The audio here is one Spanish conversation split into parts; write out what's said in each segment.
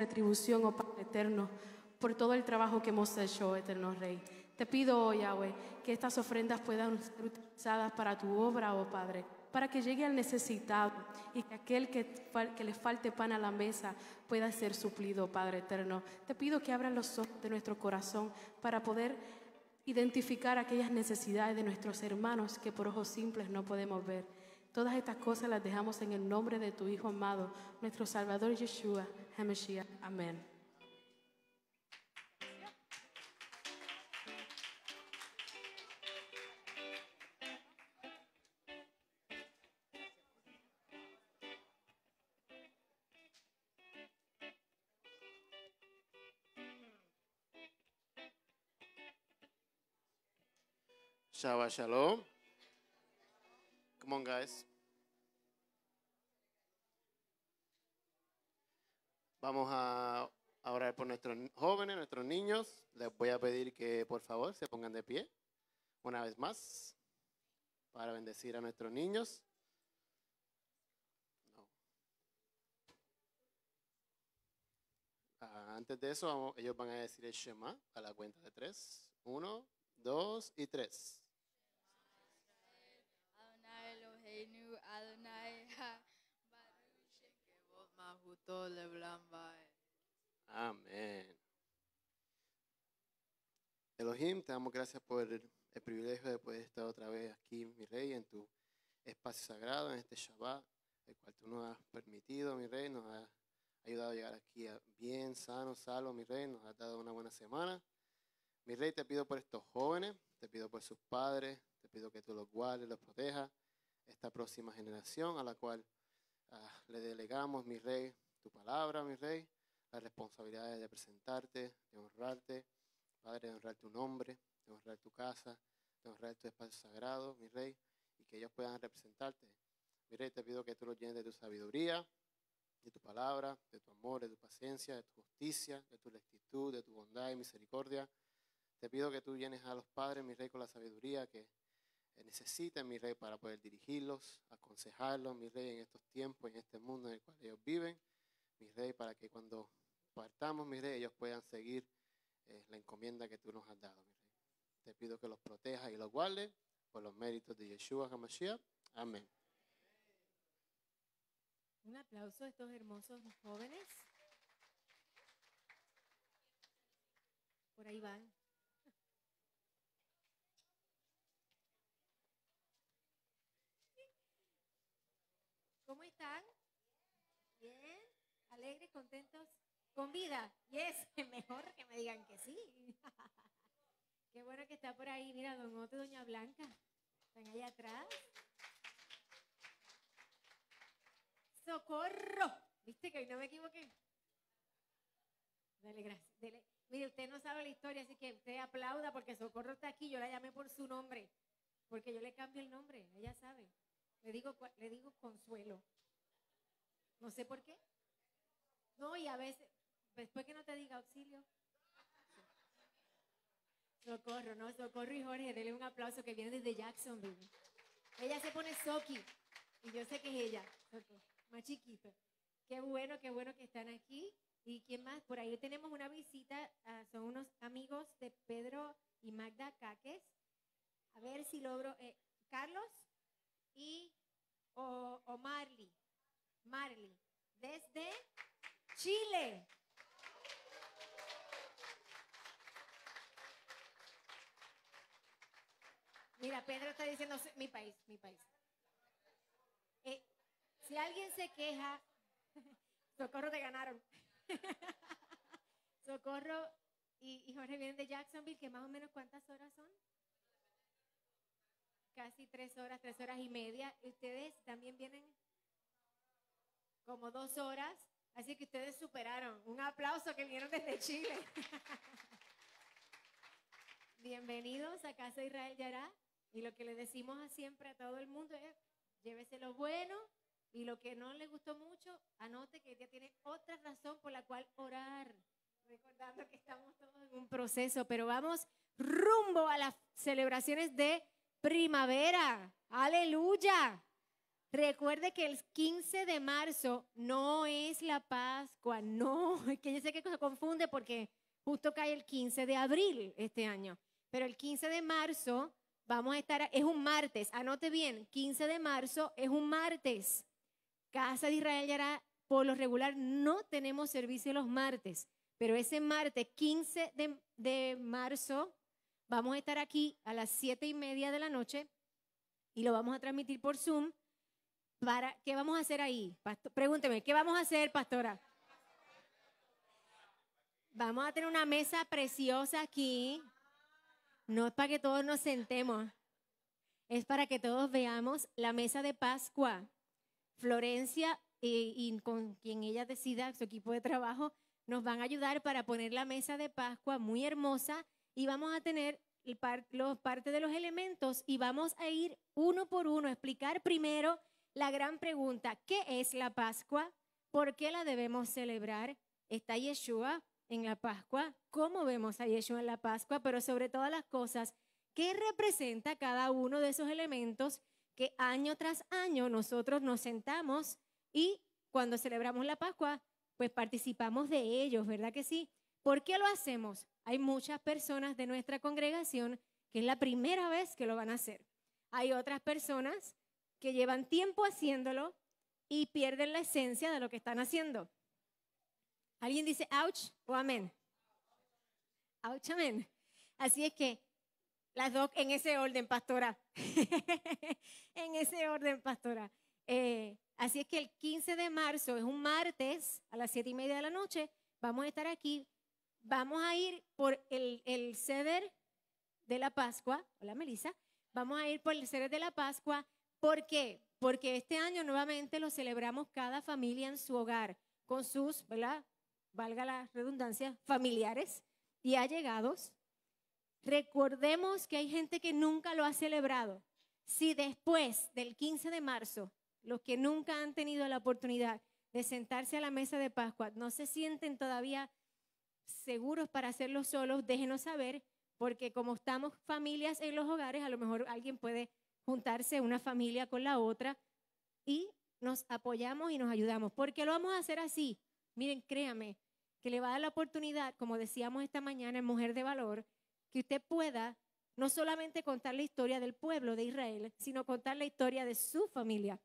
retribución, oh Padre eterno, por todo el trabajo que hemos hecho, oh eterno Rey. Te pido, oh Yahweh, que estas ofrendas puedan ser utilizadas para tu obra, oh Padre, para que llegue al necesitado y que aquel que, que le falte pan a la mesa pueda ser suplido, Padre eterno. Te pido que abras los ojos de nuestro corazón para poder identificar aquellas necesidades de nuestros hermanos que por ojos simples no podemos ver. Todas estas cosas las dejamos en el nombre de tu Hijo amado, nuestro Salvador Yeshua, Hamashiach. Amén. Shabbat shalom. Come on, guys. Vamos a, orar por nuestros jóvenes, nuestros niños. Les voy a pedir que por favor se pongan de pie una vez más para bendecir a nuestros niños. Ah, antes de eso, ellos van a decir el Shema a la cuenta de tres. Uno, dos y tres. de Amén. Elohim, te damos gracias por el, privilegio de poder estar otra vez aquí, mi Rey, en tu espacio sagrado, en este Shabbat, el cual tú nos has permitido, mi Rey, nos has ayudado a llegar aquí bien, sano, salvo, mi Rey, nos has dado una buena semana. Mi Rey, te pido por estos jóvenes, te pido por sus padres, te pido que tú los guardes, los protejas, esta próxima generación a la cual ah, le delegamos, mi Rey, tu palabra, mi Rey, la responsabilidad de presentarte, de honrarte, Padre, de honrar tu nombre, de honrar tu casa, de honrar tu espacio sagrado, mi Rey, y que ellos puedan representarte. Mi Rey, te pido que tú los llenes de tu sabiduría, de tu palabra, de tu amor, de tu paciencia, de tu justicia, de tu rectitud, de tu bondad y misericordia. Te pido que tú llenes a los padres, mi Rey, con la sabiduría que necesitan, mi Rey, para poder dirigirlos, aconsejarlos, mi Rey, en estos tiempos, en este mundo en el cual ellos viven mis rey, para que cuando partamos, mis rey, ellos puedan seguir eh, la encomienda que tú nos has dado, Te pido que los protejas y los guardes por los méritos de Yeshua HaMashiach. Amén. Un aplauso a estos hermosos jóvenes. Por ahí van. ¿Cómo están? alegres, contentos, con vida. Y es mejor que me digan que sí. Qué bueno que está por ahí. Mira, don Otto y doña Blanca. Están allá atrás. ¡Socorro! ¿Viste que hoy no me equivoqué? Dale, gracias. Mire, usted no sabe la historia, así que usted aplauda porque Socorro está aquí. Yo la llamé por su nombre, porque yo le cambio el nombre. Ella sabe. Le digo, le digo Consuelo. No sé por qué, no, y a veces, después que no te diga auxilio. Socorro, no, Socorro y Jorge, denle un aplauso que viene desde Jacksonville. Ella se pone Soki, y yo sé que es ella, más chiquito, Qué bueno, qué bueno que están aquí. ¿Y quién más? Por ahí tenemos una visita, ah, son unos amigos de Pedro y Magda Caques. A ver si logro, eh, Carlos y o, o Marley, Marley, desde Chile. Mira, Pedro está diciendo mi país, mi país. Eh, si alguien se queja, socorro te ganaron. socorro y, Jorge vienen de Jacksonville, que más o menos cuántas horas son. Casi tres horas, tres horas y media. ustedes también vienen como dos horas. Así que ustedes superaron. Un aplauso que vieron desde Chile. Bienvenidos a Casa Israel Yará. Y lo que le decimos siempre a todo el mundo es, llévese lo bueno y lo que no le gustó mucho, anote que ya tiene otra razón por la cual orar. Recordando que estamos todos en un proceso, pero vamos rumbo a las celebraciones de primavera. Aleluya. Recuerde que el 15 de marzo no es la Pascua, no, que yo sé que se confunde porque justo cae el 15 de abril este año, pero el 15 de marzo vamos a estar, es un martes, anote bien, 15 de marzo es un martes. Casa de Israel ya era, por lo regular no tenemos servicio los martes, pero ese martes 15 de, de marzo vamos a estar aquí a las 7 y media de la noche y lo vamos a transmitir por Zoom ¿Qué vamos a hacer ahí? pregúnteme, ¿qué vamos a hacer, pastora? Vamos a tener una mesa preciosa aquí. No es para que todos nos sentemos, es para que todos veamos la mesa de Pascua. Florencia y, con quien ella decida, su equipo de trabajo, nos van a ayudar para poner la mesa de Pascua muy hermosa y vamos a tener los, parte de los elementos y vamos a ir uno por uno, explicar primero la gran pregunta, ¿qué es la Pascua? ¿Por qué la debemos celebrar? ¿Está Yeshua en la Pascua? ¿Cómo vemos a Yeshua en la Pascua? Pero sobre todas las cosas, ¿qué representa cada uno de esos elementos que año tras año nosotros nos sentamos y cuando celebramos la Pascua, pues participamos de ellos, ¿verdad que sí? ¿Por qué lo hacemos? Hay muchas personas de nuestra congregación que es la primera vez que lo van a hacer. Hay otras personas que llevan tiempo haciéndolo y pierden la esencia de lo que están haciendo. ¿Alguien dice ouch o amén? Ouch, amén. Así es que las dos en ese orden, pastora. en ese orden, pastora. Eh, así es que el 15 de marzo es un martes a las 7 y media de la noche. Vamos a estar aquí. Vamos a ir por el, el ceder de la Pascua. Hola, Melissa. Vamos a ir por el ceder de la Pascua ¿Por qué? Porque este año nuevamente lo celebramos cada familia en su hogar, con sus, ¿verdad? Valga la redundancia, familiares y allegados. Recordemos que hay gente que nunca lo ha celebrado. Si después del 15 de marzo, los que nunca han tenido la oportunidad de sentarse a la mesa de Pascua, no se sienten todavía seguros para hacerlo solos, déjenos saber, porque como estamos familias en los hogares, a lo mejor alguien puede juntarse una familia con la otra y nos apoyamos y nos ayudamos. Porque lo vamos a hacer así? Miren, créame, que le va a dar la oportunidad, como decíamos esta mañana en Mujer de Valor, que usted pueda no solamente contar la historia del pueblo de Israel, sino contar la historia de su familia.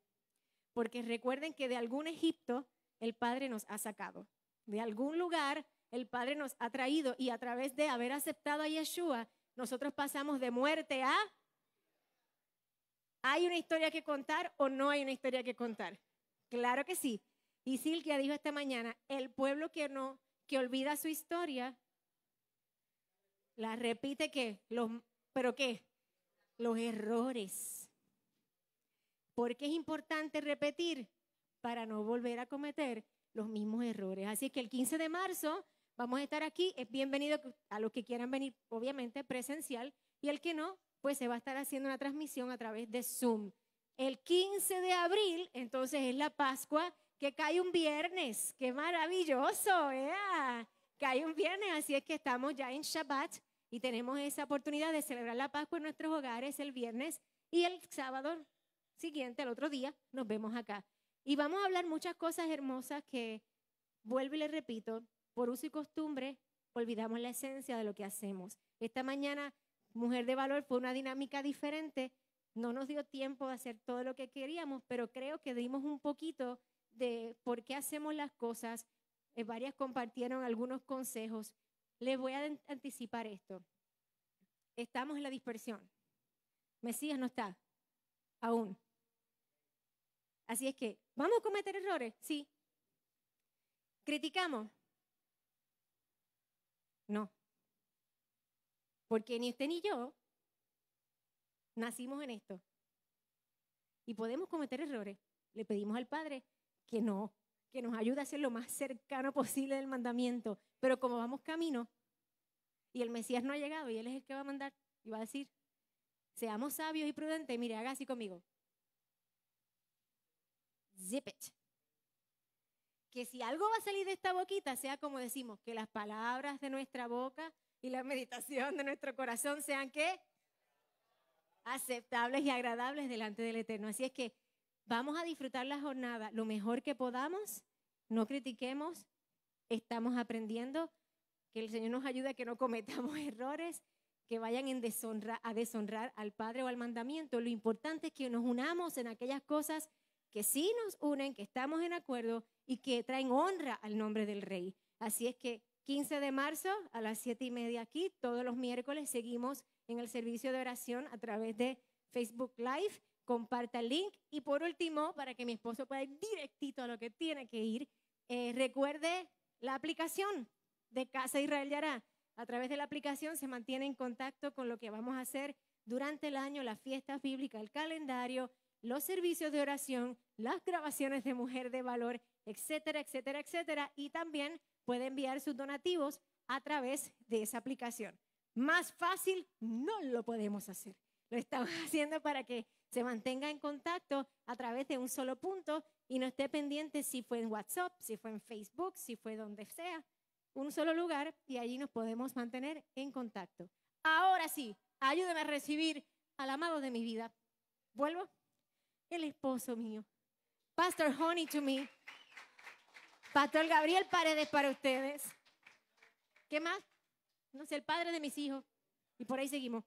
Porque recuerden que de algún Egipto el Padre nos ha sacado. De algún lugar el Padre nos ha traído y a través de haber aceptado a Yeshua, nosotros pasamos de muerte a ¿Hay una historia que contar o no hay una historia que contar? Claro que sí. Y Silvia dijo esta mañana, el pueblo que no, que olvida su historia, la repite que, los, pero qué, los errores. Porque es importante repetir para no volver a cometer los mismos errores. Así que el 15 de marzo vamos a estar aquí. Es bienvenido a los que quieran venir, obviamente, presencial. Y el que no, pues se va a estar haciendo una transmisión a través de Zoom. El 15 de abril, entonces, es la Pascua que cae un viernes. ¡Qué maravilloso! ¿eh? Cae un viernes, así es que estamos ya en Shabbat y tenemos esa oportunidad de celebrar la Pascua en nuestros hogares el viernes y el sábado siguiente, el otro día, nos vemos acá. Y vamos a hablar muchas cosas hermosas que, vuelvo y le repito, por uso y costumbre, olvidamos la esencia de lo que hacemos. Esta mañana Mujer de Valor fue una dinámica diferente. No nos dio tiempo de hacer todo lo que queríamos, pero creo que dimos un poquito de por qué hacemos las cosas. Eh, varias compartieron algunos consejos. Les voy a anticipar esto. Estamos en la dispersión. Mesías no está aún. Así es que, ¿vamos a cometer errores? Sí. ¿Criticamos? No. Porque ni usted ni yo nacimos en esto. Y podemos cometer errores. Le pedimos al Padre que no, que nos ayude a ser lo más cercano posible del mandamiento. Pero como vamos camino y el Mesías no ha llegado y Él es el que va a mandar y va a decir, seamos sabios y prudentes, mire, haga así conmigo. Zip it. Que si algo va a salir de esta boquita, sea como decimos, que las palabras de nuestra boca y la meditación de nuestro corazón sean qué? Aceptables y agradables delante del Eterno. Así es que vamos a disfrutar la jornada lo mejor que podamos, no critiquemos, estamos aprendiendo, que el Señor nos ayude a que no cometamos errores que vayan en deshonra, a deshonrar al Padre o al mandamiento. Lo importante es que nos unamos en aquellas cosas que sí nos unen, que estamos en acuerdo y que traen honra al nombre del Rey. Así es que 15 de marzo a las 7 y media aquí. Todos los miércoles seguimos en el servicio de oración a través de Facebook Live. Comparta el link. Y por último, para que mi esposo pueda ir directito a lo que tiene que ir, eh, recuerde la aplicación de Casa Israel Yará. A través de la aplicación se mantiene en contacto con lo que vamos a hacer durante el año, las fiestas bíblicas, el calendario, los servicios de oración, las grabaciones de Mujer de Valor, etcétera, etcétera, etcétera. Y también puede enviar sus donativos a través de esa aplicación. Más fácil no lo podemos hacer. Lo estamos haciendo para que se mantenga en contacto a través de un solo punto y no esté pendiente si fue en WhatsApp, si fue en Facebook, si fue donde sea, un solo lugar y allí nos podemos mantener en contacto. Ahora sí, ayúdame a recibir al amado de mi vida. Vuelvo. El esposo mío. Pastor Honey to me. Pastor Gabriel Paredes para ustedes. ¿Qué más? No sé, el padre de mis hijos. Y por ahí seguimos.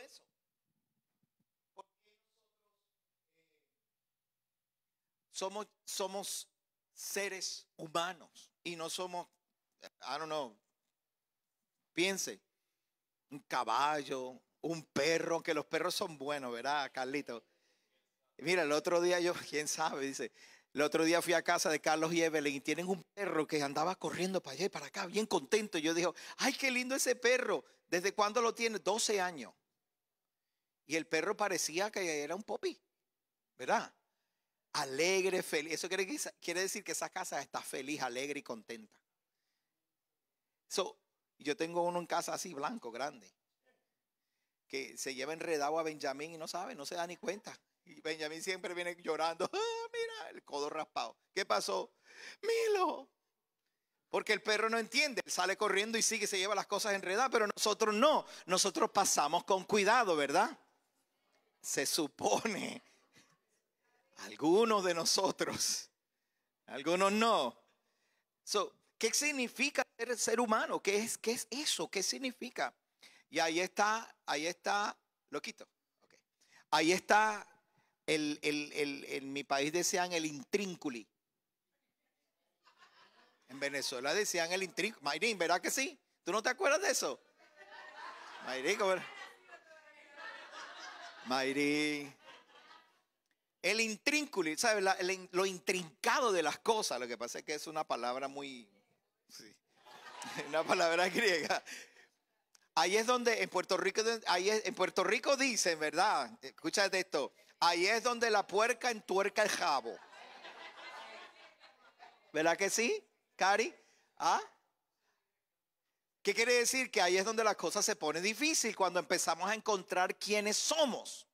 eso? Eh, somos, somos seres humanos y no somos, I don't know, piense, un caballo, un perro, que los perros son buenos, ¿verdad, Carlito? Mira, el otro día yo, quién sabe, dice, el otro día fui a casa de Carlos y Evelyn y tienen un perro que andaba corriendo para allá y para acá, bien contento. Yo dije, ay, qué lindo ese perro. ¿Desde cuándo lo tiene? 12 años. Y el perro parecía que era un popi, ¿verdad? Alegre, feliz. Eso quiere, decir que esa casa está feliz, alegre y contenta. yo tengo uno en casa así, blanco, grande, que se lleva enredado a Benjamín y no sabe, no se da ni cuenta. Y Benjamín siempre viene llorando. Ah, mira, el codo raspado. ¿Qué pasó? Milo. Porque el perro no entiende, sale corriendo y sigue, se lleva las cosas enredadas, pero nosotros no, nosotros pasamos con cuidado, ¿verdad? Se supone, algunos de nosotros, algunos no. ¿Qué significa ser ser humano? ¿Qué es, ¿Qué es eso? ¿Qué significa? Y ahí está, ahí está, lo quito. Ahí está el, en mi país decían el intrínculi. En Venezuela decían el intrínculi. Mayrín, ¿verdad que sí? ¿Tú no te acuerdas de eso? Mayrín, era? El intrínculi, ¿sabes? lo intrincado de las cosas. Lo que pasa es que es una palabra muy. una palabra griega. Ahí es donde en Puerto Rico, en Puerto Rico dicen, ¿verdad? Escucha esto. Ahí es donde la puerca entuerca el jabo. ¿Verdad que sí, Cari? ¿Ah? ¿Qué quiere decir? Que ahí es donde la cosa se pone difícil cuando empezamos a encontrar quiénes somos.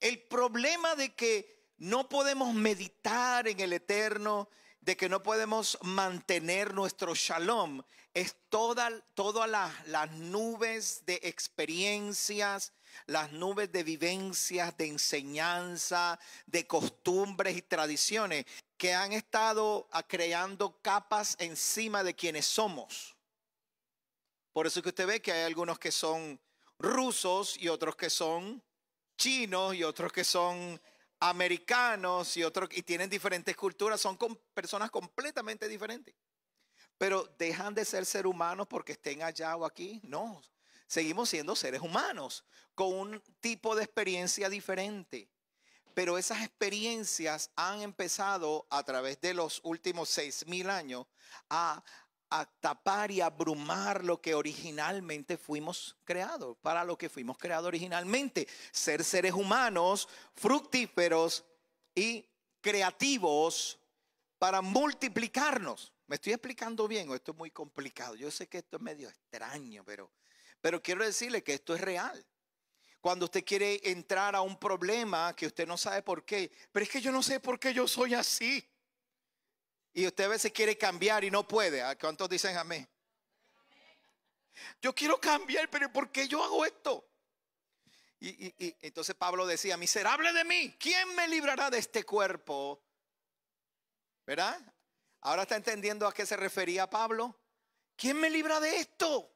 El problema de que no podemos meditar en el eterno, de que no podemos mantener nuestro shalom, es todas las, las nubes de experiencias, las nubes de vivencias, de enseñanza, de costumbres y tradiciones que han estado creando capas encima de quienes somos. Por eso es que usted ve que hay algunos que son rusos y otros que son chinos y otros que son americanos y otros y tienen diferentes culturas, son personas completamente diferentes. Pero dejan de ser ser humanos porque estén allá o aquí, no, seguimos siendo seres humanos con un tipo de experiencia diferente. Pero esas experiencias han empezado a través de los últimos seis mil años a, a tapar y abrumar lo que originalmente fuimos creados, para lo que fuimos creados originalmente, ser seres humanos, fructíferos y creativos para multiplicarnos. ¿Me estoy explicando bien o esto es muy complicado? Yo sé que esto es medio extraño, pero pero quiero decirle que esto es real. Cuando usted quiere entrar a un problema que usted no sabe por qué, pero es que yo no sé por qué yo soy así. Y usted a veces quiere cambiar y no puede. ¿A cuántos dicen amén? Yo quiero cambiar, pero ¿por qué yo hago esto? Y, y, entonces Pablo decía, miserable de mí, ¿quién me librará de este cuerpo? ¿Verdad? Ahora está entendiendo a qué se refería Pablo. ¿Quién me libra de esto?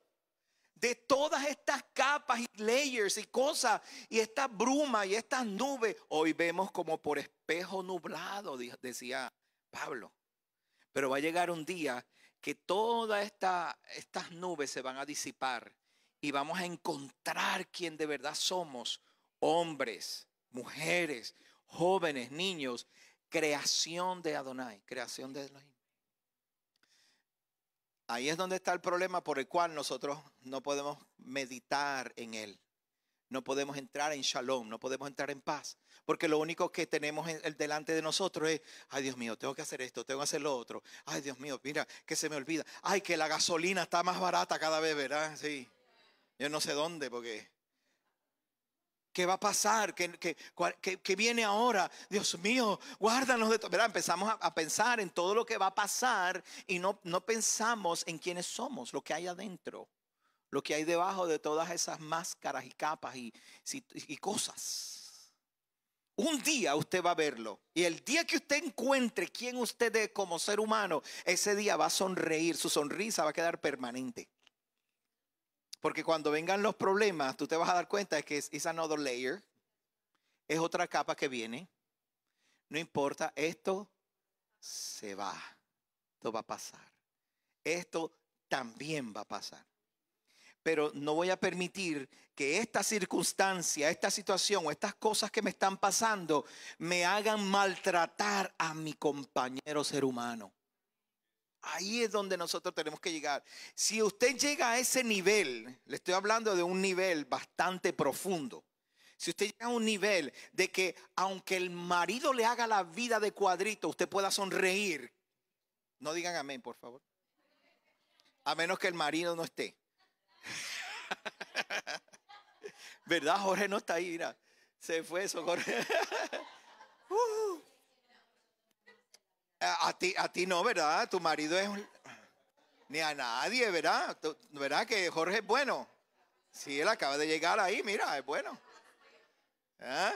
de todas estas capas y layers y cosas y esta bruma y estas nubes, hoy vemos como por espejo nublado, decía Pablo. Pero va a llegar un día que todas estas nubes se van a disipar y vamos a encontrar quién de verdad somos, hombres, mujeres, jóvenes, niños, creación de Adonai, creación de Elohim. Ahí es donde está el problema por el cual nosotros no podemos meditar en él. No podemos entrar en shalom, no podemos entrar en paz, porque lo único que tenemos delante de nosotros es, ay Dios mío, tengo que hacer esto, tengo que hacer lo otro, ay Dios mío, mira, que se me olvida, ay que la gasolina está más barata cada vez, ¿verdad? Sí, yo no sé dónde, porque ¿Qué va a pasar? ¿Qué, viene ahora? Dios mío, guárdanos de todo. Empezamos a, pensar en todo lo que va a pasar y no, no pensamos en quiénes somos, lo que hay adentro, lo que hay debajo de todas esas máscaras y capas y cosas. Un día usted va a verlo. Y el día que usted encuentre quién usted es como ser humano, ese día va a sonreír. Su sonrisa va a quedar permanente. Porque cuando vengan los problemas, tú te vas a dar cuenta que es another layer, es otra capa que viene. No importa, esto se va, esto va a pasar. Esto también va a pasar. Pero no voy a permitir que esta circunstancia, esta situación o estas cosas que me están pasando me hagan maltratar a mi compañero ser humano. Ahí es donde nosotros tenemos que llegar. Si usted llega a ese nivel, le estoy hablando de un nivel bastante profundo. Si usted llega a un nivel de que aunque el marido le haga la vida de cuadrito, usted pueda sonreír. No digan amén, por favor. A menos que el marido no esté. ¿Verdad? Jorge no está ahí, mira. Se fue eso, Jorge. uh eh, a, ti, a ti no, ¿verdad? Tu marido es... Un... Ni a nadie, ¿verdad? ¿Verdad que Jorge es bueno? Sí, él acaba de llegar ahí, mira, es bueno. ¿Ah?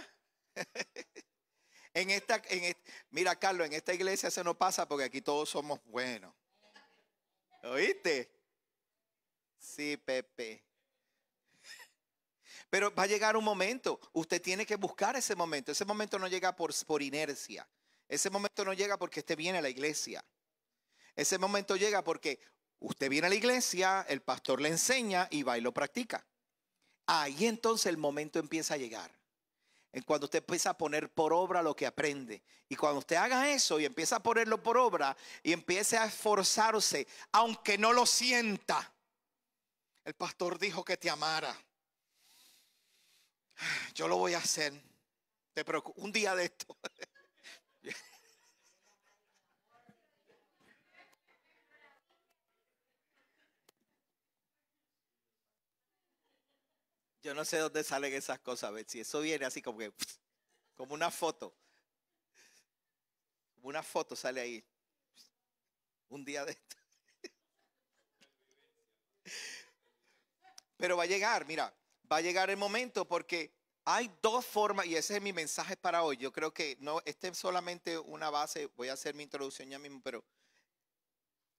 en esta, en mira, Carlos, en esta iglesia eso no pasa porque aquí todos somos buenos. ¿Oíste? Sí, Pepe. Pero va a llegar un momento. Usted tiene que buscar ese momento. Ese momento no llega por, por inercia. Ese momento no llega porque usted viene a la iglesia. Ese momento llega porque usted viene a la iglesia, el pastor le enseña y va y lo practica. Ahí entonces el momento empieza a llegar. En cuando usted empieza a poner por obra lo que aprende. Y cuando usted haga eso y empieza a ponerlo por obra y empiece a esforzarse, aunque no lo sienta. El pastor dijo que te amara. Yo lo voy a hacer. Te Un día de esto. Yo no sé dónde salen esas cosas, a ver si eso viene así como que, como una foto. Como una foto sale ahí. Un día de esto. Pero va a llegar, mira, va a llegar el momento porque hay dos formas, y ese es mi mensaje para hoy. Yo creo que no, este es solamente una base, voy a hacer mi introducción ya mismo, pero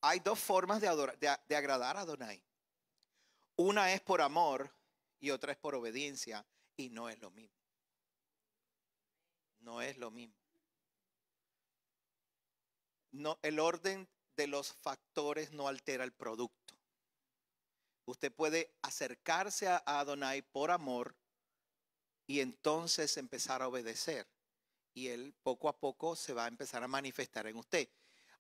hay dos formas de, de, agradar a Donai. Una es por amor y otra es por obediencia y no es lo mismo. No es lo mismo. No, el orden de los factores no altera el producto. Usted puede acercarse a Adonai por amor y entonces empezar a obedecer. Y él poco a poco se va a empezar a manifestar en usted.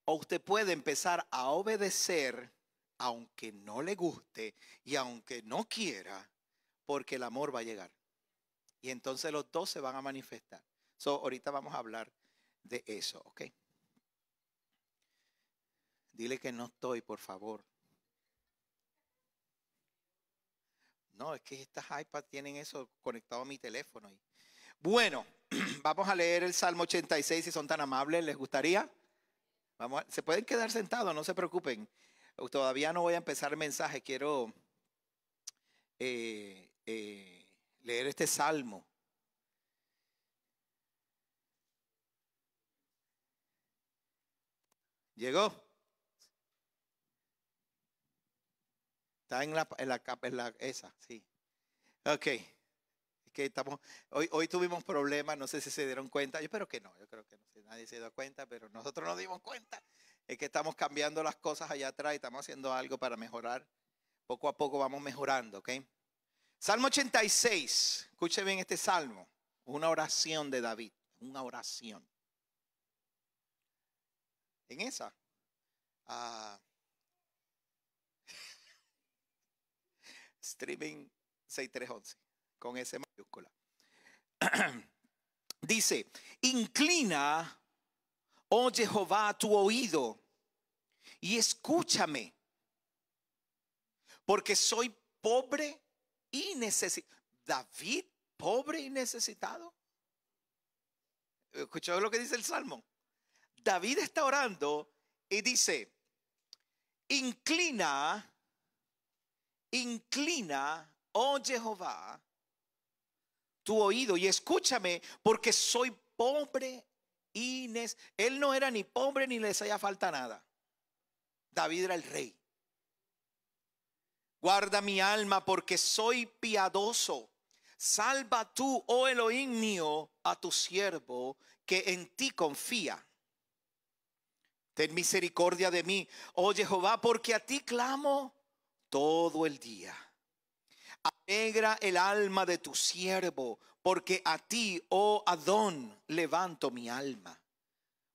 O usted puede empezar a obedecer aunque no le guste y aunque no quiera, porque el amor va a llegar. Y entonces los dos se van a manifestar. ahorita vamos a hablar de eso, ¿ok? Dile que no estoy, por favor. No, es que estas iPads tienen eso conectado a mi teléfono. Bueno, vamos a leer el Salmo 86 si son tan amables, ¿les gustaría? Vamos se pueden quedar sentados, no se preocupen. Todavía no voy a empezar el mensaje, quiero eh, eh, leer este salmo. ¿Llegó? Está en la, capa esa, sí. Ok. que estamos, hoy, hoy tuvimos problemas, no sé si se dieron cuenta. Yo espero que no, yo creo que no nadie se dio cuenta, pero nosotros nos dimos cuenta. Es que estamos cambiando las cosas allá atrás y estamos haciendo algo para mejorar. Poco a poco vamos mejorando, ¿ok? Salmo 86, escuche bien este salmo, una oración de David, una oración. En esa. Ah, streaming 6311, con ese mayúscula. Dice, inclina, oh Jehová, tu oído y escúchame, porque soy pobre y necesitado. David, pobre y necesitado. ¿Escuchó lo que dice el Salmo? David está orando y dice, inclina, inclina, oh Jehová, tu oído y escúchame porque soy pobre y... Él no era ni pobre ni les haya falta nada. David era el rey. Guarda mi alma porque soy piadoso. Salva tú, oh Elohim mío, a tu siervo que en ti confía. Ten misericordia de mí, oh Jehová, porque a ti clamo todo el día. Alegra el alma de tu siervo, porque a ti, oh Adón, levanto mi alma.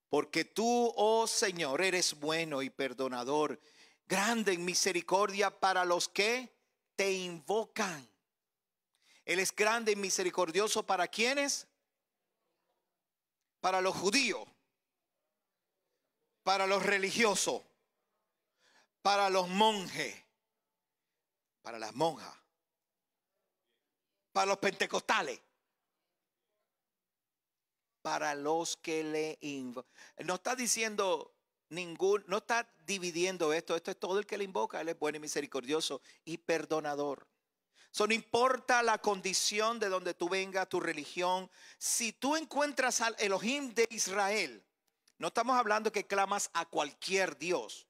Porque tú, oh Señor, eres bueno y perdonador grande en misericordia para los que te invocan. Él es grande y misericordioso para quienes? Para los judíos, para los religiosos, para los monjes, para las monjas, para los pentecostales, para los que le invocan. No está diciendo ningún, no está dividiendo esto. Esto es todo el que le invoca. Él es bueno y misericordioso y perdonador. eso no importa la condición de donde tú vengas, tu religión. Si tú encuentras al Elohim de Israel, no estamos hablando que clamas a cualquier Dios.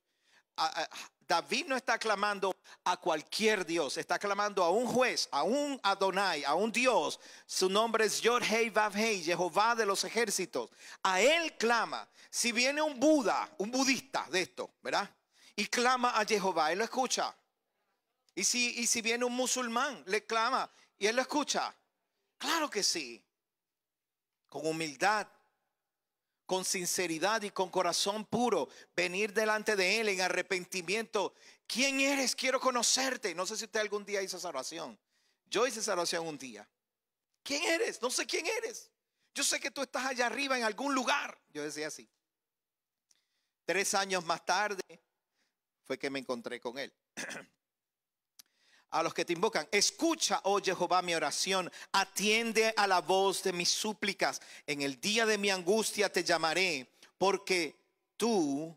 David no está clamando a cualquier Dios, está clamando a un juez, a un Adonai, a un Dios. Su nombre es Yorhei Vavhei, Jehová de los ejércitos. A él clama. Si viene un Buda, un budista de esto, ¿verdad? Y clama a Jehová, él lo escucha. Y si, y si viene un musulmán, le clama y él lo escucha. Claro que sí. Con humildad, con sinceridad y con corazón puro, venir delante de Él en arrepentimiento. ¿Quién eres? Quiero conocerte. No sé si usted algún día hizo salvación Yo hice salvación un día. ¿Quién eres? No sé quién eres. Yo sé que tú estás allá arriba en algún lugar. Yo decía así. Tres años más tarde fue que me encontré con Él. a los que te invocan. Escucha, oh Jehová, mi oración. Atiende a la voz de mis súplicas. En el día de mi angustia te llamaré, porque tú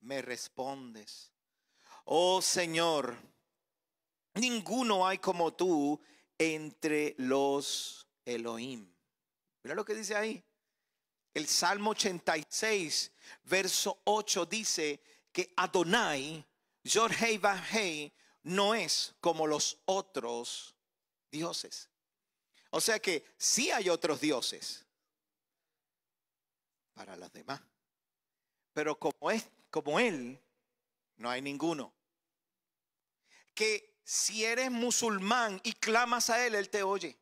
me respondes. Oh Señor, ninguno hay como tú entre los Elohim. Mira lo que dice ahí. El Salmo 86, verso 8 dice que Adonai, Jorgei vanhei no es como los otros dioses. O sea que sí hay otros dioses para los demás. Pero como es como él no hay ninguno. Que si eres musulmán y clamas a él, él te oye.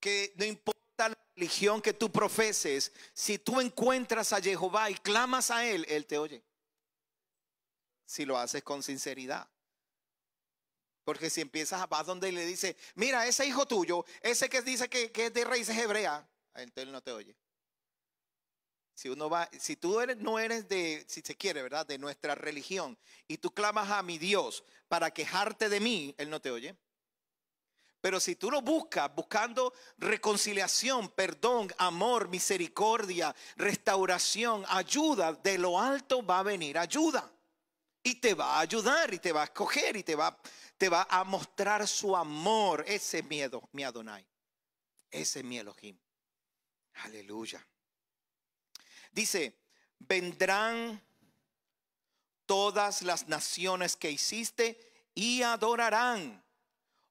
Que no importa la religión que tú profeses, si tú encuentras a Jehová y clamas a él, él te oye si lo haces con sinceridad. Porque si empiezas a vas donde le dice, mira, ese hijo tuyo, ese que dice que, es de raíces hebreas, entonces él no te oye. Si uno va, si tú no eres de, si se quiere, ¿verdad? De nuestra religión y tú clamas a mi Dios para quejarte de mí, él no te oye. Pero si tú lo buscas, buscando reconciliación, perdón, amor, misericordia, restauración, ayuda, de lo alto va a venir ayuda y te va a ayudar y te va a escoger y te va, te va a mostrar su amor. Ese miedo, mi Adonai. Ese mi Elohim. Aleluya. Dice, vendrán todas las naciones que hiciste y adorarán.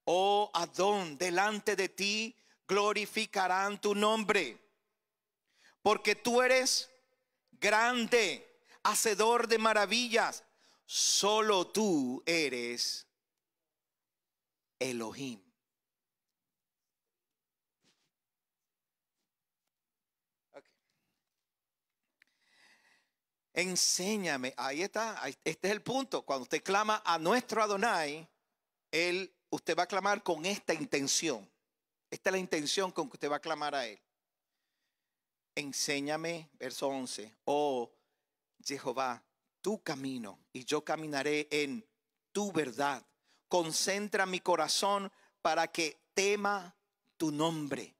Oh Adón, delante de ti glorificarán tu nombre. Porque tú eres grande, hacedor de maravillas solo tú eres Elohim. Enséñame, ahí está, este es el punto. Cuando usted clama a nuestro Adonai, él, usted va a clamar con esta intención. Esta es la intención con que usted va a clamar a Él. Enséñame, verso 11. Oh Jehová, tu camino y yo caminaré en tu verdad. Concentra mi corazón para que tema tu nombre.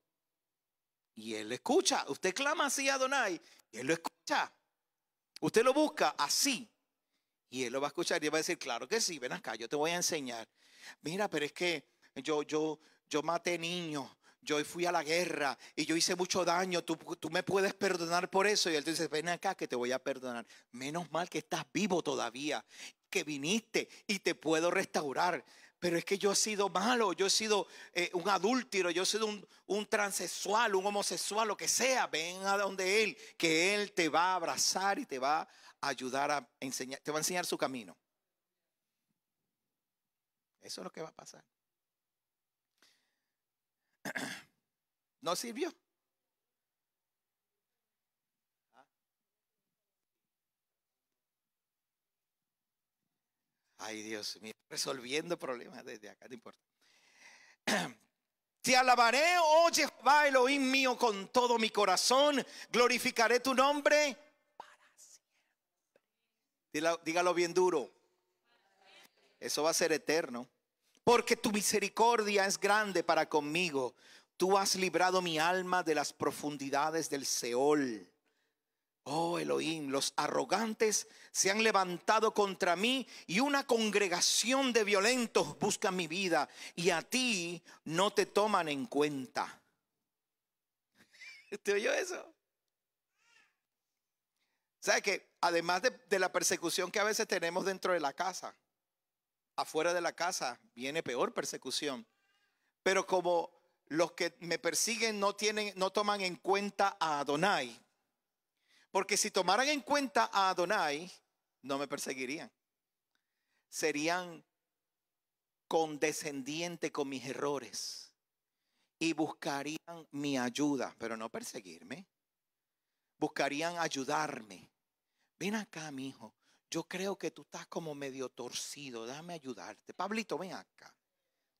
Y Él escucha. Usted clama así a Adonai y Él lo escucha. Usted lo busca así y Él lo va a escuchar y va a decir, claro que sí, ven acá, yo te voy a enseñar. Mira, pero es que yo, yo, yo maté niños yo fui a la guerra y yo hice mucho daño, tú, me puedes perdonar por eso. Y él te dice, ven acá que te voy a perdonar. Menos mal que estás vivo todavía, que viniste y te puedo restaurar. Pero es que yo he sido malo, yo he sido eh, un adúltero, yo he sido un, un transexual, un homosexual, lo que sea. Ven a donde Él, que Él te va a abrazar y te va a ayudar a enseñar, te va a enseñar su camino. Eso es lo que va a pasar. No sirvió. Ah. Ay, Dios mío, resolviendo problemas desde acá, no importa. Te alabaré, oh Jehová Elohim mío, con todo mi corazón. Glorificaré tu nombre dígalo bien duro. Eso va a ser eterno porque tu misericordia es grande para conmigo. Tú has librado mi alma de las profundidades del Seol. Oh Elohim, los arrogantes se han levantado contra mí y una congregación de violentos busca mi vida y a ti no te toman en cuenta. ¿Te oyó eso? ¿Sabe que además de la persecución que a veces tenemos dentro de la casa, afuera de la casa viene peor persecución. Pero como los que me persiguen no tienen no toman en cuenta a Adonai. Porque si tomaran en cuenta a Adonai, no me perseguirían. Serían condescendientes con mis errores y buscarían mi ayuda, pero no perseguirme. Buscarían ayudarme. Ven acá, mi hijo yo creo que tú estás como medio torcido, déjame ayudarte. Pablito, ven acá.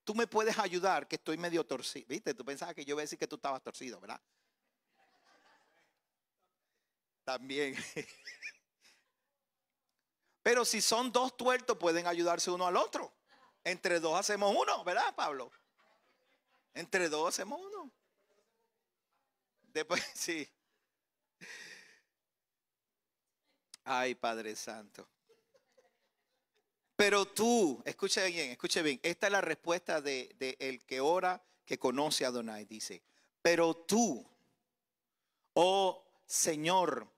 Tú me puedes ayudar, que estoy medio torcido. Viste, tú pensabas que yo iba a decir que tú estabas torcido, ¿verdad? También. Pero si son dos tuertos, pueden ayudarse uno al otro. Entre dos hacemos uno, ¿verdad, Pablo? Entre dos hacemos uno. Después, sí. Ay, Padre Santo. Pero tú, escuche bien, escuche bien. Esta es la respuesta de, el que ora, que conoce a Adonai. Dice, pero tú, oh Señor,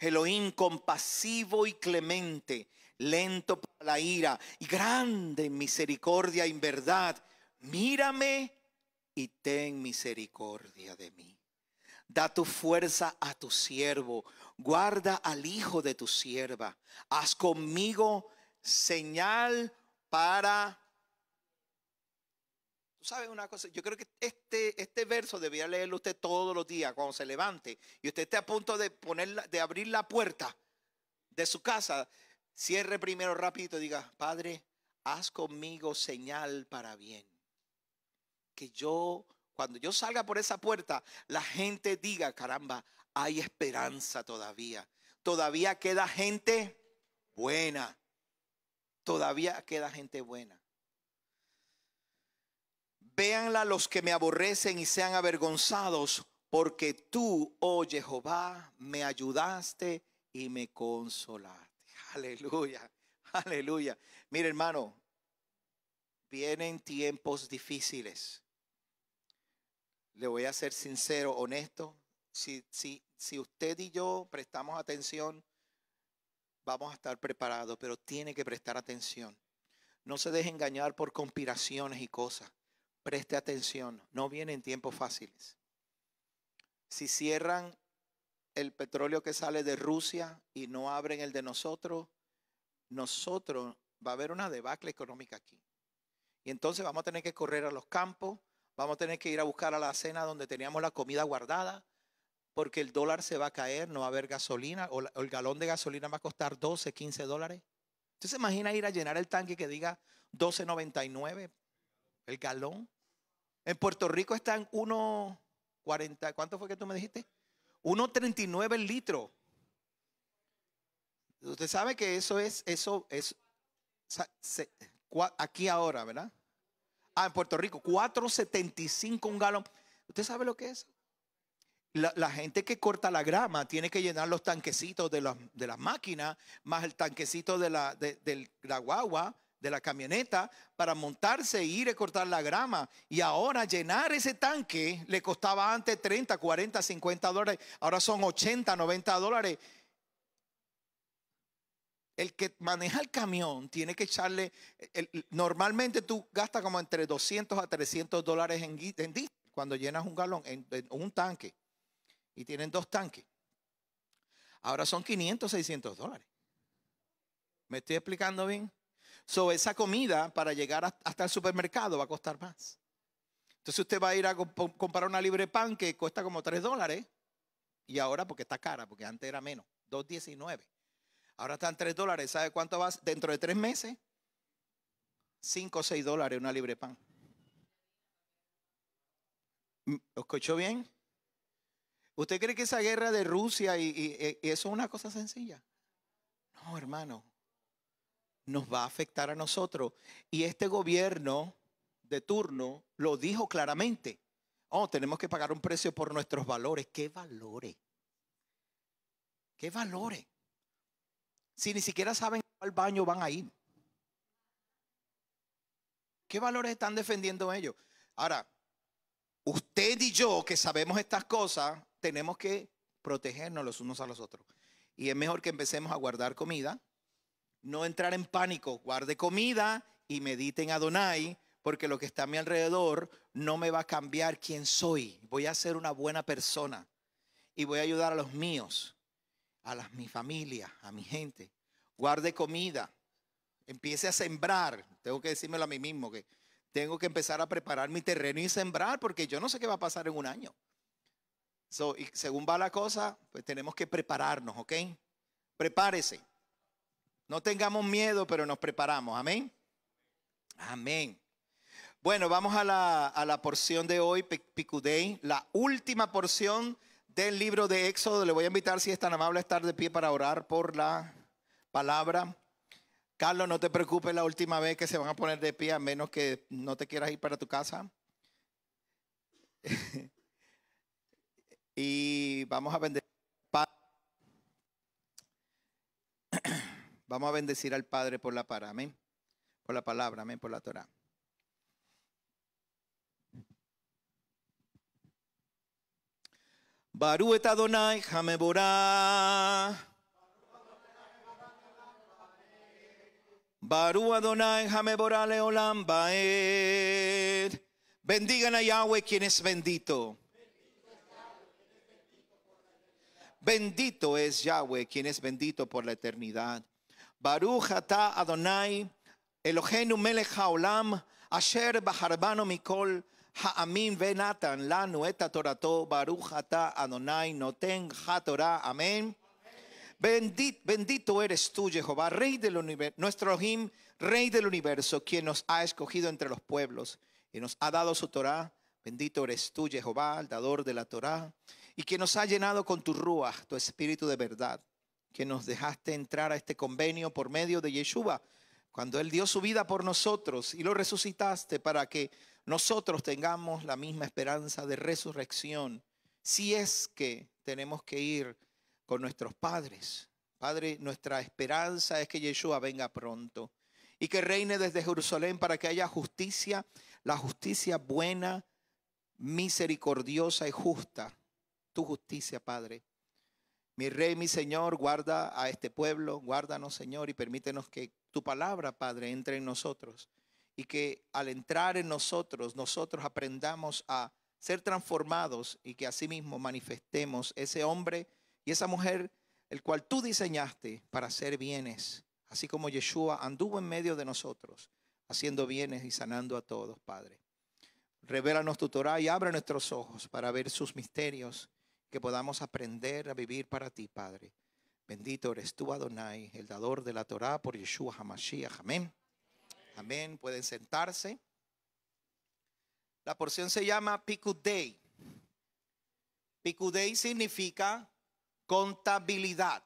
Elohim compasivo y clemente, lento para la ira y grande en misericordia y en verdad, mírame y ten misericordia de mí. Da tu fuerza a tu siervo guarda al hijo de tu sierva, haz conmigo señal para... Tú sabes una cosa, yo creo que este, este verso debía leerlo usted todos los días cuando se levante y usted esté a punto de, poner, de abrir la puerta de su casa, cierre primero rápido y diga, Padre, haz conmigo señal para bien, que yo cuando yo salga por esa puerta, la gente diga, caramba, hay esperanza todavía. Todavía queda gente buena. Todavía queda gente buena. Véanla los que me aborrecen y sean avergonzados, porque tú, oh Jehová, me ayudaste y me consolaste. Aleluya, aleluya. Mire hermano, vienen tiempos difíciles le voy a ser sincero, honesto, si, usted y yo prestamos atención, vamos a estar preparados, pero tiene que prestar atención. No se deje engañar por conspiraciones y cosas. Preste atención, no vienen tiempos fáciles. Si cierran el petróleo que sale de Rusia y no abren el de nosotros, nosotros va a haber una debacle económica aquí. Y entonces vamos a tener que correr a los campos, Vamos a tener que ir a buscar a la cena donde teníamos la comida guardada, porque el dólar se va a caer, no va a haber gasolina, o el galón de gasolina va a costar 12, 15 dólares. ¿Usted se imagina ir a llenar el tanque que diga 12.99 el galón? En Puerto Rico están 1.40, ¿cuánto fue que tú me dijiste? 1.39 el litro. Usted sabe que eso es, eso es, aquí ahora, ¿verdad? Ah, en Puerto Rico, 4.75 un galón. ¿Usted sabe lo que es? La, gente que corta la grama tiene que llenar los tanquecitos de, las máquinas, más el tanquecito de la, guagua, de la camioneta, para montarse e ir a cortar la grama. Y ahora llenar ese tanque le costaba antes 30, 40, 50 dólares, ahora son 80, 90 dólares. El que maneja el camión tiene que echarle, normalmente tú gastas como entre 200 a 300 dólares en, en cuando llenas un galón, en, un tanque. Y tienen dos tanques. Ahora son 500, 600 dólares. ¿Me estoy explicando bien? Sobre esa comida para llegar hasta el supermercado va a costar más. Entonces usted va a ir a comprar una libre pan que cuesta como 3 dólares. Y ahora porque está cara, porque antes era menos, 2.19. Ahora están tres dólares. ¿Sabe cuánto va Dentro de tres meses, Cinco o seis dólares una libre pan. Mm, ¿Escuchó bien? ¿Usted cree que esa guerra de Rusia y, y eso es una cosa sencilla? No, hermano. Nos va a afectar a nosotros. Y este gobierno de turno lo dijo claramente. Oh, tenemos que pagar un precio por nuestros valores. ¿Qué valores? ¿Qué valores? si ni siquiera saben cuál baño van a ir? ¿Qué valores están defendiendo ellos? Ahora, usted y yo que sabemos estas cosas, tenemos que protegernos los unos a los otros. Y es mejor que empecemos a guardar comida, no entrar en pánico, guarde comida y mediten a Adonai, porque lo que está a mi alrededor no me va a cambiar quién soy. Voy a ser una buena persona y voy a ayudar a los míos a mi familia, a mi gente. Guarde comida. Empiece a sembrar. Tengo que decírmelo a mí mismo que tengo que empezar a preparar mi terreno y sembrar porque yo no sé qué va a pasar en un año. So, y según va la cosa, pues tenemos que prepararnos, ¿ok? Prepárese. No tengamos miedo, pero nos preparamos. Amén. Amén. Bueno, vamos a la, porción de hoy, Picudei, la última porción el libro de Éxodo, le voy a invitar si es tan amable a estar de pie para orar por la palabra. Carlos, no te preocupes la última vez que se van a poner de pie, a menos que no te quieras ir para tu casa. y vamos a bendecir al Padre. Vamos a bendecir al Padre por la palabra Por la palabra, amén, por la torá Baru et Adonai Jameborá. baru Adonai Jamebora Leolam Baed. Bendigan a Yahweh quien es bendito. Bendito es Yahweh quien es bendito por la eternidad. Baru hata Adonai elohenu Melech Haolam Asher Baharbano Mikol. Ha'amin venatan lanu eta torato baruch ata Adonai noten ha torá. Amén. Bendito, eres tú, Jehová, Rey del universo, nuestro Him, Rey del universo, quien nos ha escogido entre los pueblos y nos ha dado su torá. Bendito eres tú, Jehová, el dador de la torá, y quien nos ha llenado con tu ruah, tu espíritu de verdad, que nos dejaste entrar a este convenio por medio de Yeshua, cuando Él dio su vida por nosotros y lo resucitaste para que nosotros tengamos la misma esperanza de resurrección si es que tenemos que ir con nuestros padres. Padre, nuestra esperanza es que Yeshua venga pronto y que reine desde Jerusalén para que haya justicia, la justicia buena, misericordiosa y justa. Tu justicia, Padre. Mi rey, mi Señor, guarda a este pueblo, guárdanos, Señor, y permítenos que tu palabra, Padre, entre en nosotros y que al entrar en nosotros, nosotros aprendamos a ser transformados y que asimismo manifestemos ese hombre y esa mujer, el cual tú diseñaste para hacer bienes, así como Yeshua anduvo en medio de nosotros, haciendo bienes y sanando a todos, Padre. Revélanos tu Torah y abre nuestros ojos para ver sus misterios, que podamos aprender a vivir para ti, Padre. Bendito eres tú, Adonai, el dador de la Torah por Yeshua Hamashiach. Amén. Amén. Pueden sentarse. La porción se llama piku Day. Day significa contabilidad.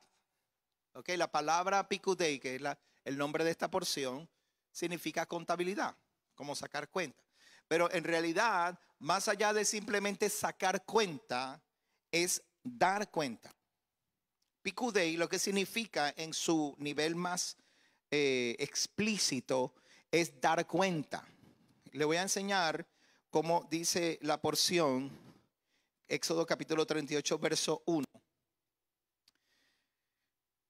Ok, la palabra picuday Day, que es el nombre de esta porción, significa contabilidad, como sacar cuenta. Pero en realidad, más allá de simplemente sacar cuenta, es dar cuenta. day lo que significa en su nivel más eh, explícito es dar cuenta. Le voy a enseñar cómo dice la porción, Éxodo capítulo 38, verso 1.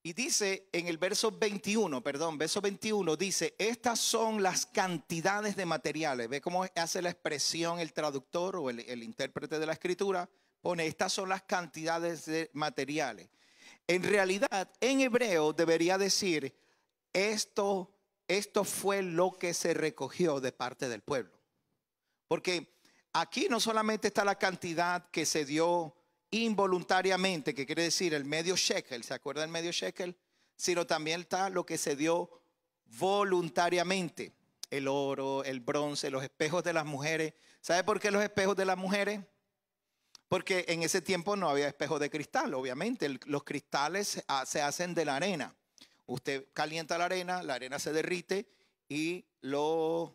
Y dice en el verso 21, perdón, verso 21, dice, estas son las cantidades de materiales. ¿Ve cómo hace la expresión el traductor o el, el intérprete de la escritura? Pone, estas son las cantidades de materiales. En realidad, en hebreo debería decir, esto esto fue lo que se recogió de parte del pueblo. Porque aquí no solamente está la cantidad que se dio involuntariamente, que quiere decir el medio shekel, ¿se acuerda el medio shekel? Sino también está lo que se dio voluntariamente, el oro, el bronce, los espejos de las mujeres. ¿Sabe por qué los espejos de las mujeres? Porque en ese tiempo no había espejos de cristal, obviamente. los cristales ah, se hacen de la arena. Usted calienta la arena, la arena se derrite y lo,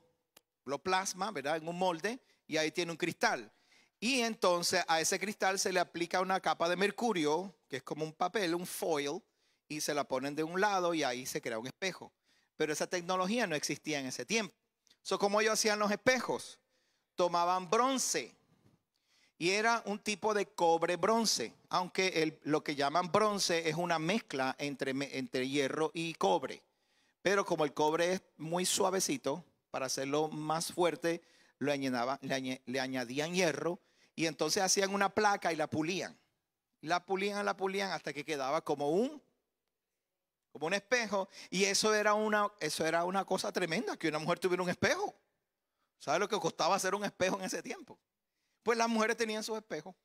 lo plasma, ¿verdad? En un molde y ahí tiene un cristal. Y entonces a ese cristal se le aplica una capa de mercurio, que es como un papel, un foil, y se la ponen de un lado y ahí se crea un espejo. Pero esa tecnología no existía en ese tiempo. Eso como ellos hacían los espejos, tomaban bronce y era un tipo de cobre bronce, aunque lo que llaman bronce es una mezcla entre, entre hierro y cobre. Pero como el cobre es muy suavecito, para hacerlo más fuerte, le, añadían hierro y entonces hacían una placa y la pulían. La pulían, la pulían hasta que quedaba como un como un espejo y eso era una eso era una cosa tremenda que una mujer tuviera un espejo. ¿Sabes lo que costaba hacer un espejo en ese tiempo? Pues las mujeres tenían sus espejos.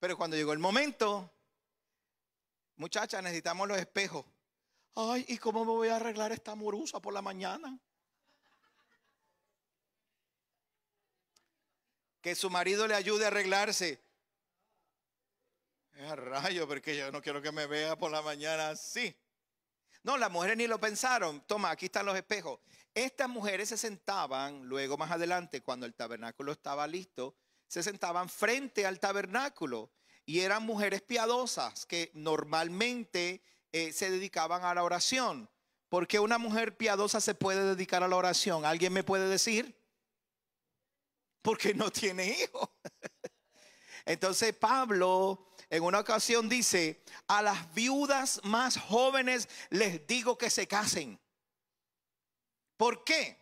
Pero cuando llegó el momento, muchachas, necesitamos los espejos. Ay, ¿y cómo me voy a arreglar esta morusa por la mañana? Que su marido le ayude a arreglarse. Es a rayo, porque yo no quiero que me vea por la mañana así. No, las mujeres ni lo pensaron. Toma, aquí están los espejos. Estas mujeres se sentaban, luego más adelante, cuando el tabernáculo estaba listo, se sentaban frente al tabernáculo y eran mujeres piadosas que normalmente eh, se dedicaban a la oración. ¿Por qué una mujer piadosa se puede dedicar a la oración? ¿Alguien me puede decir? Porque no tiene hijos. Entonces Pablo en una ocasión dice, a las viudas más jóvenes les digo que se casen. ¿Por qué?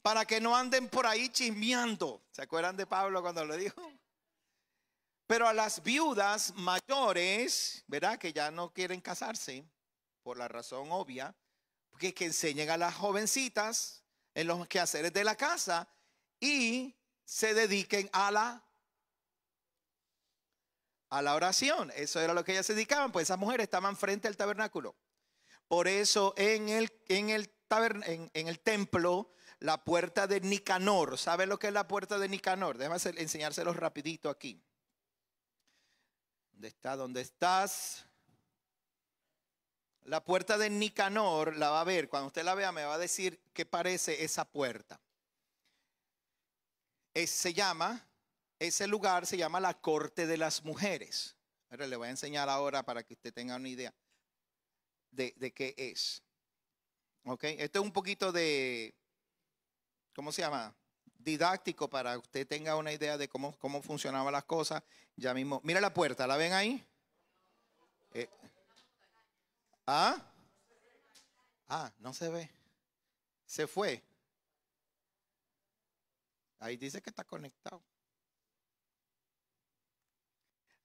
Para que no anden por ahí chismeando. ¿Se acuerdan de Pablo cuando lo dijo? Pero a las viudas mayores, ¿verdad? Que ya no quieren casarse, por la razón obvia, que enseñen a las jovencitas en los quehaceres de la casa y se dediquen a la a la oración. Eso era lo que ellas se dedicaban, pues esas mujeres estaban frente al tabernáculo. Por eso en el, en el, en, el templo, la puerta de Nicanor, ¿sabe lo que es la puerta de Nicanor? Déjame enseñárselos rapidito aquí. ¿Dónde está? ¿Dónde estás? La puerta de Nicanor la va a ver. Cuando usted la vea, me va a decir qué parece esa puerta. se llama ese lugar se llama la corte de las mujeres. Pero le voy a enseñar ahora para que usted tenga una idea de, qué es. ¿Ok? Esto es un poquito de, ¿cómo se llama? Didáctico para que usted tenga una idea de cómo, cómo funcionaban las cosas. Ya mismo, mira la puerta, ¿la ven ahí? Eh, ¿Ah? Ah, no se ve. Se fue. Ahí dice que está conectado.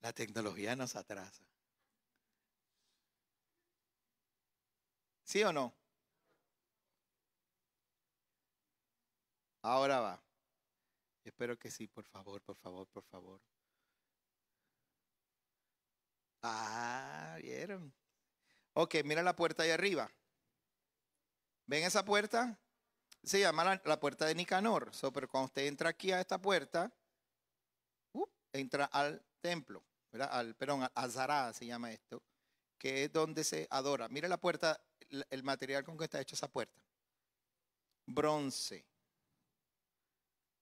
La tecnología nos atrasa. ¿Sí o no? Ahora va. Espero que sí, por favor, por favor, por favor. Ah, vieron. Ok, mira la puerta de arriba. ¿Ven esa puerta? Se llama la, puerta de Nicanor. pero cuando usted entra aquí a esta puerta, uh, entra al templo. ¿verdad? Al, perdón, Azará se llama esto, que es donde se adora. Mire la puerta, el material con que está hecha esa puerta. Bronce.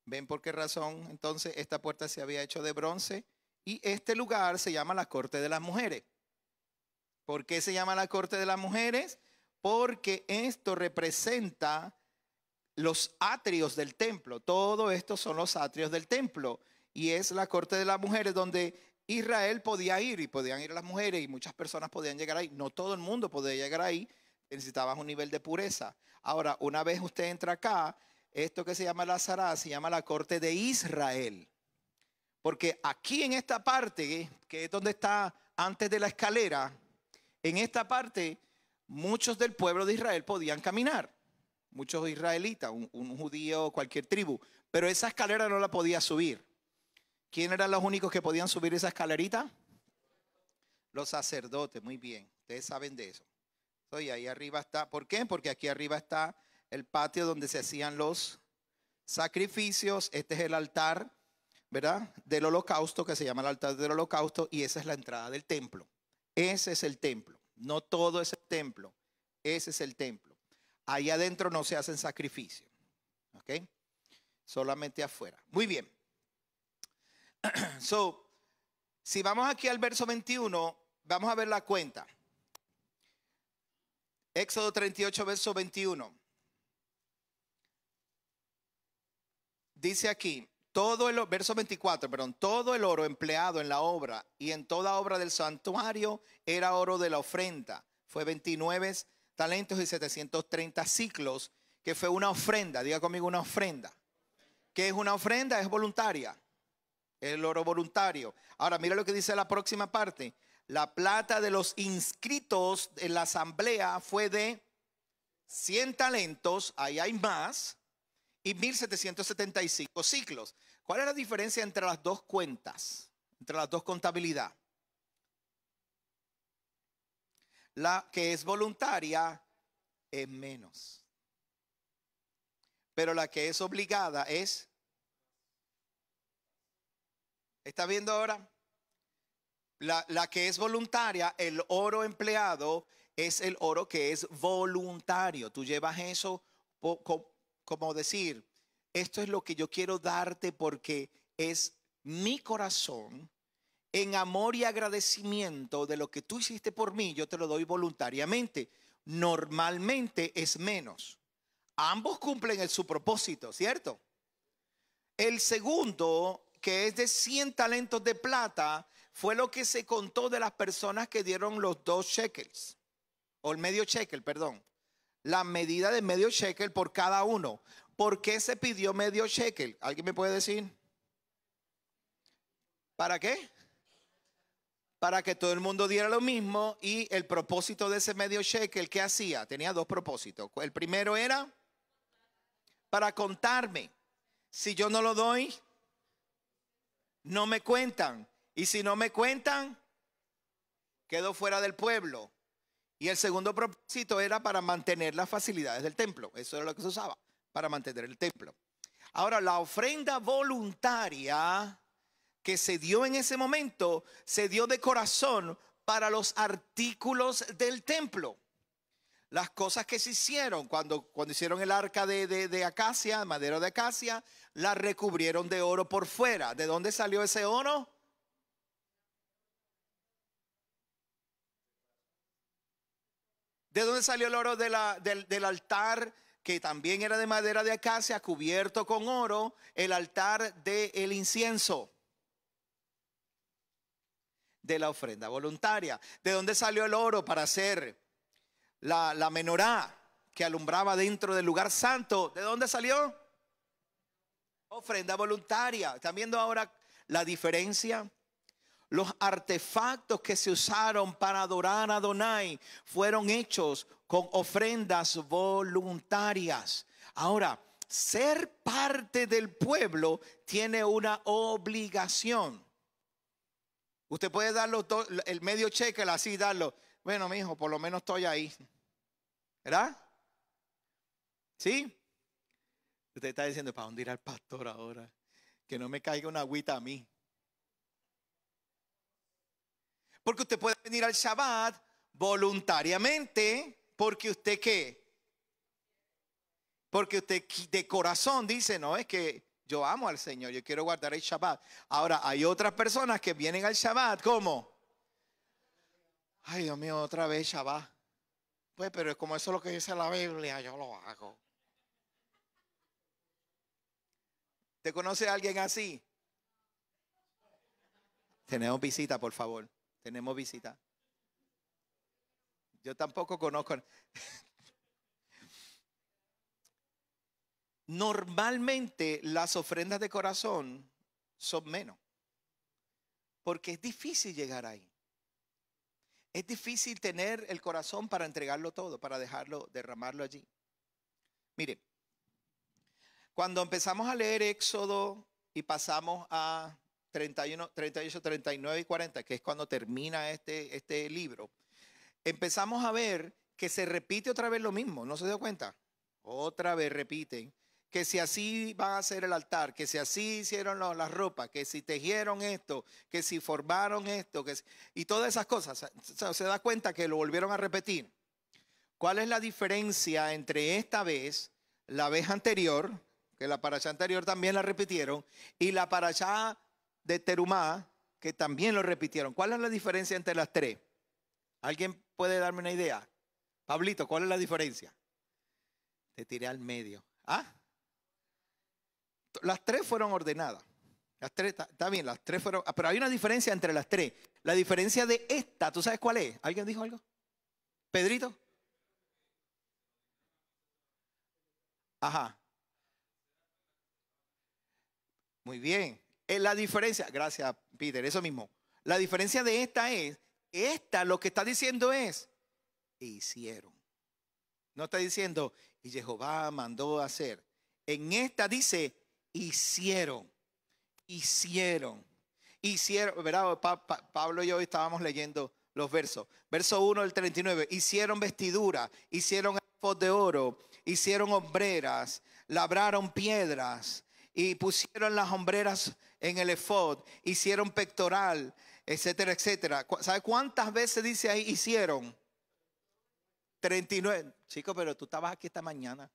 ¿Ven por qué razón? Entonces esta puerta se había hecho de bronce y este lugar se llama la corte de las mujeres. ¿Por qué se llama la corte de las mujeres? Porque esto representa los atrios del templo. Todo esto son los atrios del templo. Y es la corte de las mujeres donde Israel podía ir y podían ir las mujeres y muchas personas podían llegar ahí. No todo el mundo podía llegar ahí, necesitabas un nivel de pureza. Ahora, una vez usted entra acá, esto que se llama la Zara se llama la corte de Israel. Porque aquí en esta parte, que es donde está antes de la escalera, en esta parte muchos del pueblo de Israel podían caminar, muchos israelitas, un judío, cualquier tribu, pero esa escalera no la podía subir. ¿Quién eran los únicos que podían subir esa escalerita? Los sacerdotes, muy bien, ustedes saben de eso. Y ahí arriba está, ¿por qué? Porque aquí arriba está el patio donde se hacían los sacrificios, este es el altar, ¿verdad? Del holocausto, que se llama el altar del holocausto, y esa es la entrada del templo. Ese es el templo, no todo es el templo, ese es el templo. Allá adentro no se hacen sacrificios, ¿ok? Solamente afuera. Muy bien. so, si vamos aquí al verso 21, vamos a ver la cuenta. Éxodo 38, verso 21. Dice aquí, todo el verso 24, perdón, todo el oro empleado en la obra y en toda obra del santuario era oro de la ofrenda. Fue 29 talentos y 730 ciclos, que fue una ofrenda, diga conmigo una ofrenda. ¿Qué es una ofrenda? Es voluntaria el oro voluntario. Ahora, mira lo que dice la próxima parte. La plata de los inscritos en la asamblea fue de 100 talentos, ahí hay más, y 1775 ciclos. ¿Cuál es la diferencia entre las dos cuentas, entre las dos contabilidad? La que es voluntaria es menos, pero la que es obligada es ¿Estás viendo ahora? La, que es voluntaria, el oro empleado es el oro que es voluntario. Tú llevas eso como decir, esto es lo que yo quiero darte porque es mi corazón en amor y agradecimiento de lo que tú hiciste por mí, yo te lo doy voluntariamente. Normalmente es menos. Ambos cumplen el, su propósito, ¿cierto? El segundo que es de 100 talentos de plata, fue lo que se contó de las personas que dieron los dos shekels, o el medio shekel, perdón. La medida de medio shekel por cada uno. ¿Por qué se pidió medio shekel? ¿Alguien me puede decir? ¿Para qué? Para que todo el mundo diera lo mismo y el propósito de ese medio shekel, ¿qué hacía? Tenía dos propósitos. El primero era para contarme. Si yo no lo doy, no me cuentan. Y si no me cuentan, quedó fuera del pueblo. Y el segundo propósito era para mantener las facilidades del templo. Eso era lo que se usaba, para mantener el templo. Ahora, la ofrenda voluntaria que se dio en ese momento, se dio de corazón para los artículos del templo las cosas que se hicieron cuando, cuando hicieron el arca de, acacia, madera de acacia, la recubrieron de oro por fuera. ¿De dónde salió ese oro? ¿De dónde salió el oro del, altar que también era de madera de acacia, cubierto con oro, el altar del incienso? De la ofrenda voluntaria. ¿De dónde salió el oro para hacer la, menorá que alumbraba dentro del lugar santo, ¿de dónde salió? Ofrenda voluntaria. ¿Están viendo ahora la diferencia? Los artefactos que se usaron para adorar a Donai fueron hechos con ofrendas voluntarias. Ahora, ser parte del pueblo tiene una obligación. Usted puede darlo, el medio cheque así, darlo. Bueno, mi hijo, por lo menos estoy ahí. ¿Verdad? ¿Sí? Usted está diciendo, ¿para dónde irá el pastor ahora? Que no me caiga una agüita a mí. Porque usted puede venir al Shabbat voluntariamente, porque usted qué? Porque usted de corazón dice, no, es que yo amo al Señor, yo quiero guardar el Shabbat. Ahora, hay otras personas que vienen al Shabbat, ¿cómo? Ay, Dios mío, otra vez Shabbat. Pero es como eso lo que dice la Biblia, yo lo hago. ¿Te conoce alguien así? Tenemos visita, por favor. Tenemos visita. Yo tampoco conozco. Normalmente las ofrendas de corazón son menos, porque es difícil llegar ahí. Es difícil tener el corazón para entregarlo todo, para dejarlo, derramarlo allí. Mire, cuando empezamos a leer Éxodo y pasamos a 31, 38, 39 y 40, que es cuando termina este, este libro, empezamos a ver que se repite otra vez lo mismo. ¿No se dio cuenta? Otra vez repiten que si así va a ser el altar, que si así hicieron las ropas, que si tejieron esto, que si formaron esto, que y todas esas cosas. se da cuenta que lo volvieron a repetir. ¿Cuál es la diferencia entre esta vez, la vez anterior, que la paracha anterior también la repitieron, y la paracha de Terumá, que también lo repitieron? ¿Cuál es la diferencia entre las tres? ¿Alguien puede darme una idea? Pablito, ¿cuál es la diferencia? Te tiré al medio. ¿Ah? Las tres fueron ordenadas. Las tres, está bien, las tres fueron. Ah, pero hay una diferencia entre las tres. La diferencia de esta, ¿tú sabes cuál es? ¿Alguien dijo algo? ¿Pedrito? Ajá. Muy bien. Es eh, La diferencia, gracias Peter, eso mismo. La diferencia de esta es, esta lo que está diciendo es, e hicieron. No está diciendo, y Jehová mandó hacer. En esta dice, hicieron, hicieron, hicieron, ¿verdad? Pablo y yo estábamos leyendo los versos. Verso 1 del 39, hicieron vestiduras, hicieron efod de oro, hicieron hombreras, labraron piedras y pusieron las hombreras en el efod, hicieron pectoral, etcétera, etcétera. ¿Sabe cuántas veces dice ahí hicieron? 39. chicos pero tú estabas aquí esta mañana.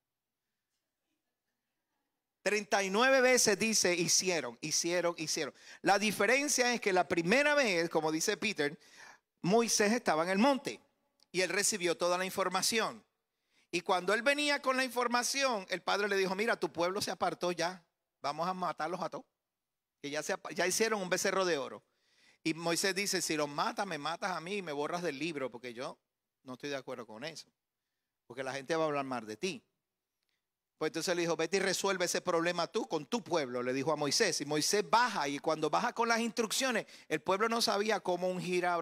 39 veces dice hicieron, hicieron, hicieron. La diferencia es que la primera vez, como dice Peter, Moisés estaba en el monte y él recibió toda la información. Y cuando él venía con la información, el padre le dijo, mira, tu pueblo se apartó ya, vamos a matarlos a todos, que ya, ya hicieron un becerro de oro. Y Moisés dice, si los matas, me matas a mí y me borras del libro, porque yo no estoy de acuerdo con eso, porque la gente va a hablar mal de ti. Pues entonces le dijo, vete y resuelve ese problema tú con tu pueblo, le dijo a Moisés. Y Moisés baja y cuando baja con las instrucciones, el pueblo no sabía cómo ungir a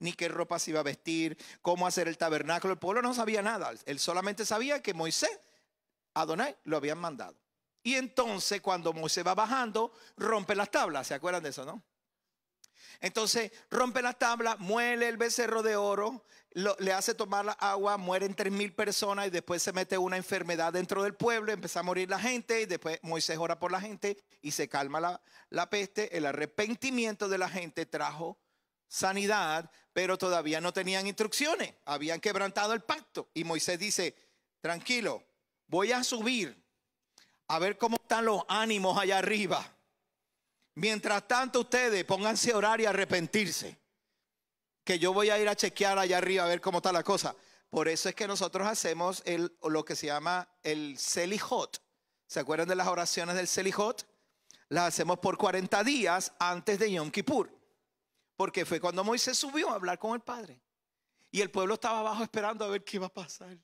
ni qué ropa se iba a vestir, cómo hacer el tabernáculo. El pueblo no sabía nada. Él solamente sabía que Moisés, Adonai, lo habían mandado. Y entonces cuando Moisés va bajando, rompe las tablas. ¿Se acuerdan de eso, no? Entonces rompe las tablas, muele el becerro de oro, le hace tomar la agua, mueren tres mil personas y después se mete una enfermedad dentro del pueblo, empieza a morir la gente y después Moisés ora por la gente y se calma la, la peste. El arrepentimiento de la gente trajo sanidad, pero todavía no tenían instrucciones, habían quebrantado el pacto. Y Moisés dice, tranquilo, voy a subir a ver cómo están los ánimos allá arriba. Mientras tanto ustedes pónganse a orar y arrepentirse que yo voy a ir a chequear allá arriba a ver cómo está la cosa. Por eso es que nosotros hacemos el, lo que se llama el Selihot. ¿Se acuerdan de las oraciones del Selihot? Las hacemos por 40 días antes de Yom Kippur. Porque fue cuando Moisés subió a hablar con el Padre. Y el pueblo estaba abajo esperando a ver qué iba a pasar.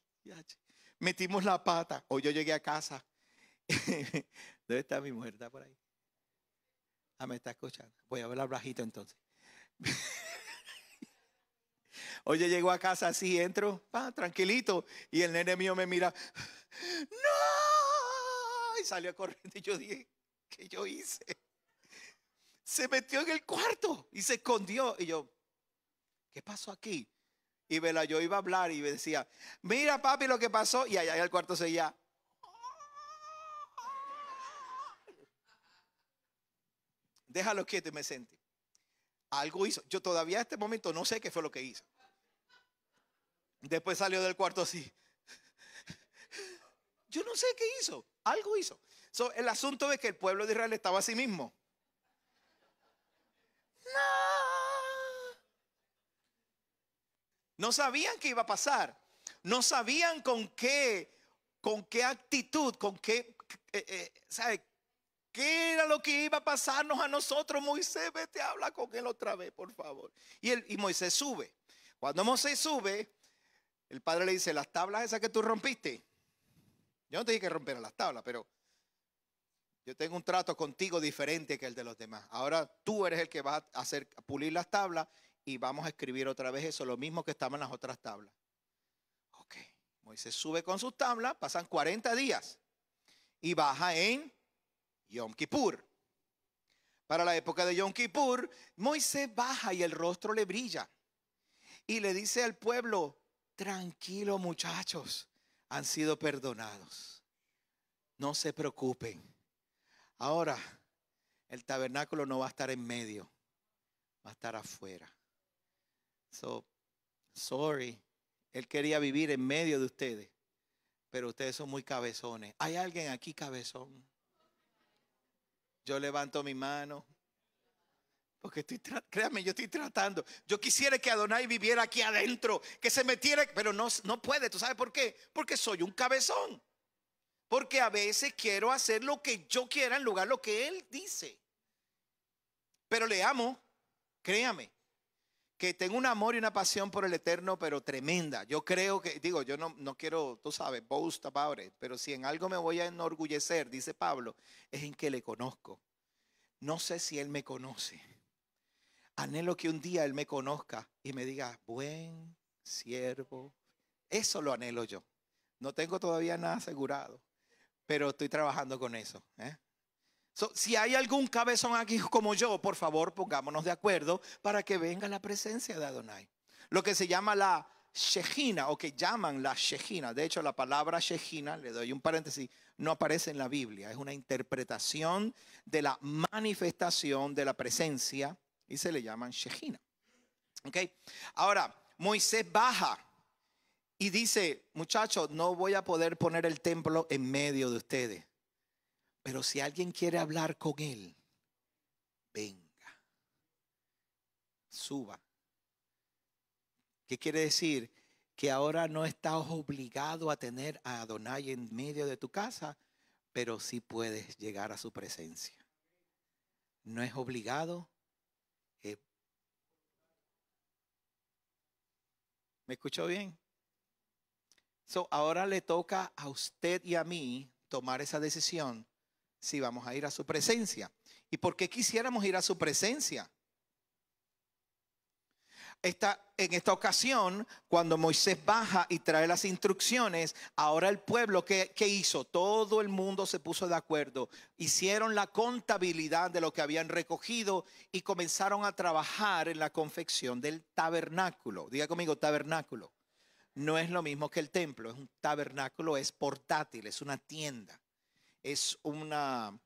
Metimos la pata. Hoy yo llegué a casa. ¿Dónde está mi mujer? ¿Está por ahí? Ah, me está escuchando. Voy a ver la bajito entonces. Oye, llego a casa así, entro, pa, tranquilito, y el nene mío me mira, no, y salió corriendo y yo dije, ¿qué yo hice? Se metió en el cuarto y se escondió. Y yo, ¿qué pasó aquí? Y vela, yo iba a hablar y me decía, mira papi lo que pasó. Y allá en el cuarto seguía. Déjalo quieto y me siente. Algo hizo. Yo todavía a este momento no sé qué fue lo que hizo. Después salió del cuarto así. Yo no sé qué hizo, algo hizo. el asunto es que el pueblo de Israel estaba a sí mismo. No. no sabían qué iba a pasar. No sabían con qué, con qué actitud, con qué, eh, eh ¿Qué era lo que iba a pasarnos a nosotros? Moisés, vete, habla con él otra vez, por favor. Y, y Moisés sube. Cuando Moisés sube, el padre le dice, las tablas esas que tú rompiste. Yo no te dije que romper las tablas, pero yo tengo un trato contigo diferente que el de los demás. Ahora tú eres el que va a hacer pulir las tablas y vamos a escribir otra vez eso, lo mismo que estaban las otras tablas. Ok, Moisés sube con sus tablas, pasan 40 días y baja en Yom Kippur. Para la época de Yom Kippur, Moisés baja y el rostro le brilla. Y le dice al pueblo, Tranquilo muchachos, han sido perdonados. No se preocupen. Ahora, el tabernáculo no va a estar en medio, va a estar afuera. So, sorry, él quería vivir en medio de ustedes, pero ustedes son muy cabezones. ¿Hay alguien aquí cabezón? Yo levanto mi mano. Porque estoy, créame, yo estoy tratando. Yo quisiera que Adonai viviera aquí adentro, que se metiera, pero no, no puede. ¿Tú sabes por qué? Porque soy un cabezón. Porque a veces quiero hacer lo que yo quiera en lugar de lo que él dice. Pero le amo, créame, que tengo un amor y una pasión por el Eterno, pero tremenda. Yo creo que, digo, yo no, no quiero, tú sabes, boast about pero si en algo me voy a enorgullecer, dice Pablo, es en que le conozco. No sé si él me conoce Anhelo que un día Él me conozca y me diga, buen siervo. Eso lo anhelo yo. No tengo todavía nada asegurado, pero estoy trabajando con eso. ¿eh? si hay algún cabezón aquí como yo, por favor, pongámonos de acuerdo para que venga la presencia de Adonai. Lo que se llama la Shejina, o que llaman la Shejina. De hecho, la palabra Shejina, le doy un paréntesis, no aparece en la Biblia. Es una interpretación de la manifestación de la presencia y se le llaman Shejina. ¿ok? Ahora, Moisés baja y dice, muchachos, no voy a poder poner el templo en medio de ustedes, pero si alguien quiere hablar con él, venga, suba. ¿Qué quiere decir? Que ahora no estás obligado a tener a Adonai en medio de tu casa, pero sí puedes llegar a su presencia. No es obligado, ¿Me escuchó bien? So, ahora le toca a usted y a mí tomar esa decisión si vamos a ir a su presencia. ¿Y por qué quisiéramos ir a su presencia? en esta ocasión, cuando Moisés baja y trae las instrucciones, ahora el pueblo, ¿qué, hizo? Todo el mundo se puso de acuerdo, hicieron la contabilidad de lo que habían recogido y comenzaron a trabajar en la confección del tabernáculo. Diga conmigo, tabernáculo. No es lo mismo que el templo, es un tabernáculo, es portátil, es una tienda, es una,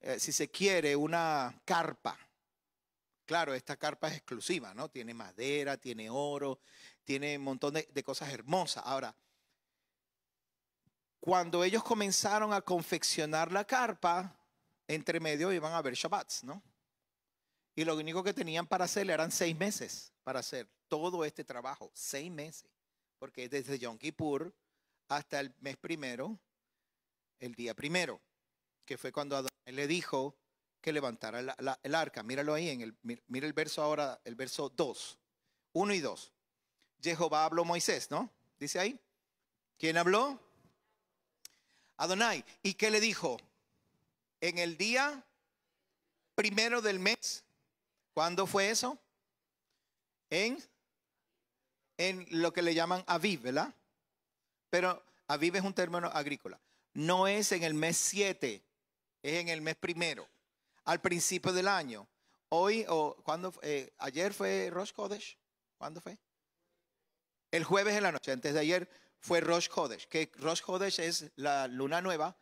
eh, si se quiere, una carpa Claro, esta carpa es exclusiva, ¿no? Tiene madera, tiene oro, tiene un montón de, cosas hermosas. Ahora, cuando ellos comenzaron a confeccionar la carpa, entre medio iban a ver Shabbats, ¿no? Y lo único que tenían para hacer eran seis meses para hacer todo este trabajo, seis meses, porque desde Yom Kippur hasta el mes primero, el día primero, que fue cuando Adonai le dijo que levantara el arca. Míralo ahí, en el, mira el verso ahora, el verso 2, 1 y 2. Jehová habló Moisés, ¿no? Dice ahí. ¿Quién habló? Adonai. ¿Y qué le dijo? En el día primero del mes. ¿Cuándo fue eso? En, en lo que le llaman Aviv, ¿verdad? Pero Aviv es un término agrícola. No es en el mes 7, es en el mes primero al principio del año. Hoy o cuando eh, ayer fue Rosh Kodesh, ¿cuándo fue? El jueves en la noche, antes de ayer fue Rosh Kodesh, que Rosh Kodesh es la luna nueva,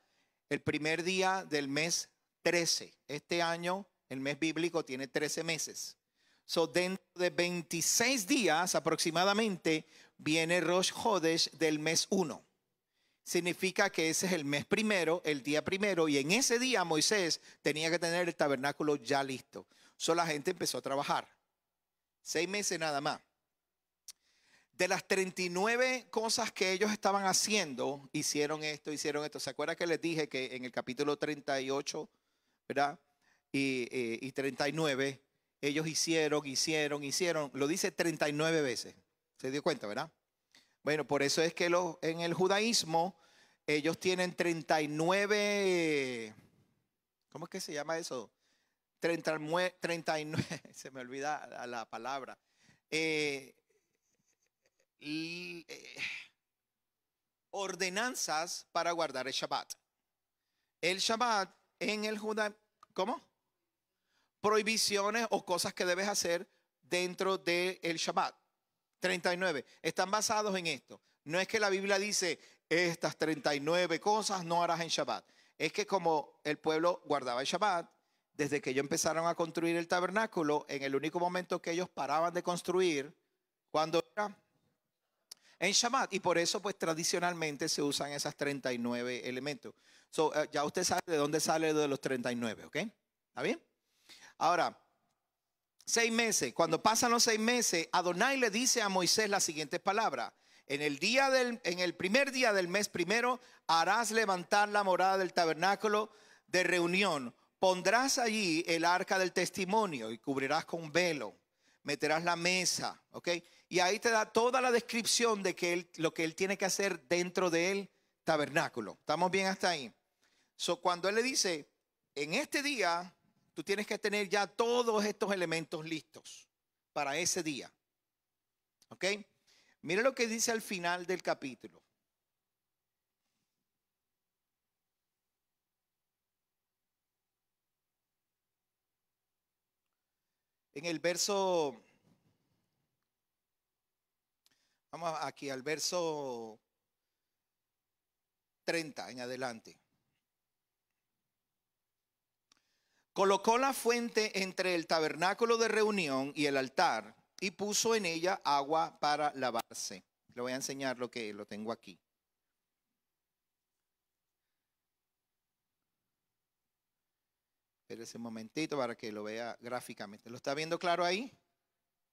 el primer día del mes 13. Este año el mes bíblico tiene 13 meses. So, dentro de 26 días aproximadamente viene Rosh Kodesh del mes 1 significa que ese es el mes primero, el día primero, y en ese día Moisés tenía que tener el tabernáculo ya listo. Solo la gente empezó a trabajar. Seis meses nada más. De las 39 cosas que ellos estaban haciendo, hicieron esto, hicieron esto. ¿Se acuerda que les dije que en el capítulo 38, ¿verdad? y 39, eh, ellos hicieron, hicieron, hicieron. Lo dice 39 veces. ¿Se dio cuenta, verdad? Bueno, por eso es que en el judaísmo ellos tienen 39, ¿cómo es que se llama eso? 39, 39 se me olvida la palabra. Eh, eh, ordenanzas para guardar el Shabbat. El Shabbat en el judaísmo, ¿cómo? Prohibiciones o cosas que debes hacer dentro del Shabbat. 39. Están basados en esto. No es que la Biblia dice, estas 39 cosas no harás en Shabbat. Es que como el pueblo guardaba el Shabbat, desde que ellos empezaron a construir el tabernáculo, en el único momento que ellos paraban de construir, cuando era en Shabbat. Y por eso, pues tradicionalmente se usan esas 39 elementos. So, eh, ya usted sabe de dónde sale de los 39, ¿ok? ¿Está bien? Ahora, Seis meses. Cuando pasan los seis meses, Adonai le dice a Moisés las siguientes palabras. En el, día del, en el primer día del mes primero harás levantar la morada del tabernáculo de reunión. Pondrás allí el arca del testimonio y cubrirás con velo. Meterás la mesa, ¿ok? Y ahí te da toda la descripción de que él, lo que él tiene que hacer dentro del tabernáculo. ¿Estamos bien hasta ahí? So, cuando él le dice, en este día Tú tienes que tener ya todos estos elementos listos para ese día. ¿Ok? Mira lo que dice al final del capítulo. En el verso, vamos aquí al verso 30 en adelante. Colocó la fuente entre el tabernáculo de reunión y el altar y puso en ella agua para lavarse. Le voy a enseñar lo que lo tengo aquí. Espérese un momentito para que lo vea gráficamente. ¿Lo está viendo claro ahí?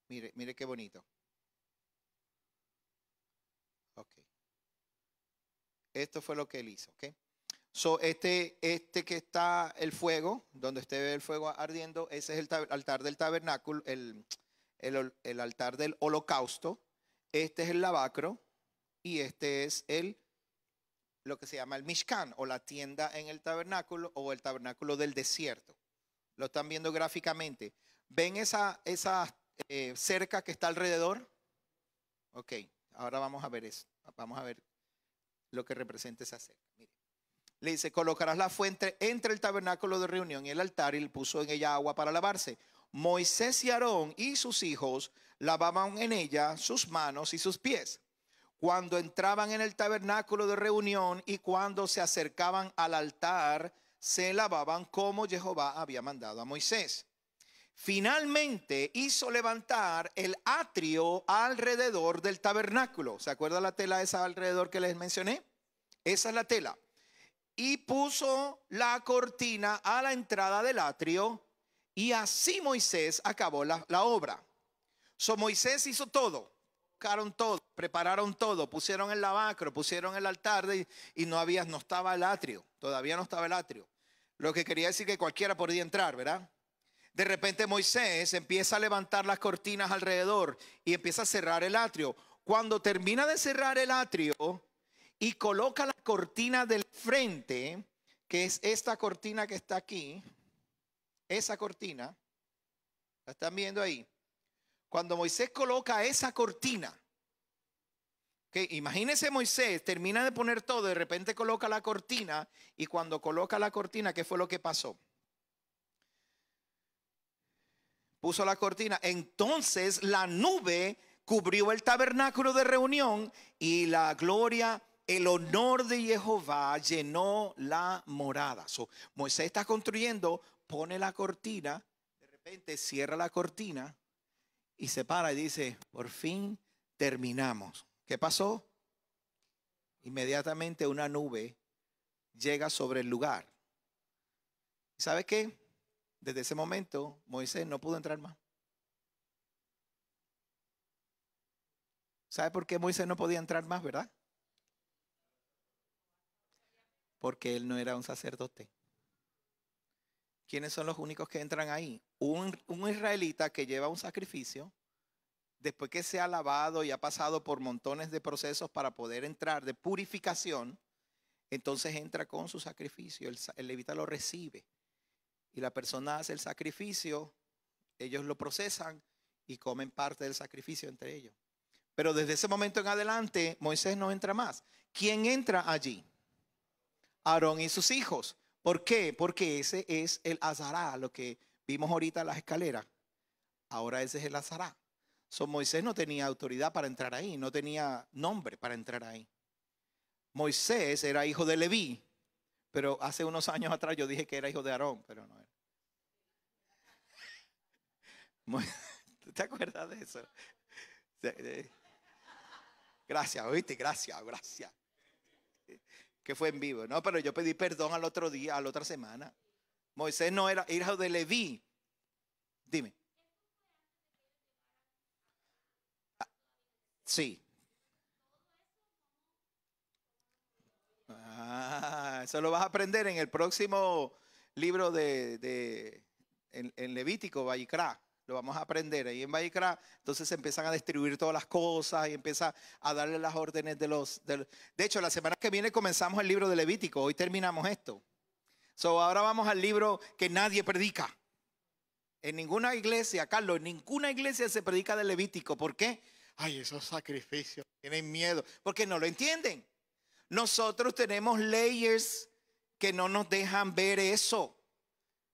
Mire, mire qué bonito. Ok. Esto fue lo que él hizo, ¿ok? So, este, este que está el fuego, donde usted ve el fuego ardiendo, ese es el altar del tabernáculo, el, altar del holocausto. Este es el lavacro y este es el lo que se llama el Mishkan o la tienda en el tabernáculo o el tabernáculo del desierto. Lo están viendo gráficamente. ¿Ven esa, esa eh, cerca que está alrededor? Ok, ahora vamos a ver eso. Vamos a ver lo que representa esa cerca. Mira le dice, colocarás la fuente entre el tabernáculo de reunión y el altar y le puso en ella agua para lavarse. Moisés y Aarón y sus hijos lavaban en ella sus manos y sus pies. Cuando entraban en el tabernáculo de reunión y cuando se acercaban al altar, se lavaban como Jehová había mandado a Moisés. Finalmente hizo levantar el atrio alrededor del tabernáculo. ¿Se acuerda la tela esa alrededor que les mencioné? Esa es la tela y puso la cortina a la entrada del atrio y así Moisés acabó la, obra. So Moisés hizo todo, buscaron todo, prepararon todo, pusieron el lavacro, pusieron el altar y no había, no estaba el atrio, todavía no estaba el atrio. Lo que quería decir que cualquiera podía entrar, ¿verdad? De repente Moisés empieza a levantar las cortinas alrededor y empieza a cerrar el atrio. Cuando termina de cerrar el atrio, y coloca la cortina del frente, que es esta cortina que está aquí, esa cortina, la están viendo ahí. Cuando Moisés coloca esa cortina, que imagínense Moisés, termina de poner todo, de repente coloca la cortina, y cuando coloca la cortina, ¿qué fue lo que pasó? Puso la cortina, entonces la nube cubrió el tabernáculo de reunión y la gloria el honor de Jehová llenó la morada. Moisés está construyendo, pone la cortina, de repente cierra la cortina y se para y dice, por fin terminamos. ¿Qué pasó? Inmediatamente una nube llega sobre el lugar. ¿Sabe qué? Desde ese momento Moisés no pudo entrar más. ¿Sabe por qué Moisés no podía entrar más, verdad? porque él no era un sacerdote. ¿Quiénes son los únicos que entran ahí? Un, israelita que lleva un sacrificio, después que se ha lavado y ha pasado por montones de procesos para poder entrar de purificación, entonces entra con su sacrificio, el, el levita lo recibe y la persona hace el sacrificio, ellos lo procesan y comen parte del sacrificio entre ellos. Pero desde ese momento en adelante, Moisés no entra más. ¿Quién entra allí? Aarón y sus hijos. ¿Por qué? Porque ese es el azará, lo que vimos ahorita en las escaleras. Ahora ese es el azará. So, Moisés no tenía autoridad para entrar ahí, no tenía nombre para entrar ahí. Moisés era hijo de Leví, pero hace unos años atrás yo dije que era hijo de Aarón, pero no era. ¿Te acuerdas de eso? Gracias, oíste, gracias, gracias que fue en vivo. No, pero yo pedí perdón al otro día, a la otra semana. Moisés no era hijo de Leví. Dime. Ah, sí. Ah, eso lo vas a aprender en el próximo libro de, en, Levítico, Baikra lo vamos a aprender ahí en Vallecra. Entonces se empiezan a distribuir todas las cosas y empieza a darle las órdenes de los, de hecho, la semana que viene comenzamos el libro de Levítico, hoy terminamos esto. So, ahora vamos al libro que nadie predica. En ninguna iglesia, Carlos, en ninguna iglesia se predica de Levítico. ¿Por qué? Ay, esos sacrificios, tienen miedo, porque no lo entienden. Nosotros tenemos layers que no nos dejan ver eso.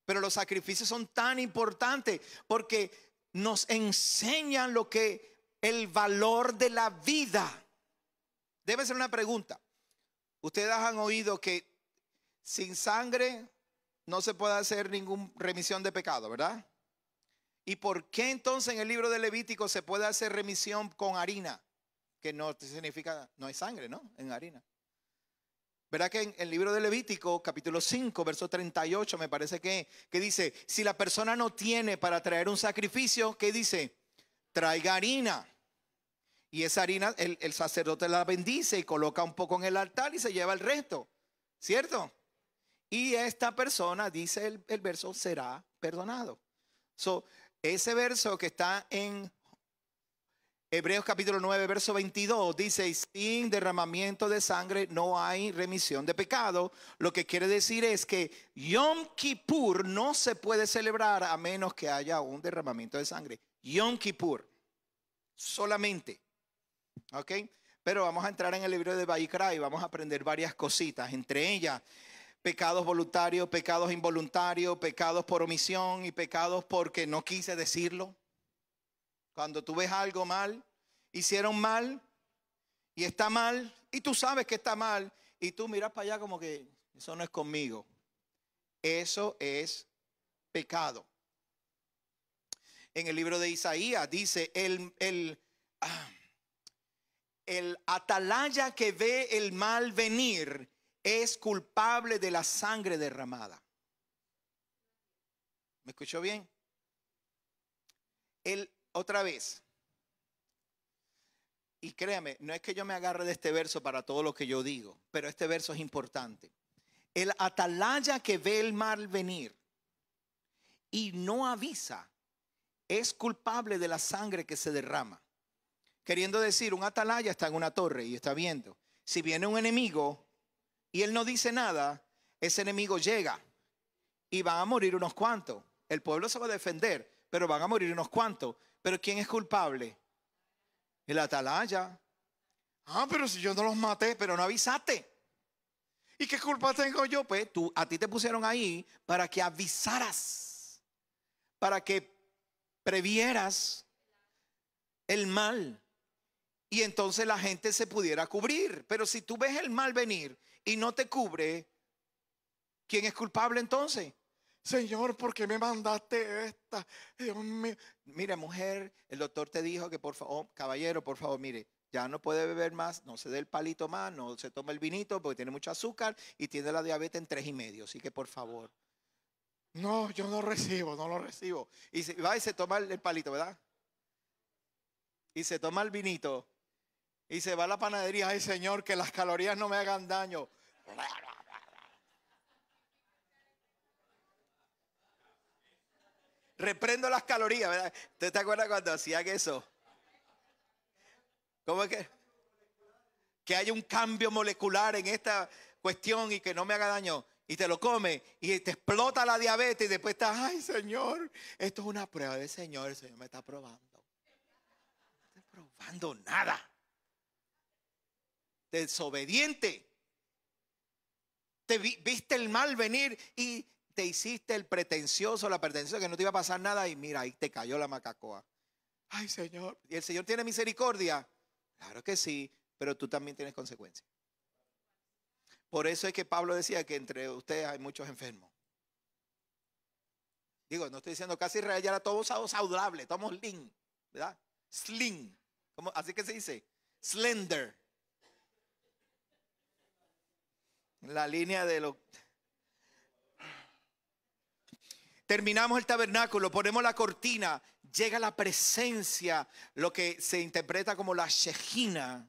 Pero los sacrificios son tan importantes porque nos enseñan lo que el valor de la vida. Debe ser una pregunta. Ustedes han oído que sin sangre no se puede hacer ninguna remisión de pecado, ¿verdad? ¿Y por qué entonces en el libro de Levítico se puede hacer remisión con harina? Que no significa, no hay sangre, ¿no? En harina. ¿Verdad que en el libro de Levítico, capítulo 5, verso 38, me parece que, dice, si la persona no tiene para traer un sacrificio, ¿qué dice? Traiga harina. Y esa harina el, sacerdote la bendice y coloca un poco en el altar y se lleva el resto. ¿Cierto? Y esta persona, dice el, el verso, será perdonado. So, ese verso que está en Hebreos capítulo 9, verso 22 dice, sin derramamiento de sangre no hay remisión de pecado. Lo que quiere decir es que Yom Kippur no se puede celebrar a menos que haya un derramamiento de sangre. Yom Kippur, solamente. ¿Ok? Pero vamos a entrar en el libro de Baikra y vamos a aprender varias cositas, entre ellas pecados voluntarios, pecados involuntarios, pecados por omisión y pecados porque no quise decirlo. Cuando tú ves algo mal, hicieron mal y está mal y tú sabes que está mal y tú miras para allá como que eso no es conmigo. Eso es pecado. En el libro de Isaías dice, el, el, ah, atalaya que ve el mal venir es culpable de la sangre derramada. ¿Me escuchó bien? El otra vez. Y créame, no es que yo me agarre de este verso para todo lo que yo digo, pero este verso es importante. El atalaya que ve el mal venir y no avisa es culpable de la sangre que se derrama. Queriendo decir, un atalaya está en una torre y está viendo. Si viene un enemigo y él no dice nada, ese enemigo llega y van a morir unos cuantos. El pueblo se va a defender, pero van a morir unos cuantos. Pero ¿quién es culpable? El atalaya. Ah, pero si yo no los maté, pero no avisaste. ¿Y qué culpa tengo yo? Pues tú, a ti te pusieron ahí para que avisaras, para que previeras el mal. Y entonces la gente se pudiera cubrir. Pero si tú ves el mal venir y no te cubre, ¿quién es culpable entonces? Señor, ¿por qué me mandaste esta? Mire, mujer, el doctor te dijo que por favor, oh, caballero, por favor, mire, ya no puede beber más, no se dé el palito más, no se toma el vinito porque tiene mucho azúcar y tiene la diabetes en tres y medio. Así que por favor. No, yo no recibo, no lo recibo. Y se, va y se toma el palito, ¿verdad? Y se toma el vinito. Y se va a la panadería. Ay, Señor, que las calorías no me hagan daño. reprendo las calorías, ¿verdad? ¿Usted te acuerda cuando hacía eso? ¿Cómo es que? Que hay un cambio molecular en esta cuestión y que no me haga daño. Y te lo come y te explota la diabetes y después estás, ay Señor, esto es una prueba del Señor, el Señor me está probando. No está probando nada. Desobediente. Te viste el mal venir y te hiciste el pretencioso, la pretenciosa, que no te iba a pasar nada y mira, ahí te cayó la macacoa. Ay, Señor. ¿Y el Señor tiene misericordia? Claro que sí, pero tú también tienes consecuencias. Por eso es que Pablo decía que entre ustedes hay muchos enfermos. Digo, no estoy diciendo casi real, ya era todo saludable, estamos lean, ¿verdad? Slim. Así que se dice, slender. la línea de lo terminamos el tabernáculo, ponemos la cortina, llega la presencia, lo que se interpreta como la Shejina.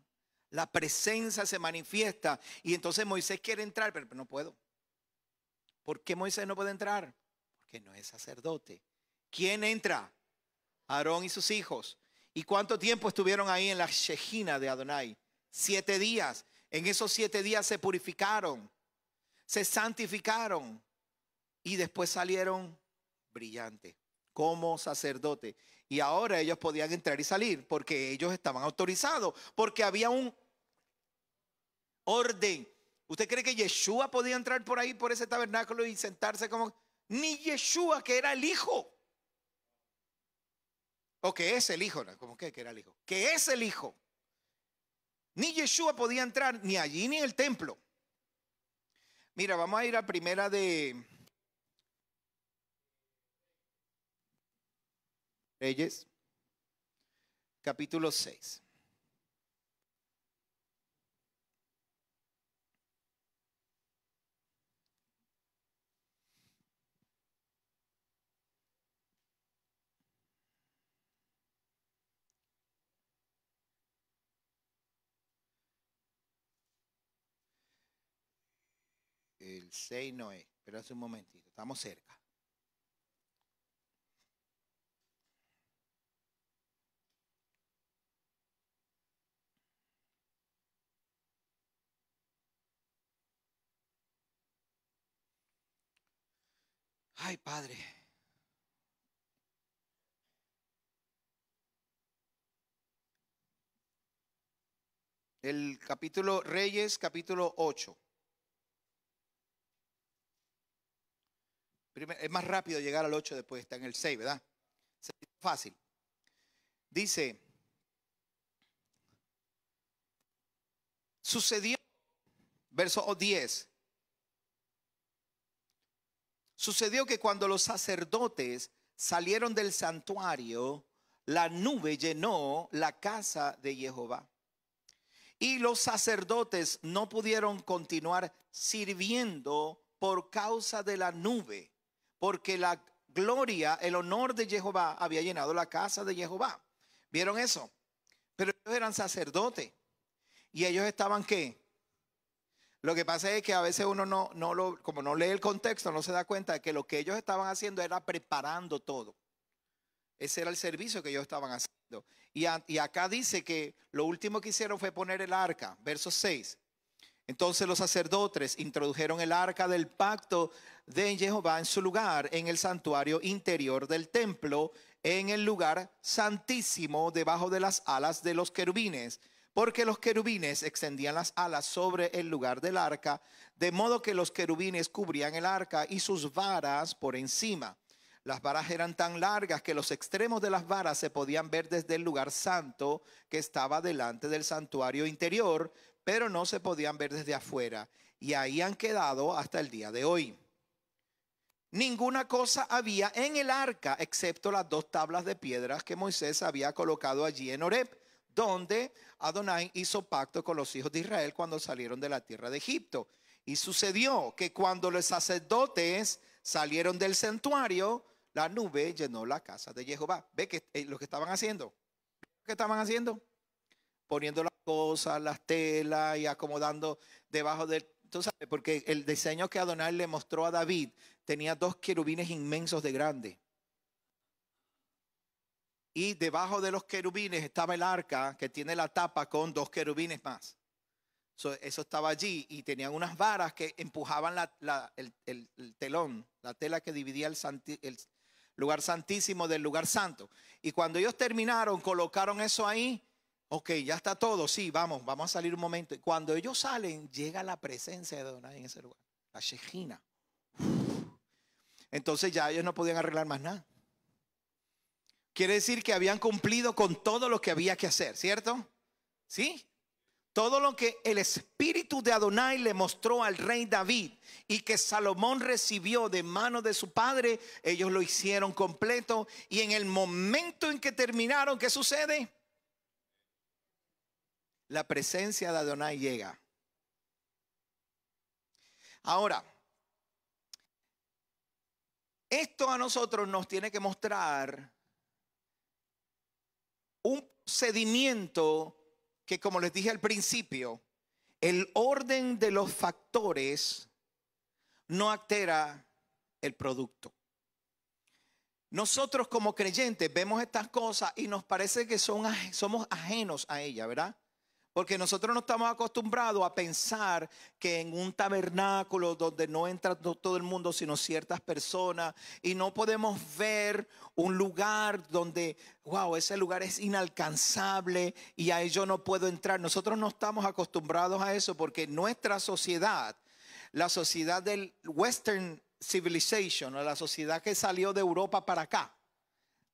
La presencia se manifiesta. Y entonces Moisés quiere entrar, pero no puedo. ¿Por qué Moisés no puede entrar? Porque no es sacerdote. ¿Quién entra? Aarón y sus hijos. ¿Y cuánto tiempo estuvieron ahí en la Shejina de Adonai? Siete días. En esos siete días se purificaron, se santificaron y después salieron brillante como sacerdote. Y ahora ellos podían entrar y salir porque ellos estaban autorizados, porque había un orden. ¿Usted cree que Yeshua podía entrar por ahí, por ese tabernáculo y sentarse como... Ni Yeshua, que era el hijo. O que es el hijo, como que, era el hijo. Que es el hijo. Ni Yeshua podía entrar ni allí ni en el templo. Mira, vamos a ir a primera de Reyes, capítulo 6. El 6 no es, pero hace un momentito, estamos cerca. ay Padre, el capítulo Reyes, capítulo 8. Es más rápido llegar al 8 después, está en el 6, ¿verdad? Fácil. Dice, sucedió, verso 10, Sucedió que cuando los sacerdotes salieron del santuario, la nube llenó la casa de Jehová. Y los sacerdotes no pudieron continuar sirviendo por causa de la nube, porque la gloria, el honor de Jehová había llenado la casa de Jehová. ¿Vieron eso? Pero ellos eran sacerdotes. Y ellos estaban qué? Lo que pasa es que a veces uno no, lo, como no lee el contexto, no se da cuenta de que lo que ellos estaban haciendo era preparando todo. Ese era el servicio que ellos estaban haciendo. Y, y acá dice que lo último que hicieron fue poner el arca, verso 6. Entonces los sacerdotes introdujeron el arca del pacto de Jehová en su lugar, en el santuario interior del templo, en el lugar santísimo, debajo de las alas de los querubines porque los querubines extendían las alas sobre el lugar del arca, de modo que los querubines cubrían el arca y sus varas por encima. Las varas eran tan largas que los extremos de las varas se podían ver desde el lugar santo que estaba delante del santuario interior, pero no se podían ver desde afuera. Y ahí han quedado hasta el día de hoy. Ninguna cosa había en el arca excepto las dos tablas de piedras que Moisés había colocado allí en Oreb donde Adonai hizo pacto con los hijos de Israel cuando salieron de la tierra de Egipto. Y sucedió que cuando los sacerdotes salieron del santuario, la nube llenó la casa de Jehová. ¿Ve que eh, lo que estaban haciendo? ¿Qué estaban haciendo? Poniendo las cosas, las telas y acomodando debajo del... Tú sabes, porque el diseño que Adonai le mostró a David tenía dos querubines inmensos de grande y debajo de los querubines estaba el arca que tiene la tapa con dos querubines más. eso estaba allí y tenían unas varas que empujaban el, telón, la tela que dividía el, lugar santísimo del lugar santo. Y cuando ellos terminaron, colocaron eso ahí. Ok, ya está todo, sí, vamos, vamos a salir un momento. cuando ellos salen, llega la presencia de Adonai en ese lugar, la Shejina. Entonces ya ellos no podían arreglar más nada. Quiere decir que habían cumplido con todo lo que había que hacer, ¿cierto? ¿Sí? Todo lo que el espíritu de Adonai le mostró al rey David y que Salomón recibió de mano de su padre, ellos lo hicieron completo. Y en el momento en que terminaron, ¿qué sucede? La presencia de Adonai llega. Ahora, esto a nosotros nos tiene que mostrar un procedimiento que, como les dije al principio, el orden de los factores no altera el producto. Nosotros como creyentes vemos estas cosas y nos parece que son, somos ajenos a ella, ¿verdad? Porque nosotros no estamos acostumbrados a pensar que en un tabernáculo donde no entra todo el mundo, sino ciertas personas, y no podemos ver un lugar donde, wow, ese lugar es inalcanzable y ahí yo no puedo entrar. Nosotros no estamos acostumbrados a eso porque nuestra sociedad, la sociedad del Western Civilization, o la sociedad que salió de Europa para acá,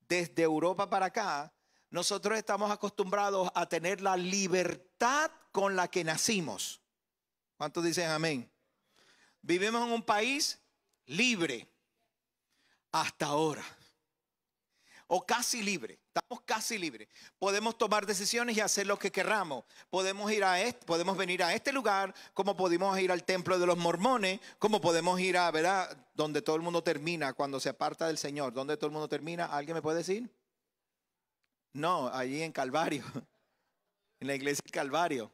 desde Europa para acá, nosotros estamos acostumbrados a tener la libertad con la que nacimos. ¿Cuántos dicen amén? Vivimos en un país libre hasta ahora. O casi libre. Estamos casi libres. Podemos tomar decisiones y hacer lo que queramos. Podemos ir a este, podemos venir a este lugar, como podemos ir al templo de los mormones, como podemos ir a, ¿verdad? Donde todo el mundo termina cuando se aparta del Señor. ¿Dónde todo el mundo termina? ¿Alguien me puede decir? No, allí en Calvario, en la iglesia de Calvario.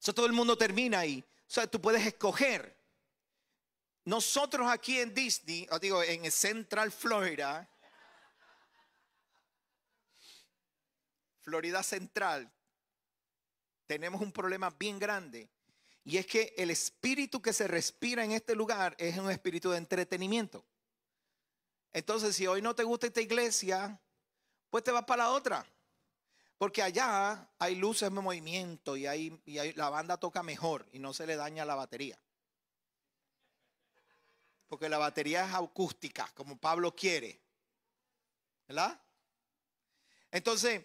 Eso todo el mundo termina ahí. O sea, tú puedes escoger. Nosotros aquí en Disney, O digo, en Central Florida, Florida Central, tenemos un problema bien grande. Y es que el espíritu que se respira en este lugar es un espíritu de entretenimiento. Entonces, si hoy no te gusta esta iglesia, pues te vas para la otra. Porque allá hay luces de movimiento y, la banda toca mejor y no se le daña la batería. Porque la batería es acústica, como Pablo quiere. ¿Verdad? Entonces,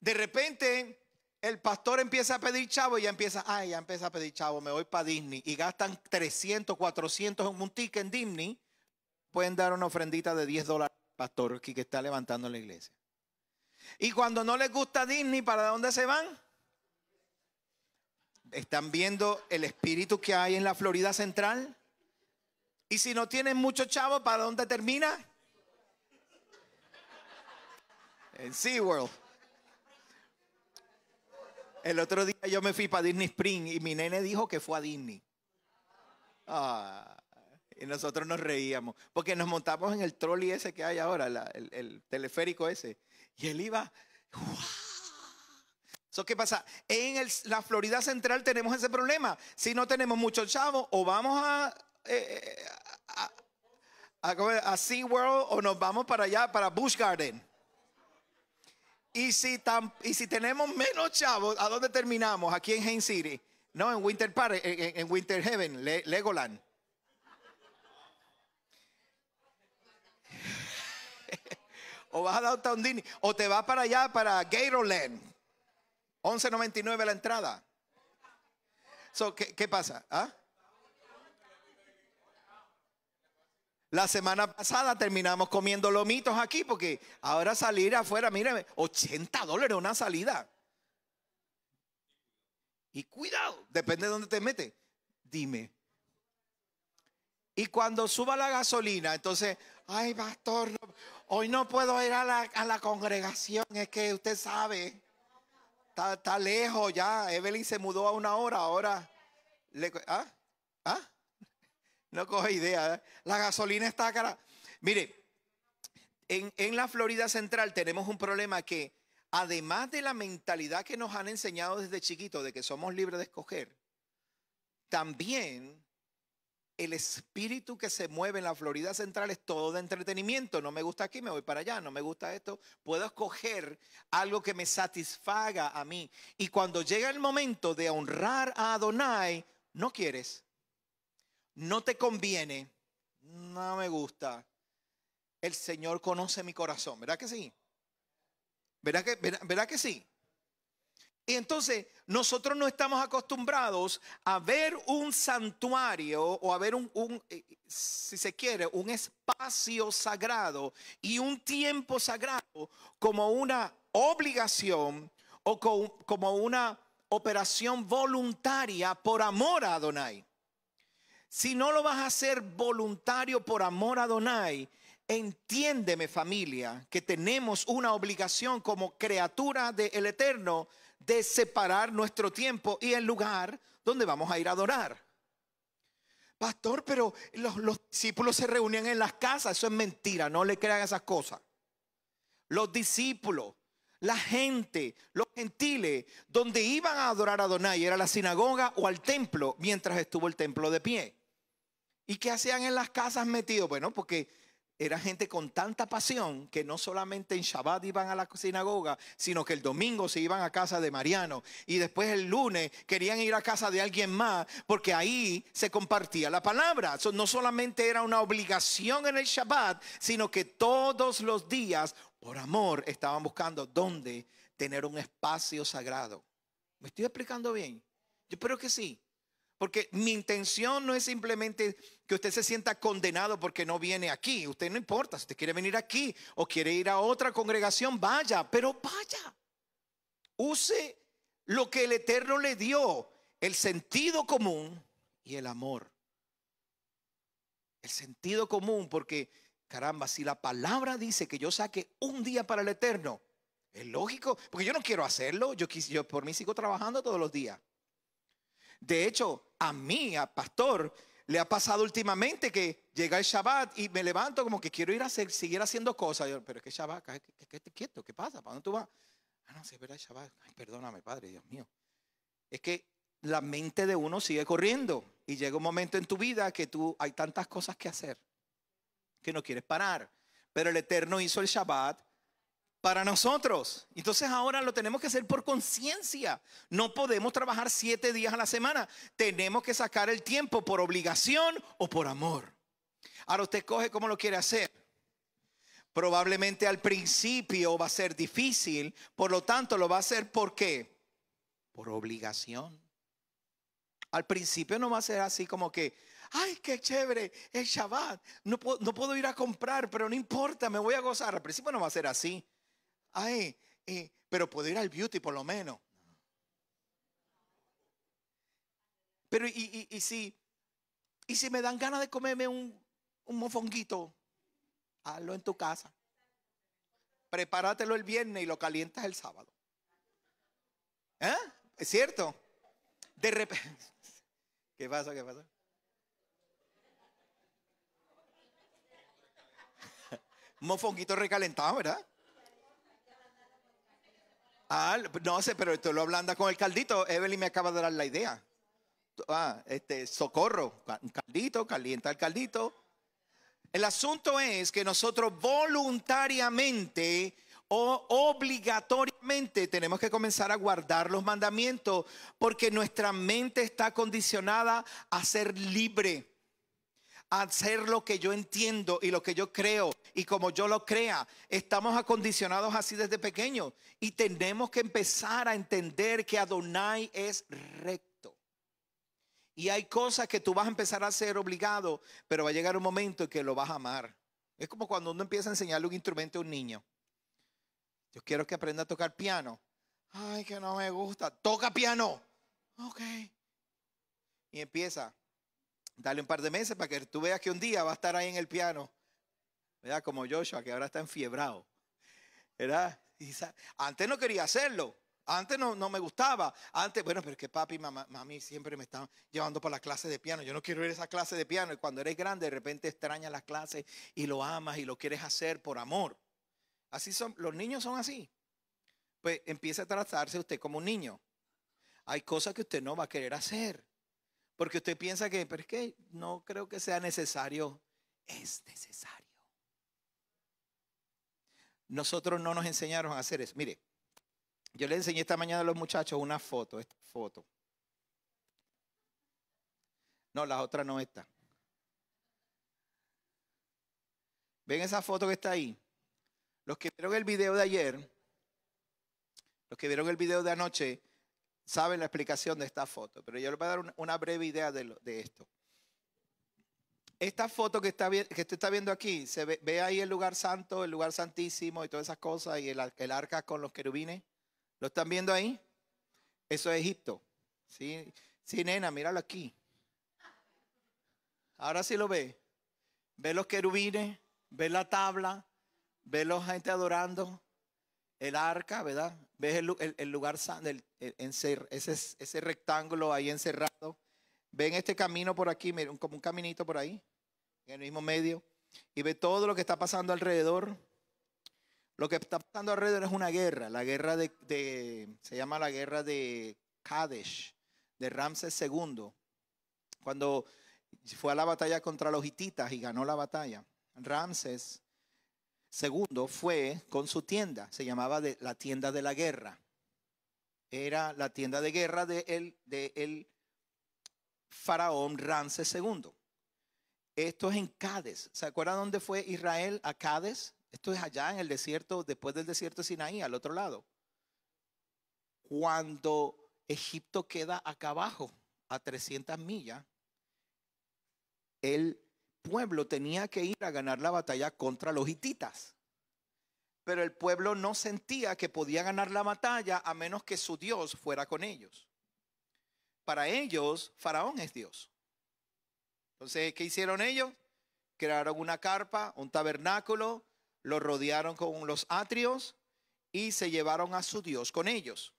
de repente, el pastor empieza a pedir chavo y ya empieza, ay, ya empieza a pedir chavo, me voy para Disney. Y gastan 300, 400 en un ticket en Disney. Pueden dar una ofrendita de 10 dólares pastor que está levantando la iglesia. Y cuando no les gusta Disney, ¿para dónde se van? Están viendo el espíritu que hay en la Florida Central. Y si no tienen mucho chavo, ¿para dónde termina? En SeaWorld. El otro día yo me fui para Disney Spring y mi nene dijo que fue a Disney. Ah y nosotros nos reíamos, porque nos montamos en el trolley ese que hay ahora, el, teleférico ese, y él iba... ¡Wow! ¿Qué pasa? En la Florida Central tenemos ese problema. Si no tenemos muchos chavos, o vamos a, eh, eh, a, SeaWorld o nos vamos para allá, para Busch Garden. Y si, tan, y si tenemos menos chavos, ¿a dónde terminamos? Aquí en Hain City. No, en Winter Park, en, Winter Heaven, Legoland. o vas a Downtown Disney, o te vas para allá, para Gatorland. 11.99 la entrada. ¿qué, pasa? ¿Ah? La semana pasada terminamos comiendo lomitos aquí porque ahora salir afuera, mírame, 80 dólares una salida. Y cuidado, depende de dónde te metes. Dime. Y cuando suba la gasolina, entonces, ay, pastor, no hoy no puedo ir a la, congregación, es que usted sabe, está, lejos ya. Evelyn se mudó a una hora, ahora. ¿Ah? ¿Ah? No coge idea. ¿eh? La gasolina está cara. Mire, en, en la Florida Central tenemos un problema que, además de la mentalidad que nos han enseñado desde chiquito de que somos libres de escoger, también el espíritu que se mueve en la Florida Central es todo de entretenimiento. No me gusta aquí, me voy para allá. No me gusta esto. Puedo escoger algo que me satisfaga a mí. Y cuando llega el momento de honrar a Adonai, no quieres. No te conviene. No me gusta. El Señor conoce mi corazón. ¿Verdad que sí? ¿Verdad que, verdad, que sí? Y entonces nosotros no estamos acostumbrados a ver un santuario o a ver un, eh, si se quiere, un espacio sagrado y un tiempo sagrado como una obligación o como una operación voluntaria por amor a Adonai. Si no lo vas a hacer voluntario por amor a Adonai, entiéndeme familia que tenemos una obligación como criatura del Eterno de separar nuestro tiempo y el lugar donde vamos a ir a adorar. Pastor, pero los, discípulos se reunían en las casas. Eso es mentira, no le crean esas cosas. Los discípulos, la gente, los gentiles, donde iban a adorar a Adonai era la sinagoga o al templo mientras estuvo el templo de pie. ¿Y qué hacían en las casas metidos? Bueno, porque era gente con tanta pasión que no solamente en Shabbat iban a la sinagoga, sino que el domingo se iban a casa de Mariano y después el lunes querían ir a casa de alguien más porque ahí se compartía la palabra. no solamente era una obligación en el Shabbat, sino que todos los días, por amor, estaban buscando dónde tener un espacio sagrado. ¿Me estoy explicando bien? Yo espero que sí. Porque mi intención no es simplemente que usted se sienta condenado porque no viene aquí. Usted no importa, si usted quiere venir aquí o quiere ir a otra congregación, vaya, pero vaya. Use lo que el Eterno le dio, el sentido común y el amor. El sentido común, porque caramba, si la palabra dice que yo saque un día para el Eterno, es lógico, porque yo no quiero hacerlo, yo, yo por mí sigo trabajando todos los días. De hecho, a mí, a pastor, le ha pasado últimamente que llega el Shabbat y me levanto como que quiero ir a hacer, seguir haciendo cosas. pero es que Shabbat, ¿qué, quieto? ¿Qué pasa? ¿Para dónde tú vas? Ah, no, si es verdad Shabbat. Ay, perdóname, Padre, Dios mío. Es que la mente de uno sigue corriendo y llega un momento en tu vida que tú hay tantas cosas que hacer que no quieres parar. Pero el Eterno hizo el Shabbat para nosotros. Entonces ahora lo tenemos que hacer por conciencia. No podemos trabajar siete días a la semana. Tenemos que sacar el tiempo por obligación o por amor. Ahora usted coge cómo lo quiere hacer. Probablemente al principio va a ser difícil, por lo tanto lo va a hacer por qué? Por obligación. Al principio no va a ser así como que, ay, qué chévere, el Shabbat, no puedo ir a comprar, pero no importa, me voy a gozar. Al principio no va a ser así. Ay, eh, pero puedo ir al beauty por lo menos. Pero y, y si, me dan ganas de comerme un, un mofonguito, hazlo en tu casa. Prepáratelo el viernes y lo calientas el sábado. ¿Eh? ¿Es cierto? De repente. ¿Qué pasa? ¿Qué pasa? mofonguito recalentado, ¿verdad? no sé, pero esto lo ablanda con el caldito. Evelyn me acaba de dar la idea. Ah, este, socorro. Caldito, calienta el caldito. El asunto es que nosotros voluntariamente o obligatoriamente tenemos que comenzar a guardar los mandamientos porque nuestra mente está condicionada a ser libre hacer lo que yo entiendo y lo que yo creo y como yo lo crea. Estamos acondicionados así desde pequeños y tenemos que empezar a entender que Adonai es recto. Y hay cosas que tú vas a empezar a ser obligado, pero va a llegar un momento en que lo vas a amar. Es como cuando uno empieza a enseñarle un instrumento a un niño. Yo quiero que aprenda a tocar piano. Ay, que no me gusta. Toca piano. Ok. Y empieza. Dale un par de meses para que tú veas que un día va a estar ahí en el piano. ¿Verdad? Como Joshua, que ahora está enfiebrado. ¿Verdad? Antes no quería hacerlo. Antes no, no me gustaba. Antes, bueno, pero es que papi y mamá, mami siempre me están llevando para la clase de piano. Yo no quiero ir a esa clase de piano. Y cuando eres grande, de repente extrañas las clases y lo amas y lo quieres hacer por amor. Así son, los niños son así. Pues empieza a tratarse usted como un niño. Hay cosas que usted no va a querer hacer. Porque usted piensa que, pero es que no creo que sea necesario. Es necesario. Nosotros no nos enseñaron a hacer eso. Mire, yo le enseñé esta mañana a los muchachos una foto, esta foto. No, la otra no está. ¿Ven esa foto que está ahí? Los que vieron el video de ayer, los que vieron el video de anoche, saben la explicación de esta foto, pero yo les voy a dar una breve idea de, esto. Esta foto que, está, que usted está viendo aquí, se ve, ahí el lugar santo, el lugar santísimo y todas esas cosas, y el, arca con los querubines. ¿Lo están viendo ahí? Eso es Egipto. Sí, sí nena, míralo aquí. Ahora sí lo ve. Ve los querubines, ve la tabla, ve la gente adorando, el arca, ¿verdad? ¿Ves el, lugar, el, ese, ese rectángulo ahí encerrado? ¿Ven este camino por aquí, como un caminito por ahí, en el mismo medio? Y ve todo lo que está pasando alrededor. Lo que está pasando alrededor es una guerra, la guerra de, se llama la guerra de Kadesh, de Ramses II, cuando fue a la batalla contra los hititas y ganó la batalla. Ramses Segundo, fue con su tienda, se llamaba de, la tienda de la guerra. Era la tienda de guerra de de faraón Ramses II. Esto es en Cádiz. ¿Se acuerdan dónde fue Israel? A Cádiz. Esto es allá en el desierto, después del desierto de Sinaí, al otro lado. Cuando Egipto queda acá abajo, a 300 millas, él pueblo tenía que ir a ganar la batalla contra los hititas. Pero el pueblo no sentía que podía ganar la batalla a menos que su Dios fuera con ellos. Para ellos, Faraón es Dios. Entonces, ¿qué hicieron ellos? Crearon una carpa, un tabernáculo, lo rodearon con los atrios y se llevaron a su Dios con ellos.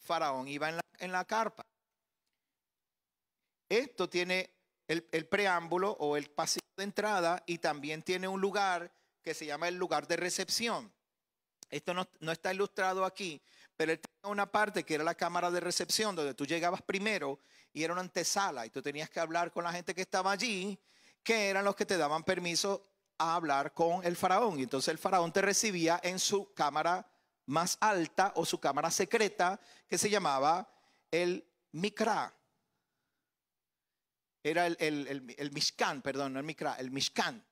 Faraón iba en la, en la carpa. Esto tiene el, preámbulo o el pasillo de entrada y también tiene un lugar que se llama el lugar de recepción. Esto no, no, está ilustrado aquí, pero él tenía una parte que era la cámara de recepción, donde tú llegabas primero y era una antesala y tú tenías que hablar con la gente que estaba allí, que eran los que te daban permiso a hablar con el faraón. Y entonces el faraón te recibía en su cámara más alta o su cámara secreta, que se llamaba el Mikra. Era el, el, Mishkan, perdón, no el Mikra, el Mishkan.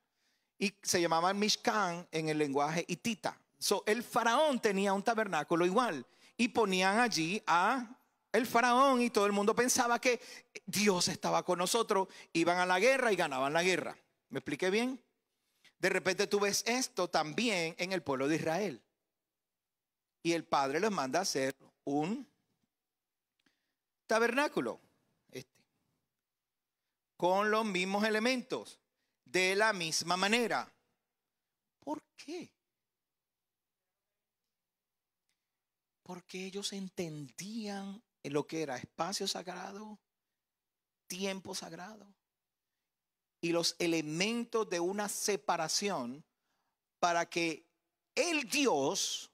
Y se llamaba Mishkan en el lenguaje hitita. So, el faraón tenía un tabernáculo igual. Y ponían allí a el faraón y todo el mundo pensaba que Dios estaba con nosotros. Iban a la guerra y ganaban la guerra. ¿Me expliqué bien? De repente tú ves esto también en el pueblo de Israel. Y el Padre les manda a hacer un tabernáculo con los mismos elementos, de la misma manera. ¿Por qué? Porque ellos entendían en lo que era espacio sagrado, tiempo sagrado y los elementos de una separación para que el Dios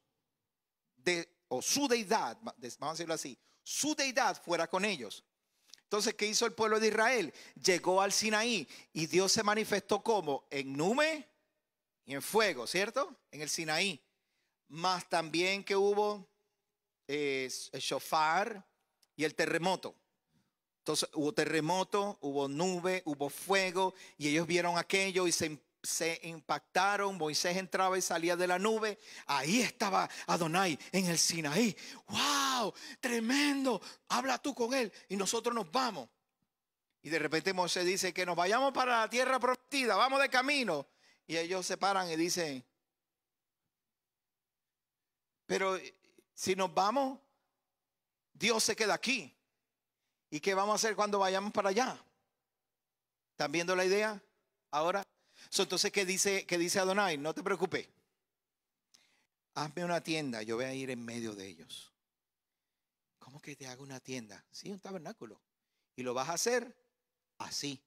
de, o su deidad, vamos a decirlo así, su deidad fuera con ellos. Entonces, ¿qué hizo el pueblo de Israel? Llegó al Sinaí y Dios se manifestó como en nube y en fuego, ¿cierto? En el Sinaí. Más también que hubo eh, el shofar y el terremoto. Entonces hubo terremoto, hubo nube, hubo fuego y ellos vieron aquello y se se impactaron, Moisés entraba y salía de la nube, ahí estaba Adonai en el Sinaí. ¡Wow! Tremendo. Habla tú con él y nosotros nos vamos. Y de repente Moisés dice que nos vayamos para la tierra prometida, vamos de camino. Y ellos se paran y dicen, pero eh, si nos vamos, Dios se queda aquí. ¿Y qué vamos a hacer cuando vayamos para allá? ¿Están viendo la idea? Ahora entonces, ¿qué dice, ¿qué dice Adonai? No te preocupes. Hazme una tienda, yo voy a ir en medio de ellos. ¿Cómo que te hago una tienda? Sí, un tabernáculo. Y lo vas a hacer así.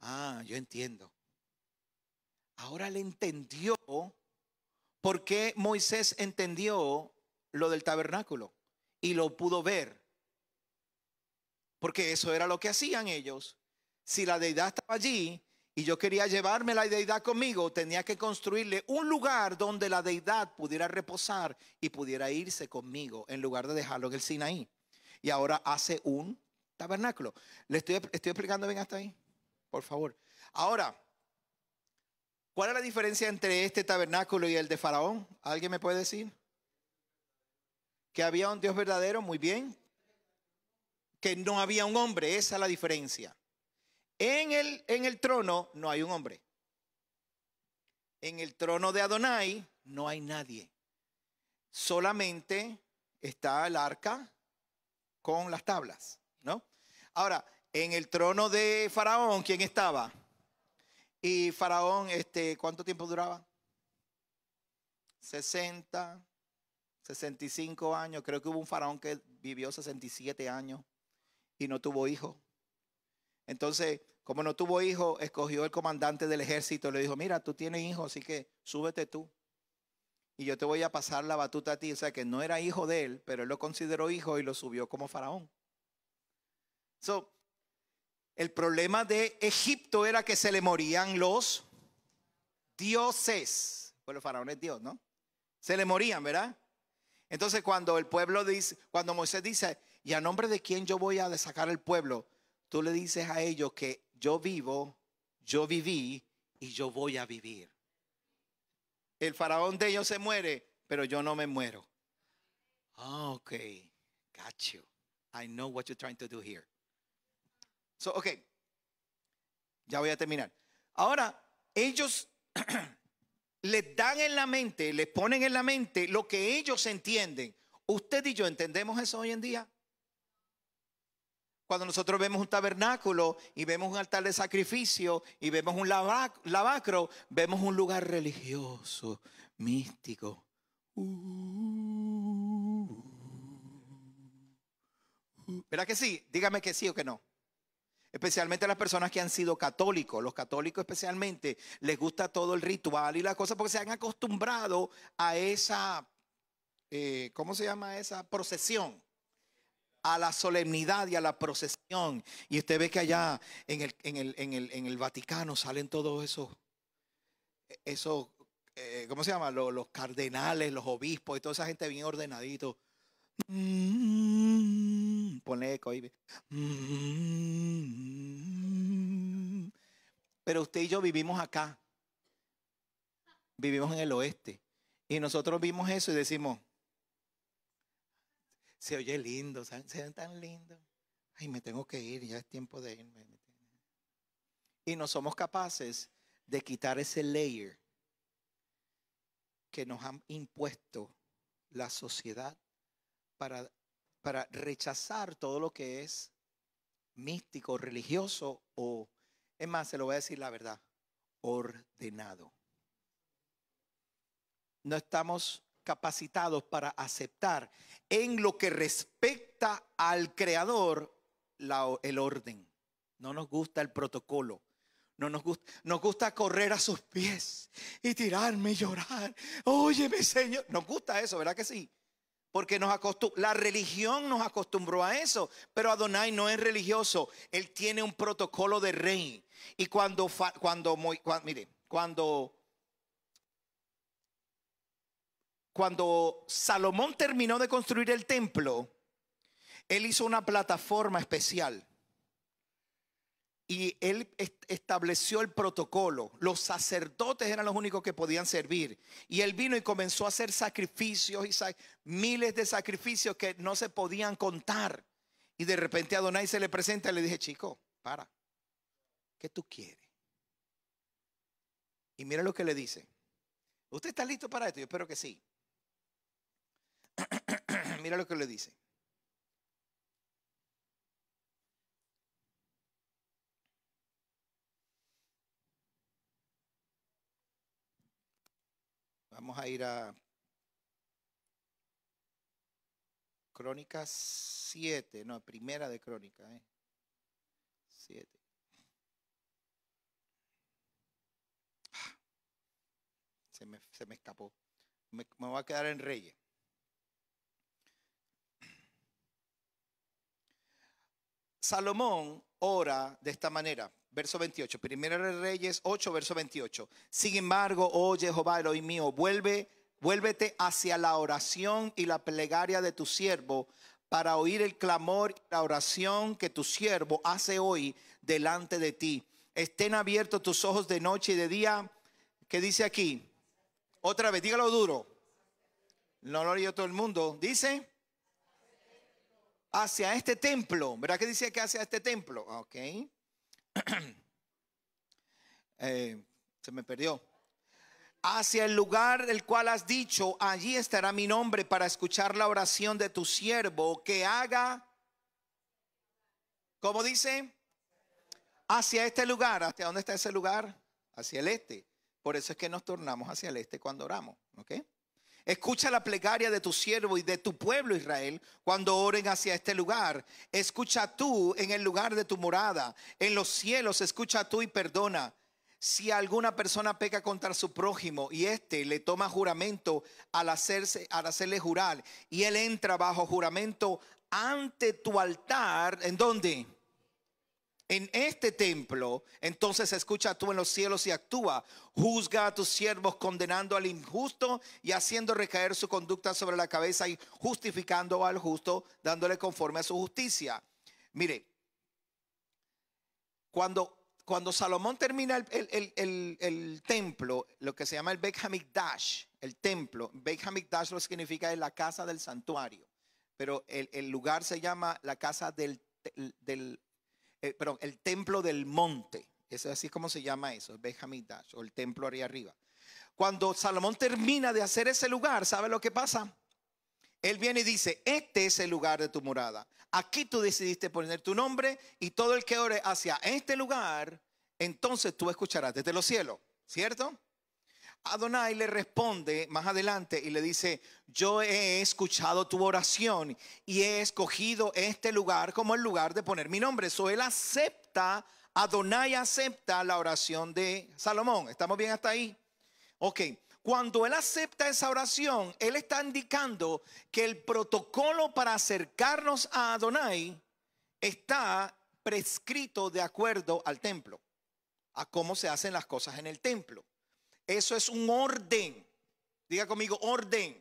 Ah, yo entiendo. Ahora le entendió por qué Moisés entendió lo del tabernáculo y lo pudo ver. Porque eso era lo que hacían ellos. Si la deidad estaba allí, y yo quería llevarme la deidad conmigo, tenía que construirle un lugar donde la deidad pudiera reposar y pudiera irse conmigo en lugar de dejarlo en el Sinaí. Y ahora hace un tabernáculo. ¿Le estoy, explicando bien hasta ahí? Por favor. Ahora, ¿cuál es la diferencia entre este tabernáculo y el de Faraón? ¿Alguien me puede decir? Que había un Dios verdadero, muy bien. Que no había un hombre, esa es la diferencia. En el, en el trono no hay un hombre. En el trono de Adonai no hay nadie. Solamente está el arca con las tablas, ¿no? Ahora, en el trono de Faraón, ¿quién estaba? Y Faraón, este, ¿cuánto tiempo duraba? 60, 65 años. Creo que hubo un faraón que vivió 67 años y no tuvo hijo. Entonces, como no tuvo hijo, escogió el comandante del ejército y le dijo, mira, tú tienes hijo, así que súbete tú. Y yo te voy a pasar la batuta a ti. O sea, que no era hijo de él, pero él lo consideró hijo y lo subió como faraón. el problema de Egipto era que se le morían los dioses. Bueno, el faraón es Dios, ¿no? Se le morían, ¿verdad? Entonces cuando el pueblo dice, cuando Moisés dice, ¿y a nombre de quién yo voy a sacar el pueblo? Tú le dices a ellos que yo vivo, yo viví y yo voy a vivir. El faraón de ellos se muere, pero yo no me muero. Ah, ok, got you. I know what you're trying to do here. So, ok, ya voy a terminar. Ahora, ellos les dan en la mente, les ponen en la mente lo que ellos entienden. ¿Usted y yo entendemos eso hoy en día? Cuando nosotros vemos un tabernáculo y vemos un altar de sacrificio y vemos un lavacro, vemos un lugar religioso, místico. ¿Verdad que sí? Dígame que sí o que no. Especialmente las personas que han sido católicos. Los católicos especialmente les gusta todo el ritual y las cosas porque se han acostumbrado a esa, eh, ¿cómo se llama esa? Procesión a la solemnidad y a la procesión. Y usted ve que allá en el, en el, Vaticano salen todos esos, eh, esos eh, ¿cómo se llama? Los, cardenales, los obispos y toda esa gente bien ordenadito. Mm, eco ahí. Mm. pero usted y yo vivimos acá. Vivimos en el oeste. Y nosotros vimos eso y decimos, se oye lindo, se ven tan lindo. Ay, me tengo que ir, ya es tiempo de irme. Y no somos capaces de quitar ese layer que nos ha impuesto la sociedad para, para rechazar todo lo que es místico, religioso o, es más, se lo voy a decir la verdad, ordenado. No estamos capacitados para aceptar en lo que respecta al creador la, el orden. No nos gusta el protocolo. No nos gusta, nos gusta correr a sus pies y tirarme y llorar. mi Señor. Nos gusta eso, ¿verdad que sí? Porque nos la religión nos acostumbró a eso. Pero Adonai no es religioso. Él tiene un protocolo de rey. Y cuando, cuando, cuando mire, cuando cuando Salomón terminó de construir el templo, él hizo una plataforma especial y él estableció el protocolo. Los sacerdotes eran los únicos que podían servir. Y él vino y comenzó a hacer sacrificios y miles de sacrificios que no se podían contar. Y de repente Adonai se le presenta y le dije, chico, para, ¿qué tú quieres? Y mira lo que le dice. ¿Usted está listo para esto? Yo espero que sí. Mira lo que le dice. Vamos a ir a Crónicas 7, no, primera de Crónica, Eh. 7. Ah, se me, se me escapó. Me, me voy a quedar en Reyes. Salomón ora de esta manera. Verso 28, Primera de Reyes 8, verso 28. Sin embargo, oye Jehová hoy mío, vuelve, vuélvete hacia la oración y la plegaria de tu siervo para oír el clamor y la oración que tu siervo hace hoy delante de ti. Estén abiertos tus ojos de noche y de día. ¿Qué dice aquí? Otra vez, dígalo duro. No lo oyó todo el mundo. Dice, hacia este templo. ¿Verdad que dice que hacia este templo? Ok. Eh, se me perdió. Hacia el lugar el cual has dicho, allí estará mi nombre para escuchar la oración de tu siervo que haga. ¿Cómo dice? Hacia este lugar. ¿Hacia dónde está ese lugar? Hacia el este. Por eso es que nos tornamos hacia el este cuando oramos. ¿Ok? Escucha la plegaria de tu siervo y de tu pueblo Israel cuando oren hacia este lugar. Escucha tú en el lugar de tu morada, en los cielos, escucha tú y perdona. Si alguna persona peca contra su prójimo y éste le toma juramento al, hacerse, al hacerle jurar y él entra bajo juramento ante tu altar, ¿en dónde? en este templo, entonces escucha tú en los cielos y actúa. Juzga a tus siervos condenando al injusto y haciendo recaer su conducta sobre la cabeza y justificando al justo, dándole conforme a su justicia. Mire, cuando, cuando Salomón termina el, templo, lo que se llama el Beit el templo, Beit lo significa es la casa del santuario, pero el, lugar se llama la casa del, del eh, perdón, el templo del monte. Es así como se llama eso, o el templo arriba. Cuando Salomón termina de hacer ese lugar, ¿sabe lo que pasa? Él viene y dice, este es el lugar de tu morada. Aquí tú decidiste poner tu nombre y todo el que ore hacia este lugar, entonces tú escucharás desde los cielos, ¿cierto? Adonai le responde más adelante y le dice, yo he escuchado tu oración y he escogido este lugar como el lugar de poner mi nombre. Eso él acepta, Adonai acepta la oración de Salomón. ¿Estamos bien hasta ahí? Ok, cuando él acepta esa oración, él está indicando que el protocolo para acercarnos a Adonai está prescrito de acuerdo al templo, a cómo se hacen las cosas en el templo. Eso es un orden. Diga conmigo, orden.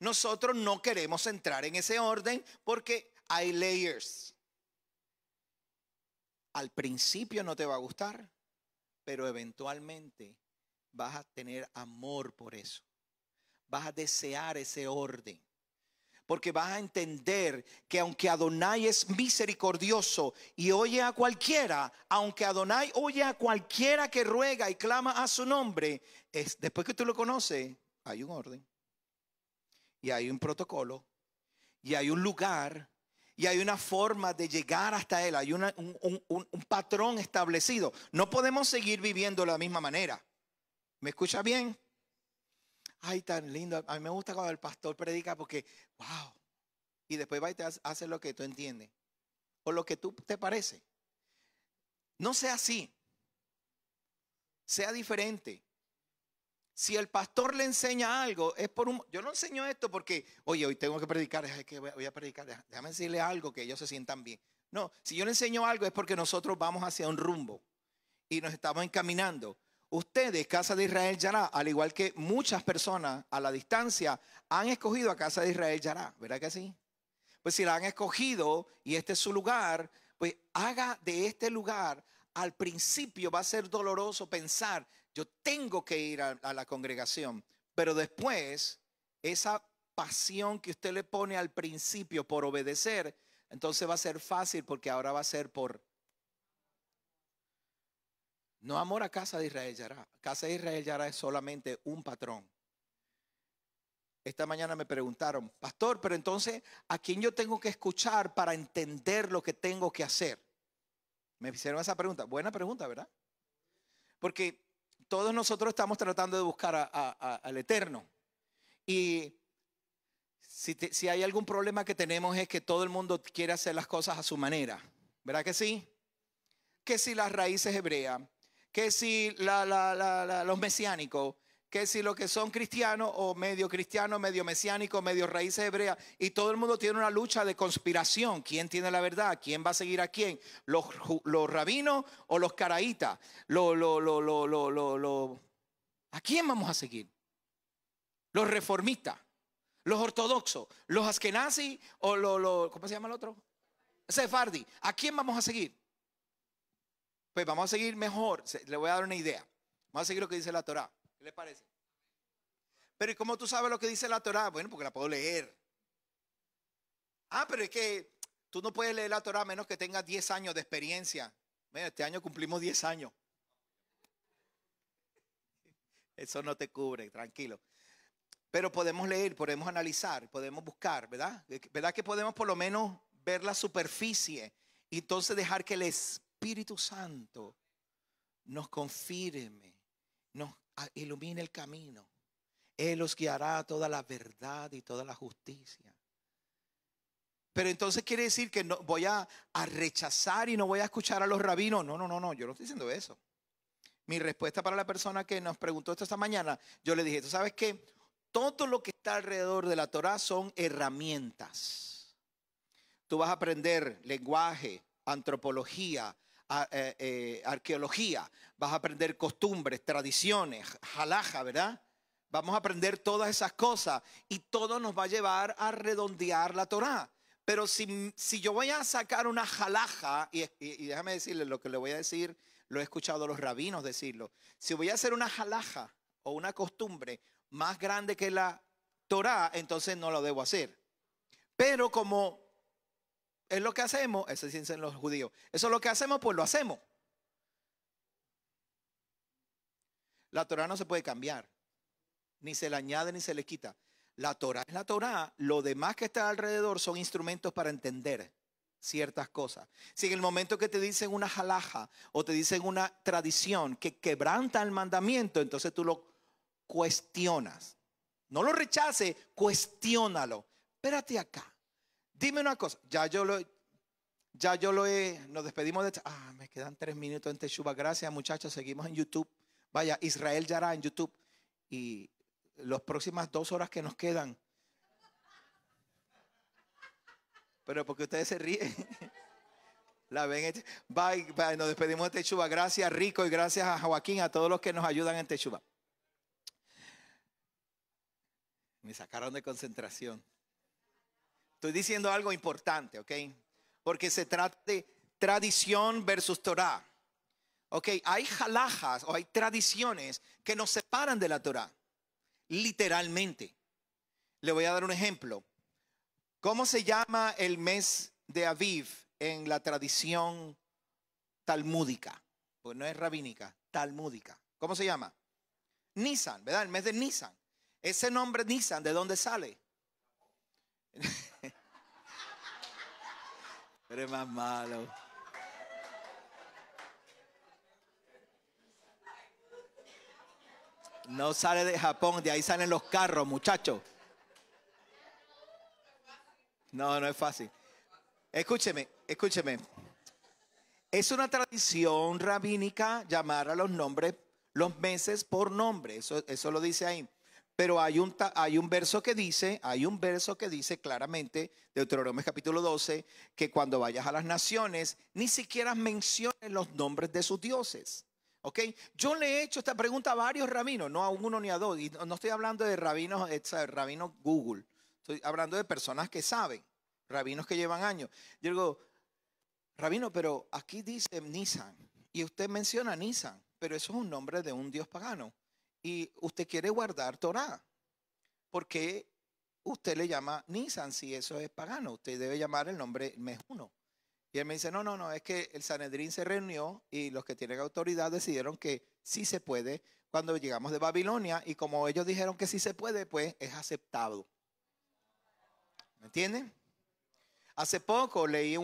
Nosotros no queremos entrar en ese orden porque hay layers. Al principio no te va a gustar, pero eventualmente vas a tener amor por eso. Vas a desear ese orden porque vas a entender que aunque Adonai es misericordioso y oye a cualquiera, aunque Adonai oye a cualquiera que ruega y clama a su nombre, después que tú lo conoces, hay un orden, y hay un protocolo, y hay un lugar, y hay una forma de llegar hasta Él, hay un, un patrón establecido. No podemos seguir viviendo de la misma manera. ¿Me escucha bien? ay, tan lindo. A mí me gusta cuando el pastor predica porque, wow. Y después va y te hace lo que tú entiendes o lo que tú te parece. No sea así. Sea diferente. Si el pastor le enseña algo, es por un... Yo no enseño esto porque, oye, hoy tengo que predicar, que voy a predicar, déjame decirle algo que ellos se sientan bien. No, si yo le enseño algo es porque nosotros vamos hacia un rumbo y nos estamos encaminando. Ustedes, Casa de Israel Yará, al igual que muchas personas a la distancia, han escogido a Casa de Israel Yará, ¿verdad que sí? Pues si la han escogido y este es su lugar, pues haga de este lugar, al principio va a ser doloroso pensar, yo tengo que ir a, a la congregación, pero después esa pasión que usted le pone al principio por obedecer, entonces va a ser fácil porque ahora va a ser por no amor a casa de Israel Yara. Casa de Israel Yara es solamente un patrón. Esta mañana me preguntaron, pastor, pero entonces, ¿a quién yo tengo que escuchar para entender lo que tengo que hacer? Me hicieron esa pregunta. Buena pregunta, ¿verdad? Porque todos nosotros estamos tratando de buscar al Eterno. Y si, si hay algún problema que tenemos es que todo el mundo quiere hacer las cosas a su manera. ¿Verdad que sí? Que si las raíces hebreas, que si los mesiánicos, que si los que son cristianos o medio cristianos, medio mesiánicos, medio raíces hebreas, y todo el mundo tiene una lucha de conspiración. ¿Quién tiene la verdad? ¿Quién va a seguir a quién? ¿Los, rabinos o los caraítas? Lo, lo, lo, ¿A quién vamos a seguir? ¿Los reformistas? ¿Los ortodoxos? ¿Los askenazis o los, ¿cómo se llama el otro? Sefardi. ¿A quién vamos a seguir? Pues vamos a seguir mejor. Le voy a dar una idea. Vamos a seguir lo que dice la Torah. ¿Qué le parece? Pero ¿y cómo tú sabes lo que dice la Torah? Bueno, porque la puedo leer. Ah, pero es que tú no puedes leer la Torah a menos que tengas 10 años de experiencia. Mira, este año cumplimos 10 años. Eso no te cubre, tranquilo. Pero podemos leer, podemos analizar, podemos buscar, ¿verdad? ¿Verdad que podemos por lo menos ver la superficie y entonces dejar que les... Espíritu Santo nos confirme, nos ilumine el camino. Él los guiará toda la verdad y toda la justicia. Pero entonces quiere decir que no, voy a, rechazar y no voy a escuchar a los rabinos. No, no, no, no, yo no estoy diciendo eso. Mi respuesta para la persona que nos preguntó esto esta mañana, yo le dije, tú sabes que todo lo que está alrededor de la Torah son herramientas. Tú vas a aprender lenguaje, antropología, eh, eh, arqueología, vas a aprender costumbres, tradiciones, jalaja, ¿verdad? Vamos a aprender todas esas cosas y todo nos va a llevar a redondear la Torá. Pero si, yo voy a sacar una jalaja, y, déjame decirle lo que le voy a decir, lo he escuchado a los rabinos decirlo, si voy a hacer una jalaja o una costumbre más grande que la Torá, entonces no lo debo hacer. Pero como es lo que hacemos, eso dicen los judíos, eso es lo que hacemos, pues lo hacemos. La Torah no se puede cambiar, ni se le añade ni se le quita. La Torah es la Torah, lo demás que está alrededor son instrumentos para entender ciertas cosas. Si en el momento que te dicen una jalaja o te dicen una tradición que quebranta el mandamiento, entonces tú lo cuestionas. No lo rechaces, cuestiónalo. Espérate acá. Dime una cosa, ya yo lo, ya yo lo he, nos despedimos de... Ah, me quedan tres minutos en Techuba. Gracias muchachos, seguimos en YouTube. Vaya, Israel Yará en YouTube. Y las próximas dos horas que nos quedan. Pero porque ustedes se ríen. La ven. Bye, bye. Nos despedimos de Techuba. Gracias, Rico, y gracias a Joaquín, a todos los que nos ayudan en Techuba. Me sacaron de concentración. Estoy diciendo algo importante, ¿ok? Porque se trata de tradición versus Torah. ¿Ok? Hay jalajas o hay tradiciones que nos separan de la Torah, literalmente. Le voy a dar un ejemplo. ¿Cómo se llama el mes de Aviv en la tradición talmúdica? Pues no es rabínica, talmúdica. ¿Cómo se llama? Nisan, ¿verdad? El mes de Nisan. Ese nombre Nisan, ¿de dónde sale? Eres más malo. No sale de Japón, de ahí salen los carros, muchachos. No, no es fácil. Escúcheme, escúcheme. Es una tradición rabínica llamar a los nombres, los meses por nombre. Eso, eso lo dice ahí. Pero hay un, hay un verso que dice, hay un verso que dice claramente, Deuteronomio capítulo 12, que cuando vayas a las naciones, ni siquiera menciones los nombres de sus dioses. ¿Ok? Yo le he hecho esta pregunta a varios rabinos, no a uno ni a dos. Y no estoy hablando de rabinos, eh, rabinos Google. Estoy hablando de personas que saben, rabinos que llevan años. Yo digo, rabino, pero aquí dice Nissan. Y usted menciona Nissan, pero eso es un nombre de un dios pagano y usted quiere guardar Torah. porque usted le llama Nisan, si eso es pagano? Usted debe llamar el nombre Mejuno. Y él me dice, no, no, no, es que el Sanedrín se reunió y los que tienen autoridad decidieron que sí se puede cuando llegamos de Babilonia y como ellos dijeron que sí se puede, pues es aceptado. ¿Me entienden? Hace poco leí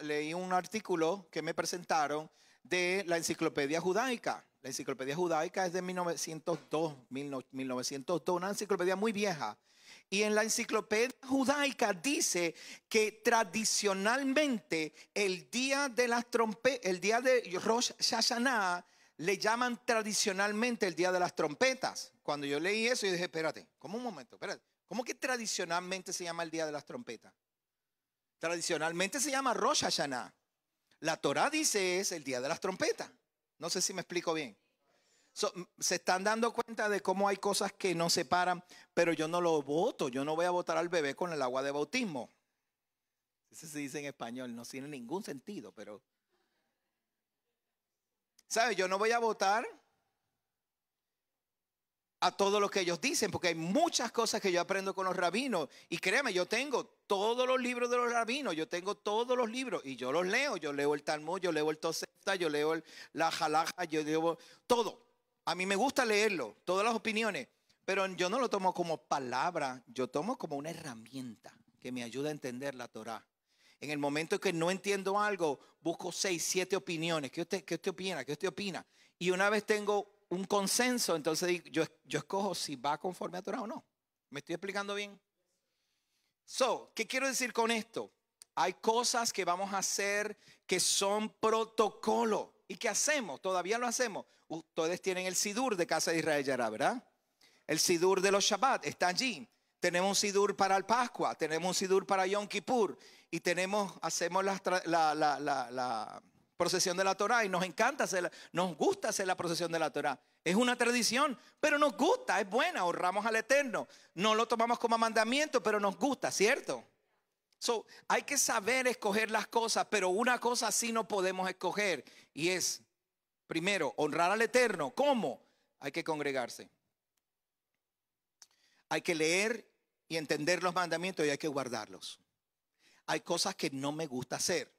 leí un artículo que me presentaron de la enciclopedia judaica la enciclopedia judaica es de 1902, una enciclopedia muy vieja. Y en la enciclopedia judaica dice que tradicionalmente el día de las trompetas, el día de Rosh Hashanah, le llaman tradicionalmente el día de las trompetas. Cuando yo leí eso, yo dije, espérate, como un momento? Espérate, ¿cómo que tradicionalmente se llama el día de las trompetas? Tradicionalmente se llama Rosh Hashanah. La Torah dice es el día de las trompetas. No sé si me explico bien. se están dando cuenta de cómo hay cosas que no separan, pero yo no lo voto, yo no voy a votar al bebé con el agua de bautismo. Eso se dice en español, no tiene ningún sentido, pero... ¿Sabes? Yo no voy a votar a todo lo que ellos dicen, porque hay muchas cosas que yo aprendo con los rabinos. Y créeme, yo tengo todos los libros de los rabinos, yo tengo todos los libros y yo los leo. Yo leo el Talmud, yo leo el Tosefta, yo leo el, la Jalaja, yo leo todo. A mí me gusta leerlo, todas las opiniones, pero yo no lo tomo como palabra, yo tomo como una herramienta que me ayuda a entender la Torah. En el momento que no entiendo algo, busco seis, siete opiniones. ¿Qué usted, qué usted opina? ¿Qué usted opina? Y una vez tengo un consenso, entonces yo, yo escojo si va conforme a Torah o no. ¿Me estoy explicando bien? So, ¿qué quiero decir con esto? Hay cosas que vamos a hacer que son protocolo. ¿Y que hacemos? Todavía lo hacemos. Ustedes tienen el Sidur de Casa de Israel ya ¿verdad? El Sidur de los Shabbat está allí. Tenemos un Sidur para el Pascua, tenemos un Sidur para Yom Kippur y tenemos, hacemos la, la, la, la procesión de la Torá y nos encanta, hacerla, nos gusta hacer la procesión de la Torá. Es una tradición, pero nos gusta, es buena, honramos al Eterno. No lo tomamos como mandamiento, pero nos gusta, ¿cierto? So, hay que saber escoger las cosas, pero una cosa sí no podemos escoger y es, primero, honrar al Eterno. ¿Cómo? Hay que congregarse. Hay que leer y entender los mandamientos y hay que guardarlos. Hay cosas que no me gusta hacer.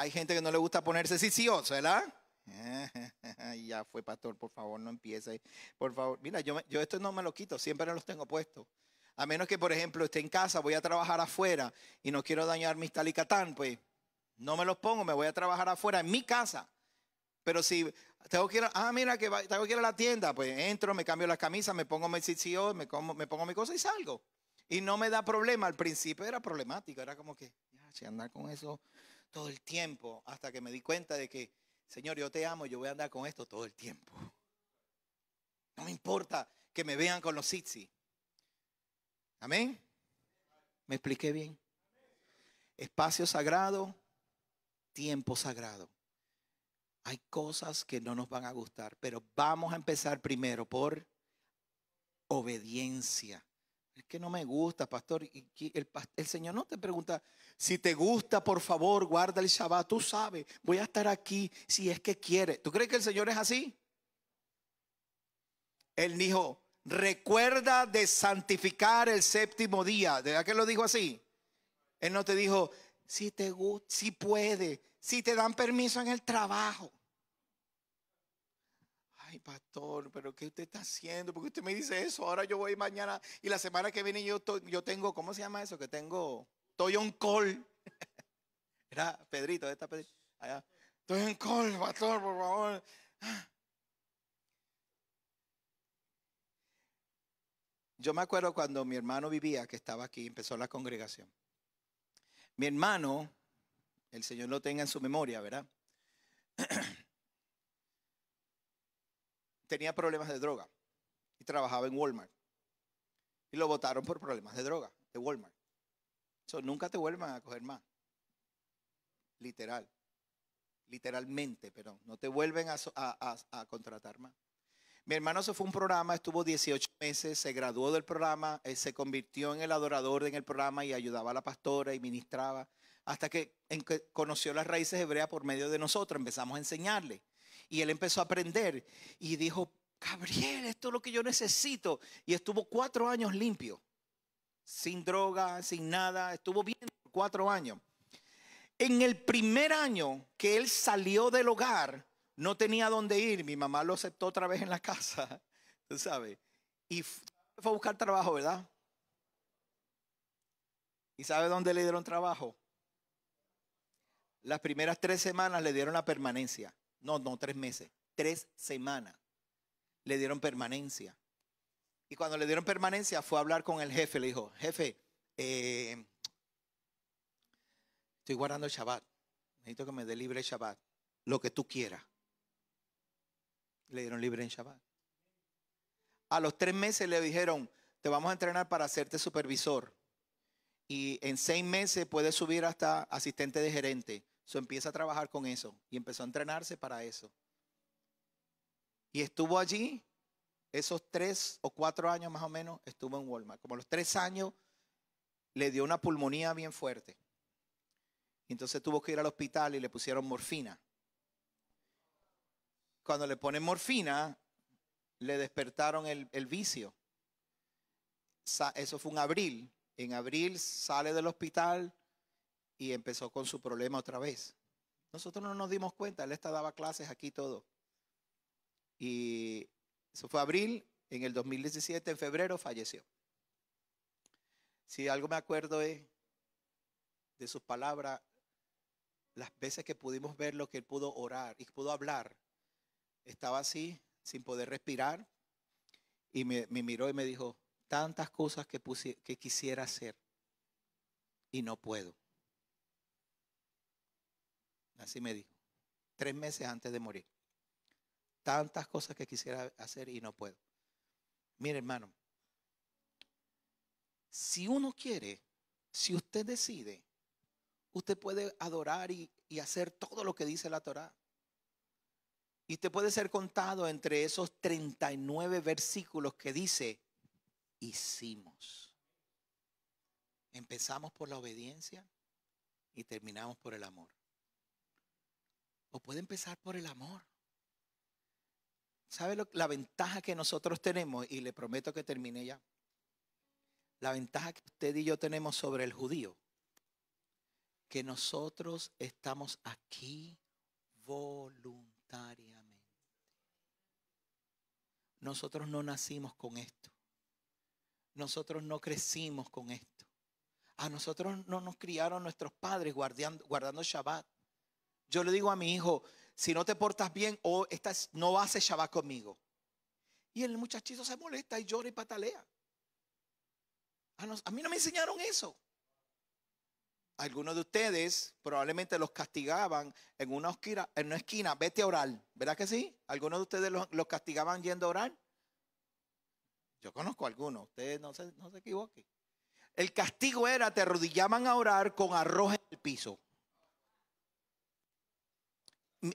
Hay gente que no le gusta ponerse sicioso, ¿verdad? ya fue, pastor, por favor, no empiece. Por favor, mira, yo, yo esto no me lo quito, siempre los tengo puestos. A menos que, por ejemplo, esté en casa, voy a trabajar afuera y no quiero dañar mis talicatán, pues no me los pongo, me voy a trabajar afuera en mi casa. Pero si tengo que ir, a, ah, mira, que tengo que ir a la tienda, pues entro, me cambio las camisas, me pongo mi sitio, me, como, me pongo mi cosa y salgo. Y no me da problema. Al principio era problemático, era como que, ya, si andar con eso todo el tiempo, hasta que me di cuenta de que, Señor, yo te amo, yo voy a andar con esto todo el tiempo. No me importa que me vean con los sitsi. Amén. ¿Me expliqué bien? Espacio sagrado, tiempo sagrado. Hay cosas que no nos van a gustar, pero vamos a empezar primero por obediencia. Es que no me gusta, pastor. Y el, el Señor no te pregunta, si te gusta, por favor, guarda el Shabbat. Tú sabes, voy a estar aquí si es que quiere. ¿Tú crees que el Señor es así? Él dijo, recuerda de santificar el séptimo día. ¿De verdad que lo dijo así? Él no te dijo, si te gusta, si puede, si te dan permiso en el trabajo. Ay, pastor, pero ¿qué usted está haciendo? Porque usted me dice eso, ahora yo voy mañana y la semana que viene yo, yo tengo, ¿cómo se llama eso? Que tengo estoy en call. Era Pedrito, esta Pedrito. Estoy en call, pastor, por favor. Yo me acuerdo cuando mi hermano vivía, que estaba aquí, empezó la congregación. Mi hermano, el Señor lo tenga en su memoria, ¿verdad? Tenía problemas de droga y trabajaba en Walmart. Y lo votaron por problemas de droga, de Walmart nunca te vuelvan a coger más. Literal. Literalmente, pero No te vuelven a, contratar más. Mi hermano se fue a un programa, estuvo 18 meses, se graduó del programa, eh, se convirtió en el adorador en el programa y ayudaba a la pastora y ministraba, hasta que conoció las raíces hebreas por medio de nosotros, empezamos a enseñarle. Y él empezó a aprender y dijo, Gabriel, esto es lo que yo necesito. Y estuvo cuatro años limpio sin droga, sin nada. Estuvo bien cuatro años. En el primer año que él salió del hogar, no tenía dónde ir. Mi mamá lo aceptó otra vez en la casa, tú sabes. Y fue a buscar trabajo, ¿verdad? ¿Y sabe dónde le dieron trabajo? Las primeras tres semanas le dieron la permanencia. No, no, tres meses. Tres semanas. Le dieron permanencia. Y cuando le dieron permanencia, fue a hablar con el jefe. Le dijo, jefe, eh, estoy guardando el Shabbat. Necesito que me dé libre el Shabbat. Lo que tú quieras. Le dieron libre en Shabbat. A los tres meses le dijeron, te vamos a entrenar para hacerte supervisor. Y en seis meses puedes subir hasta asistente de gerente. So, empieza a trabajar con eso. Y empezó a entrenarse para eso. Y estuvo allí esos tres o cuatro años más o menos estuvo en Walmart. Como los tres años le dio una pulmonía bien fuerte. Entonces tuvo que ir al hospital y le pusieron morfina. Cuando le ponen morfina, le despertaron el, el vicio. Eso fue en abril. En abril sale del hospital y empezó con su problema otra vez. Nosotros no nos dimos cuenta, él estaba daba clases aquí todo. Y eso fue abril, en el 2017, en febrero falleció. Si algo me acuerdo es de sus palabras, las veces que pudimos ver lo que él pudo orar y pudo hablar, estaba así, sin poder respirar, y me, miró y me dijo, tantas cosas que, que quisiera hacer y no puedo. Así me dijo, tres meses antes de morir tantas cosas que quisiera hacer y no puedo. Mire, hermano, si uno quiere, si usted decide, usted puede adorar y, hacer todo lo que dice la Torá. Y usted puede ser contado entre esos 39 versículos que dice, hicimos. Empezamos por la obediencia y terminamos por el amor. O puede empezar por el amor. ¿Sabe la ventaja que nosotros tenemos? Y le prometo que termine ya. La ventaja que usted y yo tenemos sobre el judío. Que nosotros estamos aquí voluntariamente. Nosotros no nacimos con esto. Nosotros no crecimos con esto. A nosotros no nos criaron nuestros padres guardando Shabbat. Yo le digo a mi hijo, si no te portas bien, o estás, no no haces Shabbat conmigo. Y el muchachito se molesta y llora y patalea. A, mí no me enseñaron eso. Algunos de ustedes probablemente los castigaban en una esquina, vete a orar, ¿verdad que sí? Algunos de ustedes los, castigaban yendo a orar. Yo conozco a algunos, ustedes no se, no se equivoquen. El castigo era, te arrodillaban a orar con arroz en el piso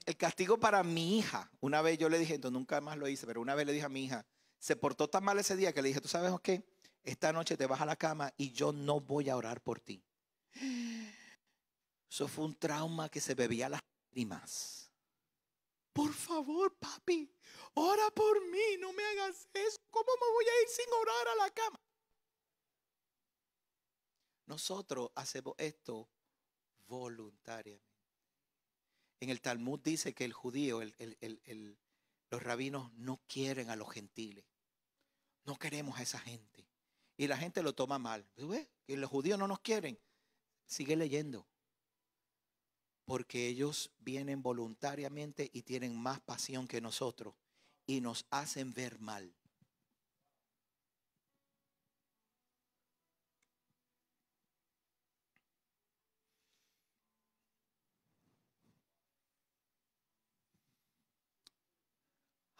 el castigo para mi hija, una vez yo le dije, entonces nunca más lo hice, pero una vez le dije a mi hija, se portó tan mal ese día que le dije, tú sabes qué, esta noche te vas a la cama y yo no voy a orar por ti. Eso fue un trauma que se bebía las lágrimas. Por favor, papi, ora por mí, no me hagas eso. ¿Cómo me voy a ir sin orar a la cama? Nosotros hacemos esto voluntariamente en el Talmud dice que el judío, los rabinos no quieren a los gentiles. No queremos a esa gente. Y la gente lo toma mal. Y Que los judíos no nos quieren. Sigue leyendo. Porque ellos vienen voluntariamente y tienen más pasión que nosotros y nos hacen ver mal.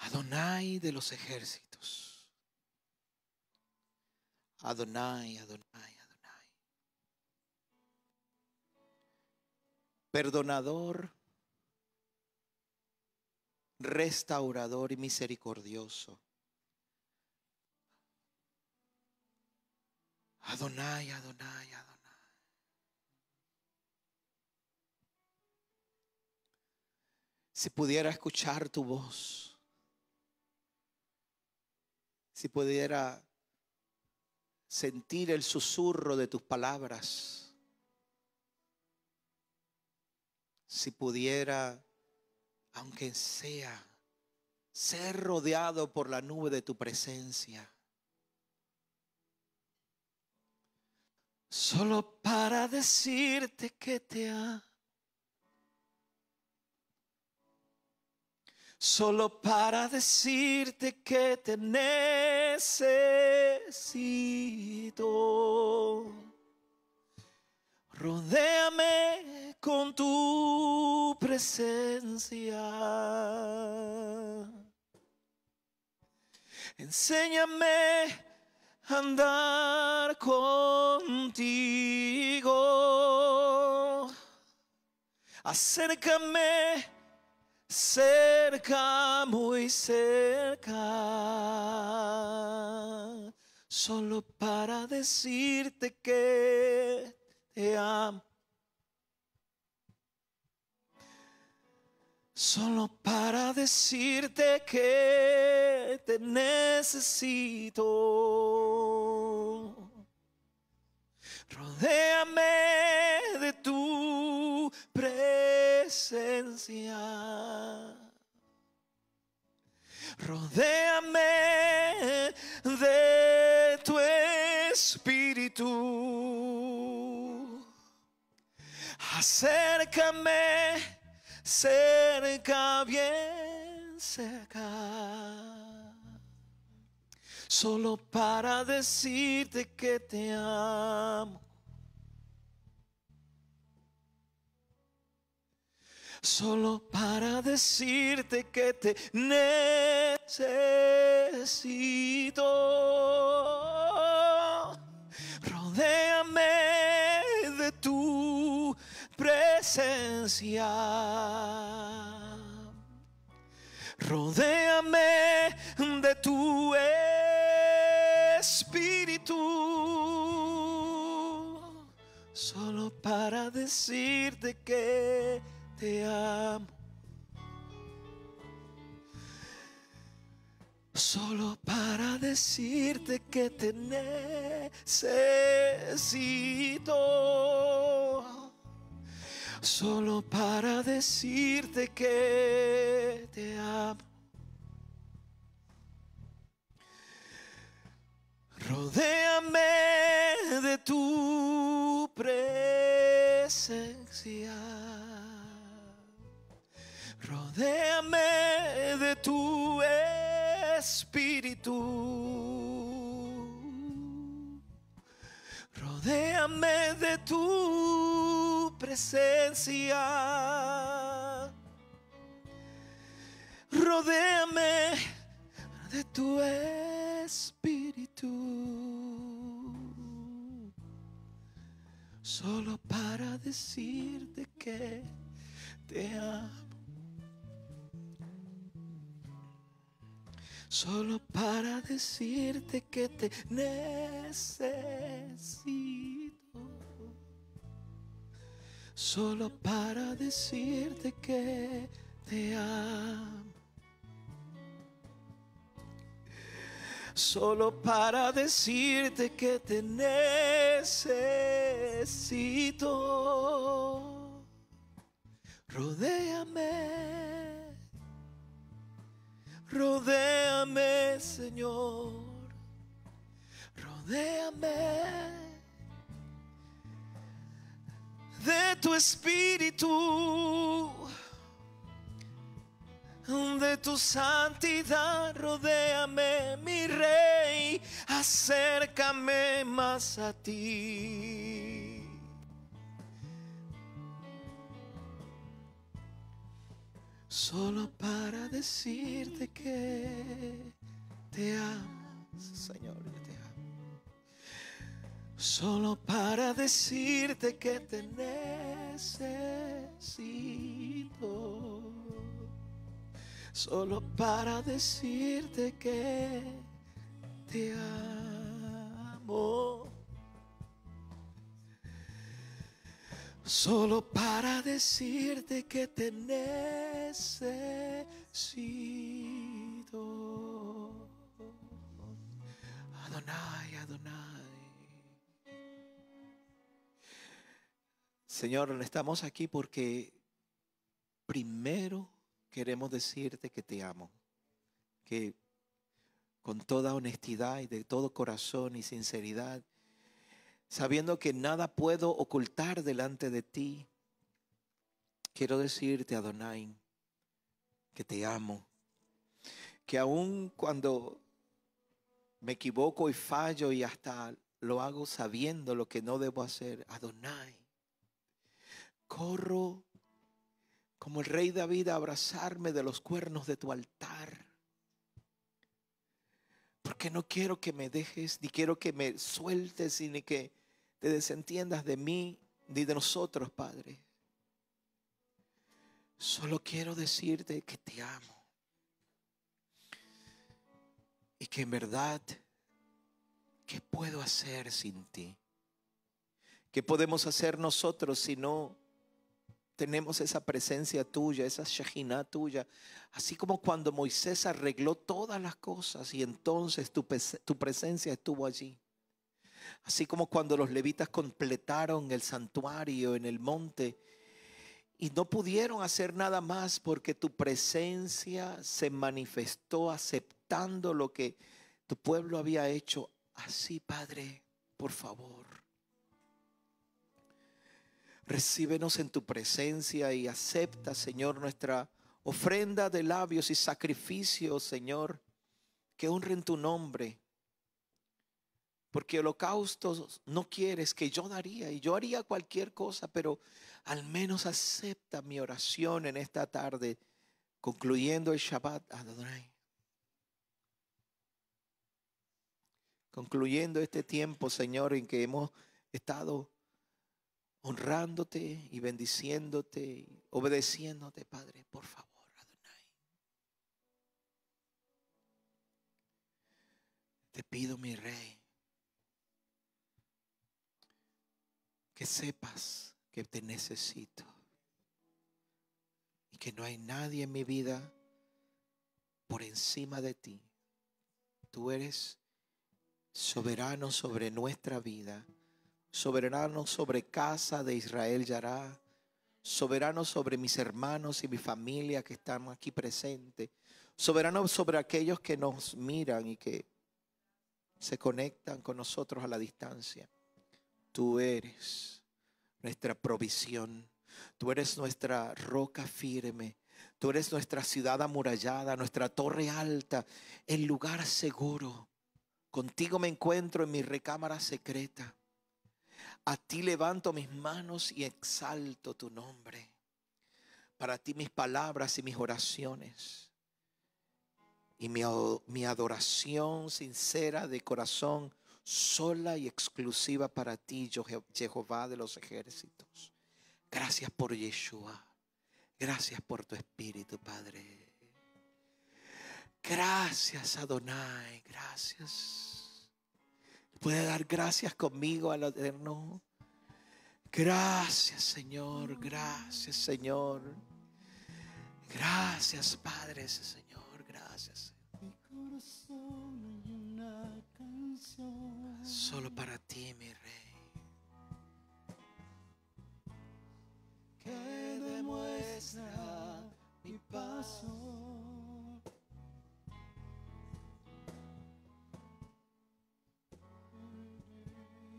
Adonai de los ejércitos. Adonai, Adonai, Adonai. Perdonador, restaurador y misericordioso. Adonai, Adonai, Adonai. Si pudiera escuchar tu voz si pudiera sentir el susurro de tus palabras, si pudiera, aunque sea, ser rodeado por la nube de tu presencia. Solo para decirte que te ha solo para decirte que te necesito. Rodéame con tu presencia. Enséñame a andar contigo. Acércame cerca, muy cerca, solo para decirte que te amo. Solo para decirte que te necesito. Rodéame Esencia Rodéame de tu espíritu. Acércame cerca, bien cerca. Solo para decirte que te amo solo para decirte que te necesito. Rodéame de tu presencia. Rodéame de tu espíritu. Solo para decirte que te amo. Solo para decirte que te necesito. Solo para decirte que te amo. Rodéame de tu presencia. Rodéame de tu espíritu. Rodéame de tu presencia. Rodeame de tu espíritu. Solo para decirte que te amo. solo para decirte que te necesito, solo para decirte que te amo, solo para decirte que te necesito, Rodeame Rodéame, Señor. Rodéame de tu espíritu, de tu santidad, rodéame, mi rey, acércame más a ti. Solo para decirte que te amo, Señor, yo te amo. Solo para decirte que te necesito. Solo para decirte que te amo. Solo para decirte que te necesito. Adonai, Adonai. Señor, estamos aquí porque primero queremos decirte que te amo, que con toda honestidad y de todo corazón y sinceridad sabiendo que nada puedo ocultar delante de ti. Quiero decirte, Adonai, que te amo, que aun cuando me equivoco y fallo y hasta lo hago sabiendo lo que no debo hacer, Adonai, corro como el rey David a abrazarme de los cuernos de tu altar. Porque no quiero que me dejes, ni quiero que me sueltes, ni que te desentiendas de mí ni de nosotros, Padre. Solo quiero decirte que te amo y que en verdad, ¿qué puedo hacer sin ti? ¿Qué podemos hacer nosotros si no tenemos esa presencia tuya, esa Shekinah tuya? Así como cuando Moisés arregló todas las cosas y entonces tu presencia estuvo allí así como cuando los levitas completaron el santuario en el monte y no pudieron hacer nada más porque tu presencia se manifestó aceptando lo que tu pueblo había hecho. Así, Padre, por favor, recíbenos en tu presencia y acepta, Señor, nuestra ofrenda de labios y sacrificios, Señor, que honren tu nombre porque holocaustos no quieres que yo daría y yo haría cualquier cosa, pero al menos acepta mi oración en esta tarde, concluyendo el Shabbat Adonai. Concluyendo este tiempo, Señor, en que hemos estado honrándote y bendiciéndote, obedeciéndote, Padre, por favor. Adonai. Te pido, mi rey, que sepas que te necesito y que no hay nadie en mi vida por encima de ti. Tú eres soberano sobre nuestra vida, soberano sobre casa de Israel Yará, soberano sobre mis hermanos y mi familia que están aquí presentes, soberano sobre aquellos que nos miran y que se conectan con nosotros a la distancia. Tú eres nuestra provisión. Tú eres nuestra roca firme. Tú eres nuestra ciudad amurallada, nuestra torre alta, el lugar seguro. Contigo me encuentro en mi recámara secreta. A ti levanto mis manos y exalto tu nombre. Para ti mis palabras y mis oraciones. Y mi, mi adoración sincera de corazón sola y exclusiva para ti, Jehová de los ejércitos. Gracias por Yeshua. Gracias por tu Espíritu, Padre. Gracias, Adonai. Gracias. ¿Puede dar gracias conmigo al eterno? Gracias, Señor. Gracias, Señor. Gracias, Padre. Señor. Solo para ti, mi rey. Que demuestra mi paso.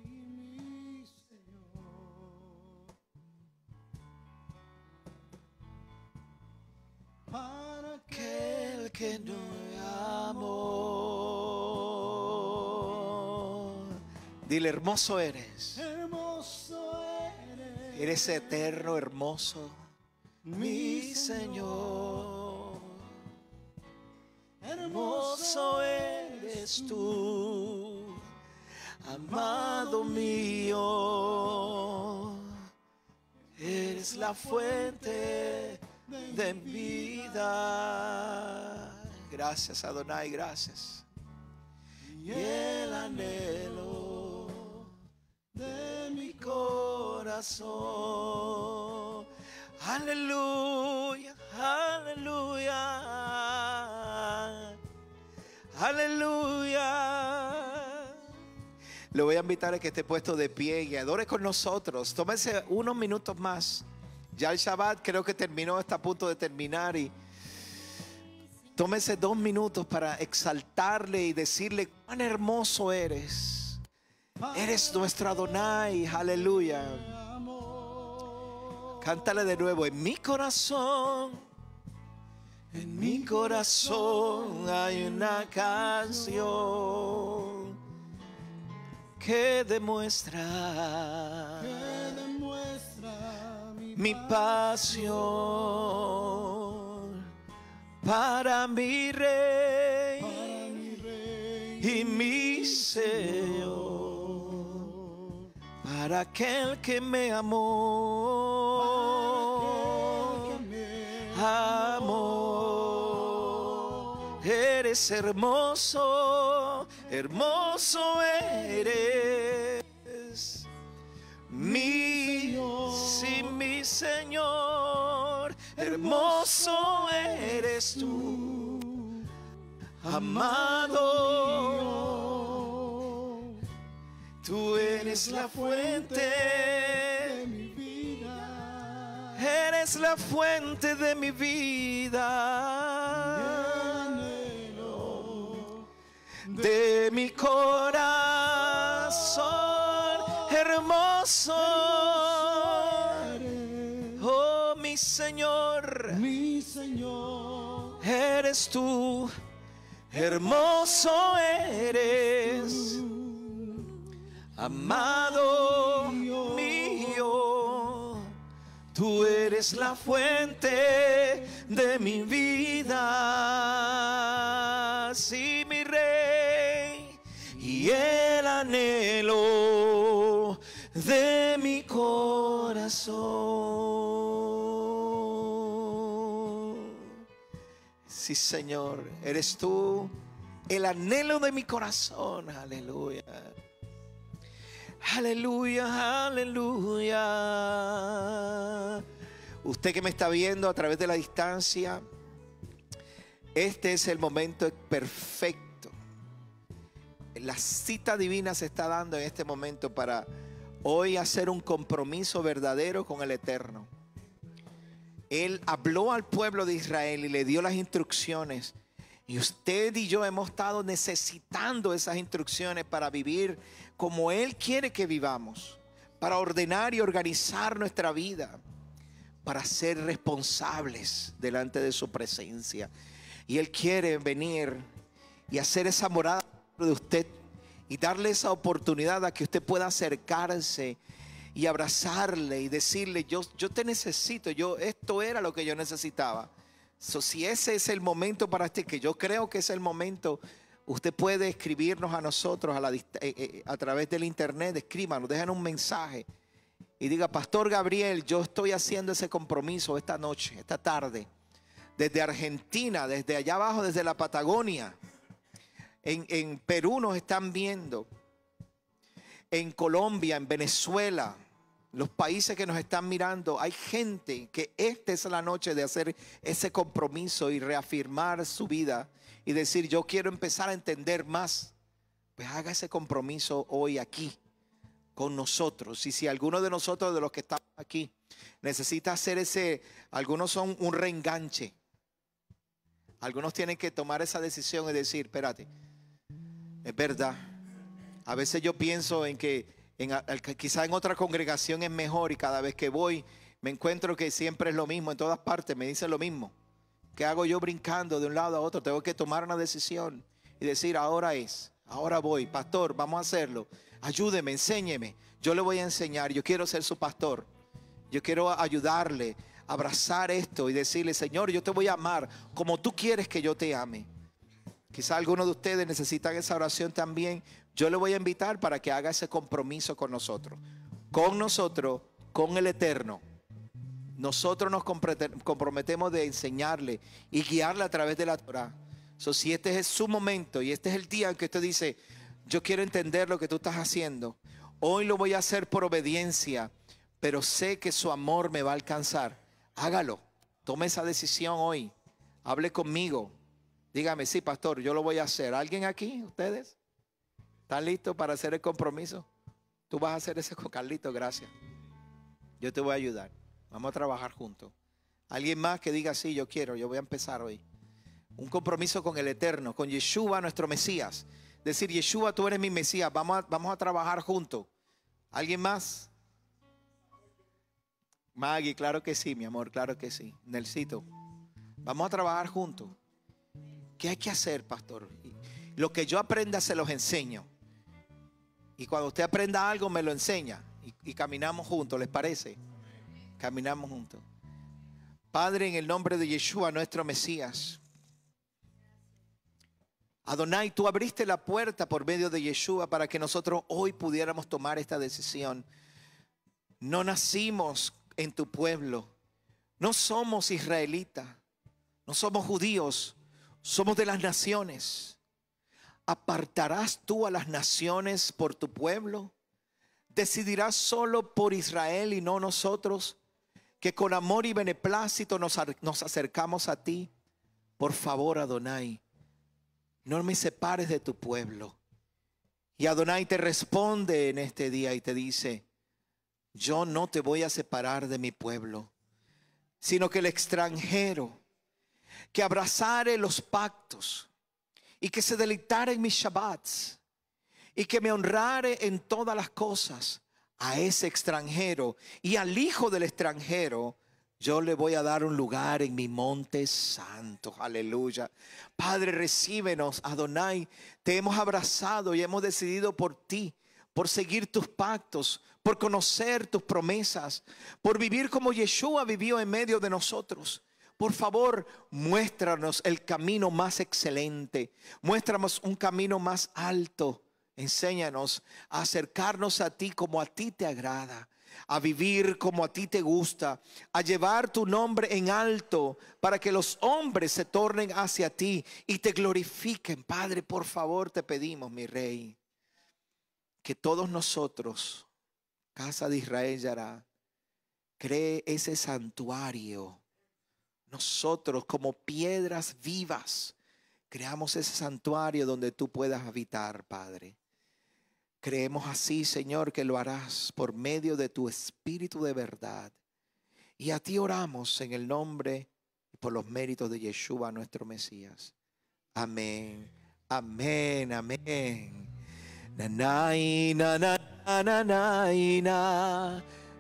Mi Señor. Para aquel que no amó. Dile, hermoso eres. Hermoso eres. Eres eterno, hermoso. Mi Señor. Hermoso eres tú, amado mío. Eres la fuente de vida. Gracias, Adonai, gracias. Y el anhelo de mi corazón. Aleluya, aleluya, aleluya. Le voy a invitar a que esté puesto de pie y adore con nosotros. Tómese unos minutos más. Ya el Shabbat creo que terminó, está a punto de terminar y tómese dos minutos para exaltarle y decirle cuán hermoso eres Eres nuestro Adonai, aleluya. Cántale de nuevo, en mi corazón, en mi corazón hay una canción que demuestra, mi pasión para mi rey y mi Señor para aquel que me amó. amor, Eres hermoso, hermoso eres. Mi, sí, mi Señor, hermoso eres tú, amado Tú eres la fuente de mi vida. Eres la fuente de mi vida. De mi corazón hermoso. Oh, mi Señor. Mi Señor. Eres tú. Hermoso eres Amado mío, tú eres la fuente de mi vida, sí mi rey, y el anhelo de mi corazón. Sí, Señor, eres tú el anhelo de mi corazón, aleluya. Aleluya, aleluya. Usted que me está viendo a través de la distancia, este es el momento perfecto. La cita divina se está dando en este momento para hoy hacer un compromiso verdadero con el Eterno. Él habló al pueblo de Israel y le dio las instrucciones. Y usted y yo hemos estado necesitando esas instrucciones para vivir como Él quiere que vivamos, para ordenar y organizar nuestra vida, para ser responsables delante de su presencia. Y Él quiere venir y hacer esa morada de usted y darle esa oportunidad a que usted pueda acercarse y abrazarle y decirle, yo, yo te necesito, yo, esto era lo que yo necesitaba. So, si ese es el momento para ti, que yo creo que es el momento Usted puede escribirnos a nosotros a, eh, eh, través del internet, escríbanos, dejen un mensaje y diga, Pastor Gabriel, yo estoy haciendo ese compromiso esta noche, esta tarde, desde Argentina, desde allá abajo, desde la Patagonia. en Perú nos están viendo, en Colombia, en Venezuela, los países que nos están mirando, hay gente que esta es la noche de hacer ese compromiso y reafirmar su vida y decir, yo quiero empezar a entender más, pues haga ese compromiso hoy aquí con nosotros. Y si alguno de nosotros, de los que estamos aquí, necesita hacer ese, algunos son un reenganche. Algunos tienen que tomar esa decisión y decir, espérate, es verdad. A veces yo pienso en que en, quizá en otra congregación es mejor y cada vez que voy me encuentro que siempre es lo mismo, en todas partes me dicen lo mismo. ¿Qué hago yo brincando de un lado a otro? Tengo que tomar una decisión y decir, ahora es, ahora voy, pastor, vamos a hacerlo. Ayúdeme, enséñeme. Yo le voy a enseñar, yo quiero ser su pastor. Yo quiero ayudarle, abrazar esto y decirle, Señor, yo te voy a amar como tú quieres que yo te ame. Quizá alguno de ustedes necesitan esa oración también. Yo le voy a invitar para que haga ese compromiso con nosotros. Con nosotros, con el Eterno. Nosotros nos comprometemos de enseñarle y guiarle a través de la Torah. So, si este es su momento y este es el día en que usted dice, yo quiero entender lo que tú estás haciendo, hoy lo voy a hacer por obediencia, pero sé que su amor me va a alcanzar, hágalo, tome esa decisión hoy, hable conmigo, dígame, sí, pastor, yo lo voy a hacer. ¿Alguien aquí, ustedes? ¿Están listos para hacer el compromiso? Tú vas a hacer ese con gracias. Yo te voy a ayudar. Vamos a trabajar juntos. Alguien más que diga, sí, yo quiero, yo voy a empezar hoy. Un compromiso con el Eterno, con Yeshua, nuestro Mesías. Decir, Yeshua, tú eres mi Mesías, vamos a, vamos a trabajar juntos. ¿Alguien más? Maggie, claro que sí, mi amor, claro que sí. ...Nelcito... vamos a trabajar juntos. ¿Qué hay que hacer, pastor? Lo que yo aprenda se los enseño. Y cuando usted aprenda algo, me lo enseña. Y, y caminamos juntos, ¿les parece? Caminamos juntos. Padre, en el nombre de Yeshua, nuestro Mesías. Adonai, tú abriste la puerta por medio de Yeshua para que nosotros hoy pudiéramos tomar esta decisión. No nacimos en tu pueblo. No somos israelitas. No somos judíos. Somos de las naciones. ¿Apartarás tú a las naciones por tu pueblo? ¿Decidirás solo por Israel y no nosotros? que con amor y beneplácito nos, acercamos a ti. Por favor, Adonai, no me separes de tu pueblo. Y Adonai te responde en este día y te dice, yo no te voy a separar de mi pueblo, sino que el extranjero que abrazare los pactos y que se deleitare en mis shabbats y que me honrare en todas las cosas, a ese extranjero y al hijo del extranjero, yo le voy a dar un lugar en mi monte santo. Aleluya. Padre, recíbenos, Adonai. Te hemos abrazado y hemos decidido por ti, por seguir tus pactos, por conocer tus promesas, por vivir como Yeshua vivió en medio de nosotros. Por favor, muéstranos el camino más excelente. Muéstranos un camino más alto. Enséñanos a acercarnos a ti como a ti te agrada, a vivir como a ti te gusta, a llevar tu nombre en alto para que los hombres se tornen hacia ti y te glorifiquen. Padre, por favor, te pedimos, mi rey, que todos nosotros, casa de Israel, Yará, cree ese santuario. Nosotros como piedras vivas, creamos ese santuario donde tú puedas habitar, Padre. Creemos así, Señor, que lo harás por medio de tu Espíritu de verdad. Y a ti oramos en el nombre y por los méritos de Yeshua, nuestro Mesías. Amén, amén, amén.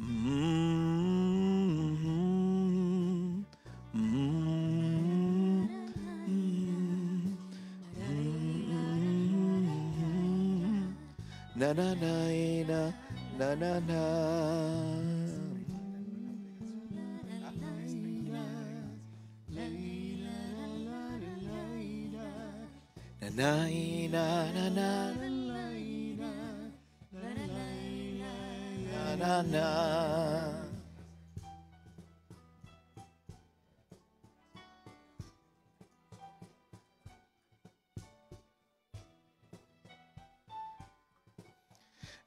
Mm-hmm. Mm-hmm. Mm-hmm. Na na na na na na. Eh, na na na na na na, na, na.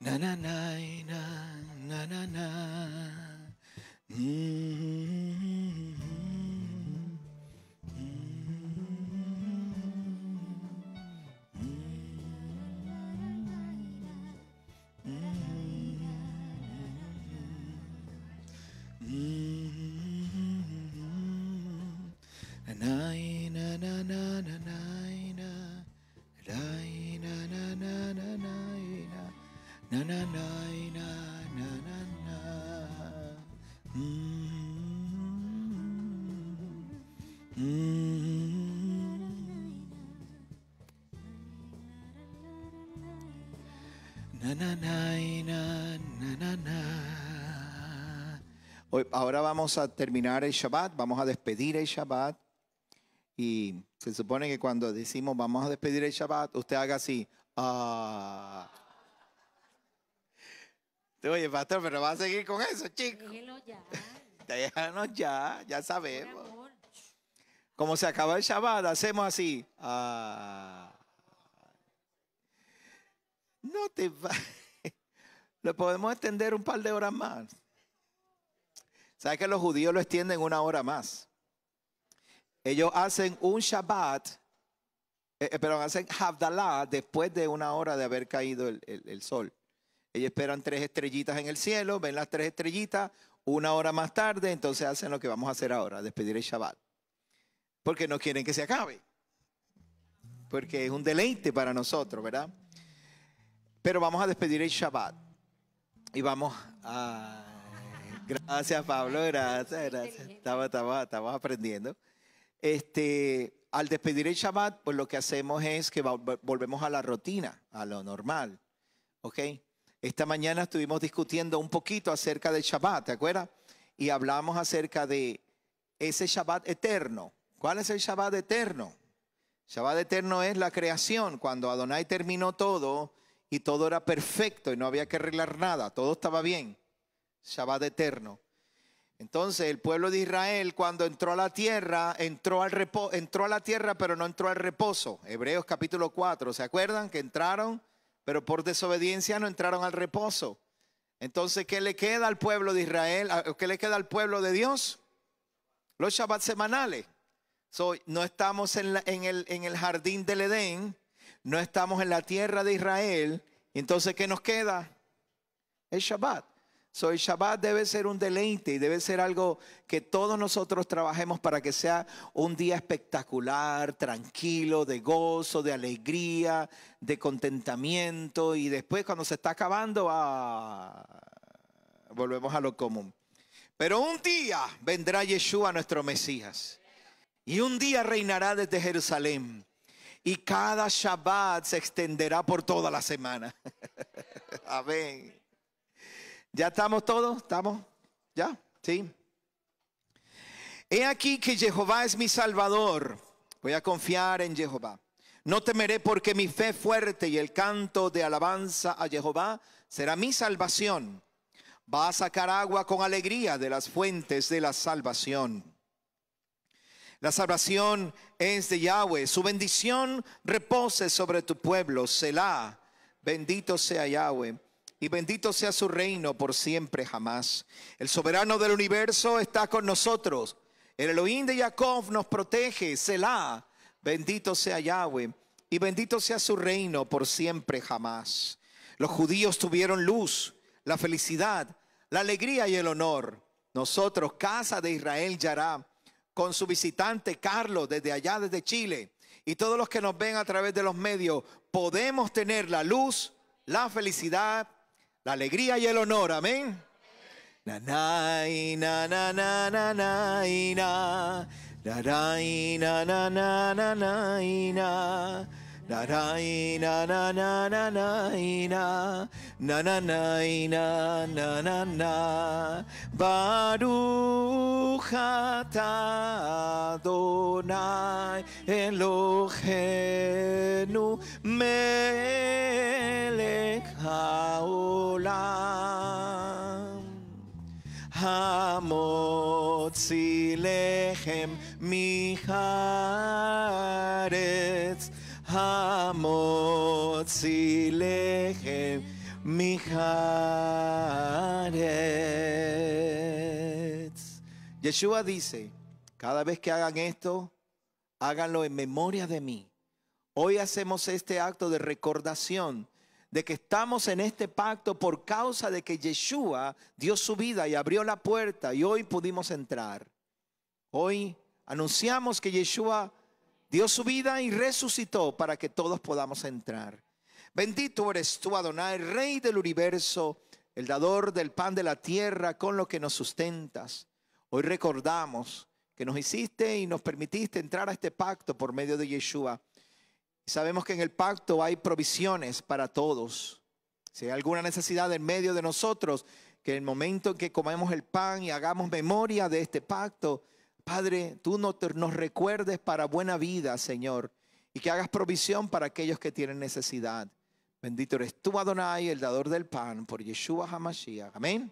Na na na na na na na. Mm-hmm. ahora vamos a terminar el Shabbat, vamos a despedir el Shabbat se supone que cuando decimos vamos a despedir el Shabbat, usted haga así. Ah. Oye, pastor, pero va a seguir con eso, chico. ya. ya, ya sabemos. Como se acaba el Shabbat, hacemos así. Ah". No te va. Lo podemos extender un par de horas más. ¿Sabes que los judíos lo extienden una hora más? Ellos hacen un Shabbat, eh, eh, perdón, pero hacen Havdalah después de una hora de haber caído el, sol. Ellos esperan tres estrellitas en el cielo, ven las tres estrellitas, una hora más tarde, entonces hacen lo que vamos a hacer ahora, despedir el Shabbat. Porque no quieren que se acabe. Porque es un deleite para nosotros, ¿verdad? Pero vamos a despedir el Shabbat. Y vamos a... Gracias Pablo, gracias, gracias. Estamos aprendiendo. Este, al despedir el Shabbat, pues lo que hacemos es que volvemos a la rutina, a lo normal. ¿Ok? Esta mañana estuvimos discutiendo un poquito acerca del Shabbat, ¿te acuerdas? Y hablamos acerca de ese Shabbat eterno. ¿Cuál es el Shabbat eterno? Shabbat eterno es la creación, cuando Adonai terminó todo y todo era perfecto y no había que arreglar nada, todo estaba bien. Shabbat eterno. Entonces el pueblo de Israel cuando entró a la tierra, entró, al entró a la tierra pero no entró al reposo. Hebreos capítulo 4, ¿se acuerdan que entraron? Pero por desobediencia no entraron al reposo. Entonces, ¿qué le queda al pueblo de Israel? Ah, ¿Qué le queda al pueblo de Dios? Los Shabbat semanales. So, no estamos en, en, el, en el jardín del Edén, no estamos en la tierra de Israel. Entonces, ¿qué nos queda? El Shabbat. Soy Shabbat debe ser un deleite y debe ser algo que todos nosotros trabajemos para que sea un día espectacular, tranquilo, de gozo, de alegría, de contentamiento. Y después, cuando se está acabando, volvemos a lo común. Pero un día vendrá Yeshua, nuestro Mesías. Y un día reinará desde Jerusalén. Y cada Shabbat se extenderá por toda la semana. Amén. ¿Ya estamos todos? ¿Estamos? ¿Ya? ¿Sí? He aquí que Jehová es mi salvador. Voy a confiar en Jehová. No temeré porque mi fe fuerte y el canto de alabanza a Jehová será mi salvación. Va a sacar agua con alegría de las fuentes de la salvación. La salvación es de Yahweh. Su bendición repose sobre tu pueblo. Selah. Bendito sea Yahweh y bendito sea su reino por siempre jamás. El soberano del universo está con nosotros. El Elohim de Jacob nos protege, Selah. Bendito sea Yahweh y bendito sea su reino por siempre jamás. Los judíos tuvieron luz, la felicidad, la alegría y el honor. Nosotros, casa de Israel Yará, con su visitante Carlos desde allá, desde Chile, y todos los que nos ven a través de los medios, podemos tener la luz, la felicidad la alegría y el honor, amén. na na na na na na na na na na na na na Baruch atah Adonai Eloheinu melech haolam המוציא לחם מחרץ Yeshua dice, cada vez que hagan esto, háganlo en memoria de mí. Hoy hacemos este acto de recordación de que estamos en este pacto por causa de que Yeshua dio su vida y abrió la puerta y hoy pudimos entrar. Hoy anunciamos que Yeshua dio su vida y resucitó para que todos podamos entrar. Bendito eres tú, Adonai, Rey del universo, el dador del pan de la tierra con lo que nos sustentas. Hoy recordamos que nos hiciste y nos permitiste entrar a este pacto por medio de Yeshua. Sabemos que en el pacto hay provisiones para todos. Si hay alguna necesidad en medio de nosotros, que en el momento en que comemos el pan y hagamos memoria de este pacto, Padre, tú no nos recuerdes para buena vida, Señor, y que hagas provisión para aquellos que tienen necesidad. Bendito eres tú, Adonai, el dador del pan, por Yeshua HaMashiach. Amén.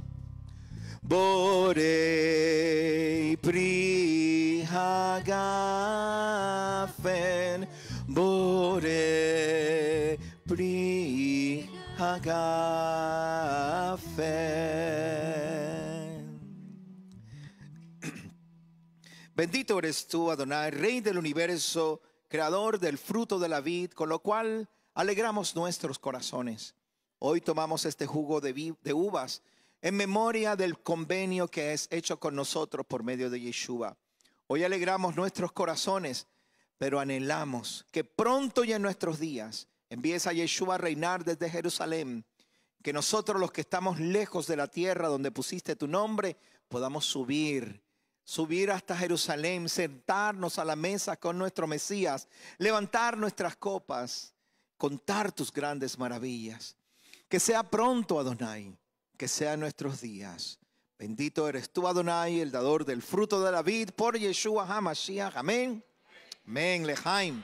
Borei pri hagafen, borei pri Bendito eres tú, Adonai, Rey del universo, Creador del fruto de la vid, con lo cual alegramos nuestros corazones. Hoy tomamos este jugo de uvas en memoria del convenio que es hecho con nosotros por medio de Yeshua. Hoy alegramos nuestros corazones, pero anhelamos que pronto y en nuestros días empiece a Yeshua a reinar desde Jerusalén, que nosotros los que estamos lejos de la tierra donde pusiste tu nombre, podamos subir subir hasta Jerusalén, sentarnos a la mesa con nuestro Mesías, levantar nuestras copas, contar tus grandes maravillas. Que sea pronto, Adonai, que sean nuestros días. Bendito eres tú, Adonai, el dador del fruto de la vid, por Yeshua HaMashiach. Amén. Amén, Lejaim.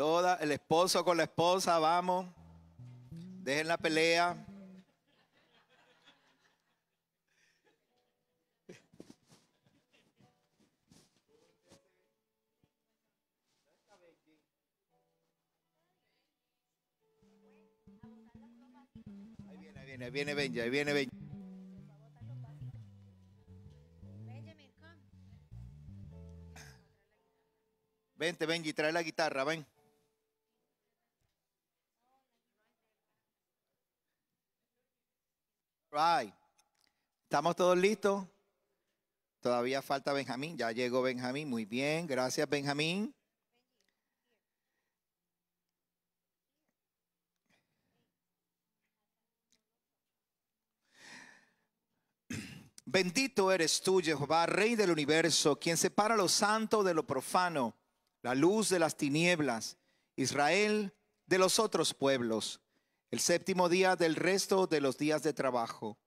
Toda, el esposo con la esposa, vamos. Dejen la pelea. Ahí viene, ahí viene, ahí viene Benji, ahí viene Benja. Vente, Benji, trae la guitarra, ven. Right. ¿Estamos todos listos? Todavía falta Benjamín. Ya llegó Benjamín. Muy bien. Gracias, Benjamín. Bendito eres tú, Jehová, Rey del universo, quien separa lo santo de lo profano, la luz de las tinieblas, Israel de los otros pueblos el séptimo día del resto de los días de trabajo.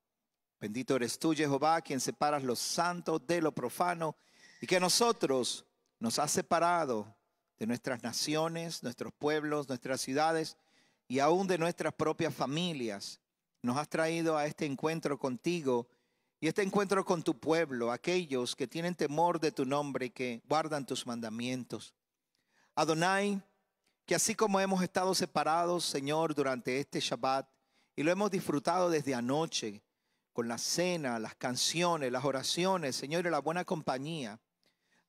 Bendito eres tú, Jehová, quien separas los santos de lo profano y que nosotros nos has separado de nuestras naciones, nuestros pueblos, nuestras ciudades y aún de nuestras propias familias. Nos has traído a este encuentro contigo y este encuentro con tu pueblo, aquellos que tienen temor de tu nombre y que guardan tus mandamientos. Adonai, que así como hemos estado separados, Señor, durante este Shabbat, y lo hemos disfrutado desde anoche, con la cena, las canciones, las oraciones, Señor, y la buena compañía,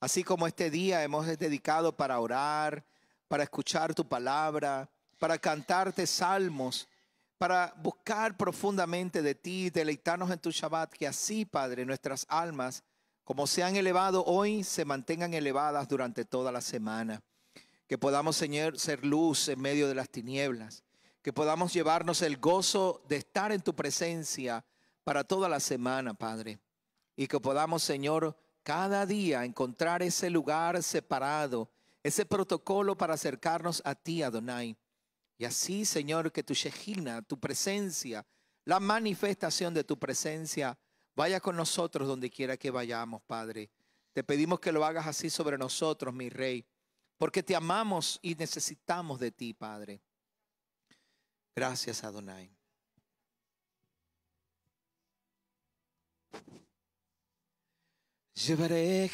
así como este día hemos dedicado para orar, para escuchar tu palabra, para cantarte salmos, para buscar profundamente de ti, deleitarnos en tu Shabbat, que así, Padre, nuestras almas, como se han elevado hoy, se mantengan elevadas durante toda la semana que podamos, Señor, ser luz en medio de las tinieblas, que podamos llevarnos el gozo de estar en tu presencia para toda la semana, Padre, y que podamos, Señor, cada día encontrar ese lugar separado, ese protocolo para acercarnos a ti, Adonai. Y así, Señor, que tu Shejina, tu presencia, la manifestación de tu presencia, vaya con nosotros donde quiera que vayamos, Padre. Te pedimos que lo hagas así sobre nosotros, mi Rey porque te amamos y necesitamos de ti, Padre. Gracias, Adonai. Llevaré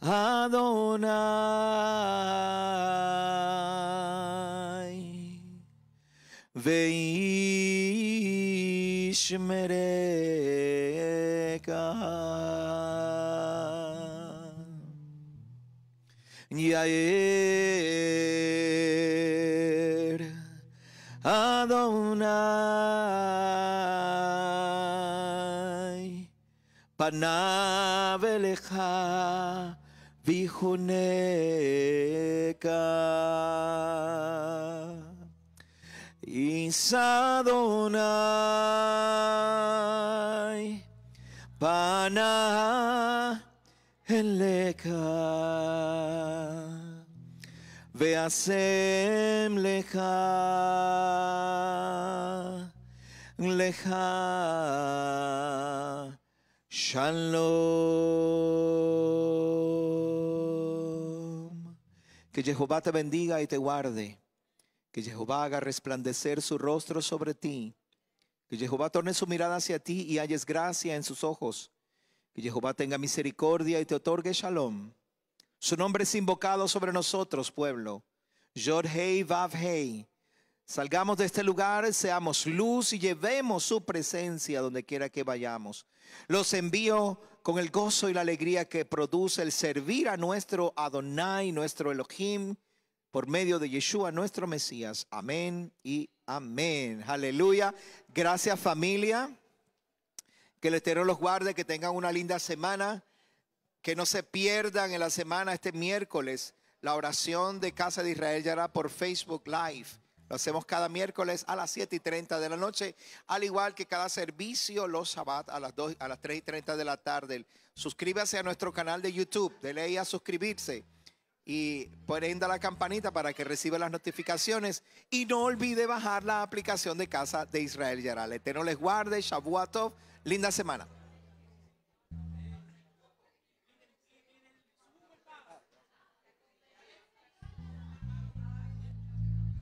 Adonai mere. Y ayer Adonai Panaveleja Vijoneca Y Sadonai en veasem shalom. Que Jehová te bendiga y te guarde. Que Jehová haga resplandecer su rostro sobre ti. Que Jehová torne su mirada hacia ti y halles gracia en sus ojos. Que Jehová tenga misericordia y te otorgue shalom. Su nombre es invocado sobre nosotros, pueblo. yod Hei Vav Salgamos de este lugar, seamos luz y llevemos su presencia donde quiera que vayamos. Los envío con el gozo y la alegría que produce el servir a nuestro Adonai, nuestro Elohim, por medio de Yeshua, nuestro Mesías. Amén y amén. Aleluya. Gracias familia. Que el Eterno los guarde, que tengan una linda semana, que no se pierdan en la semana este miércoles la oración de Casa de Israel ya por Facebook Live. Lo hacemos cada miércoles a las 7 y 30 de la noche, al igual que cada servicio los Shabbat a las, 2, a las 3 y 30 de la tarde. Suscríbase a nuestro canal de YouTube, de ahí a suscribirse y prenda la campanita para que reciba las notificaciones. Y no olvide bajar la aplicación de Casa de Israel el Eterno les guarde, shabatov. Linda semana.